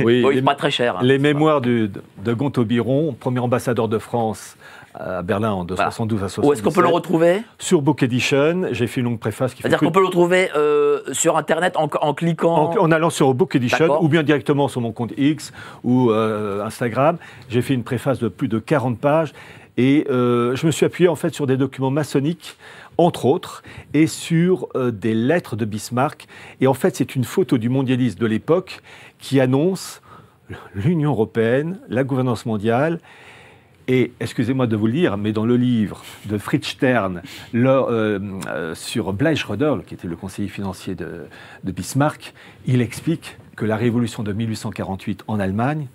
Oui, pas très cher. Hein. les mémoires de Gontobiron, Biron, premier ambassadeur de France à Berlin en 72 bah, à Où est-ce qu'on peut le retrouver Sur Book Edition. J'ai fait une longue préface. C'est-à-dire qu'on peut le retrouver euh, sur Internet en, cliquant en, allant sur Book Edition ou bien directement sur mon compte X ou euh, Instagram. J'ai fait une préface de plus de 40 pages. Et euh, je me suis appuyé en fait sur des documents maçonniques, entre autres, et sur des lettres de Bismarck. Et en fait, c'est une photo du mondialiste de l'époque qui annonce l'Union européenne, la gouvernance mondiale et excusez-moi de vous le dire, mais dans le livre de Fritz Stern euh, euh, sur Bleichröder, qui était le conseiller financier de, Bismarck, il explique que la révolution de 1848 en Allemagne,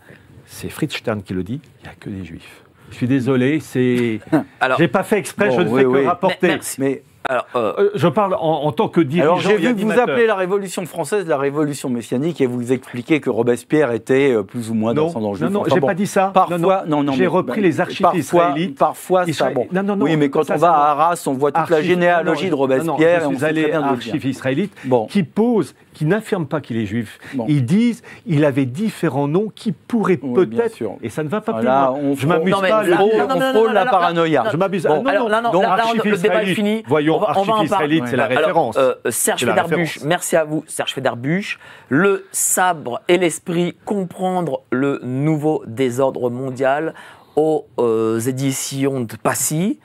c'est Fritz Stern qui le dit, il n'y a que des juifs. Je suis désolé, c'est. Alors, j'ai pas fait exprès, je ne fais que rapporter. mais euh, euh, je parle en, tant que dirigeant. Alors j'ai vu que vous appelez la Révolution française la Révolution messianique et vous expliquez que Robespierre était euh, plus ou moins dans son danger. Non, non, j'ai pas dit ça. Parfois, non, j'ai repris les archives parfois, israélites. Parfois, ça. Oui, mais quand on va à Arras, on voit ah, toute la généalogie de Robespierre. je suis allé israélite qui pose qui n'affirment pas qu'il est juif. Ils disent il avait différents noms qui pourraient oui, peut-être. Et ça ne va pas plus loin. Je m'amuse pas. on frôle la paranoïa. Je m'abuse. non, non, non, le débat est fini. Voyons, archive israélite, c'est la référence. Euh, euh, Serge Fedarbuche, merci à vous, Serge Fedarbuche. Le sabre et l'esprit, comprendre le nouveau désordre mondial aux euh, éditions de Passy,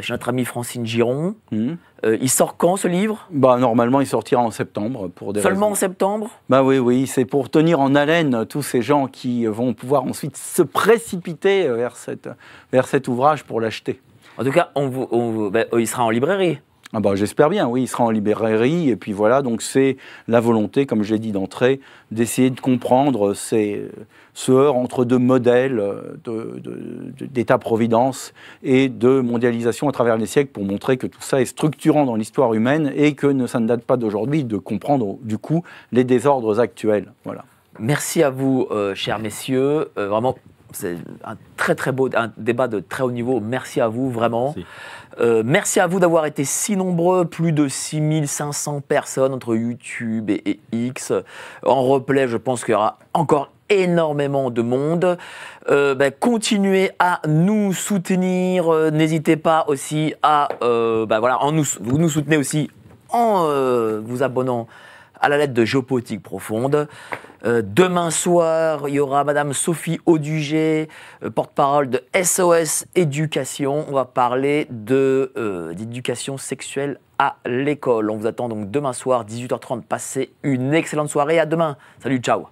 chez notre amie Francine Giron. Mmh. Euh, il sort quand ce livre Bah normalement il sortira en septembre pour Seulement en septembre Bah oui oui, c'est pour tenir en haleine tous ces gens qui euh, vont pouvoir ensuite se précipiter euh, vers, cette, vers cet ouvrage pour l'acheter. En tout cas, on, bah, il sera en librairie. Ah bah, J'espère bien, oui, il sera en librairie. Et puis voilà, donc c'est la volonté, comme j'ai dit d'entrée, d'essayer de comprendre ces, se heurte entre deux modèles euh, d'État-providence et de mondialisation à travers les siècles pour montrer que tout ça est structurant dans l'histoire humaine et que ça ne date pas d'aujourd'hui de comprendre du coup les désordres actuels. Voilà. Merci à vous, euh, chers messieurs. Euh, vraiment, c'est un très très beau un débat de très haut niveau. Merci à vous, vraiment. Merci. à vous d'avoir été si nombreux, plus de 6500 personnes entre YouTube et, et X. En replay, je pense qu'il y aura encore énormément de monde. Euh, ben, continuez à nous soutenir. Euh, n'hésitez pas aussi à euh, ben, voilà, en nous, vous nous soutenez aussi en vous abonnant à la lettre de Géopolitique Profonde. demain soir, il y aura Madame Sophie Audugé, porte-parole de SOS Éducation. On va parler de d'éducation sexuelle à l'école. On vous attend donc demain soir, 18h30. Passez une excellente soirée. À demain. Salut, ciao.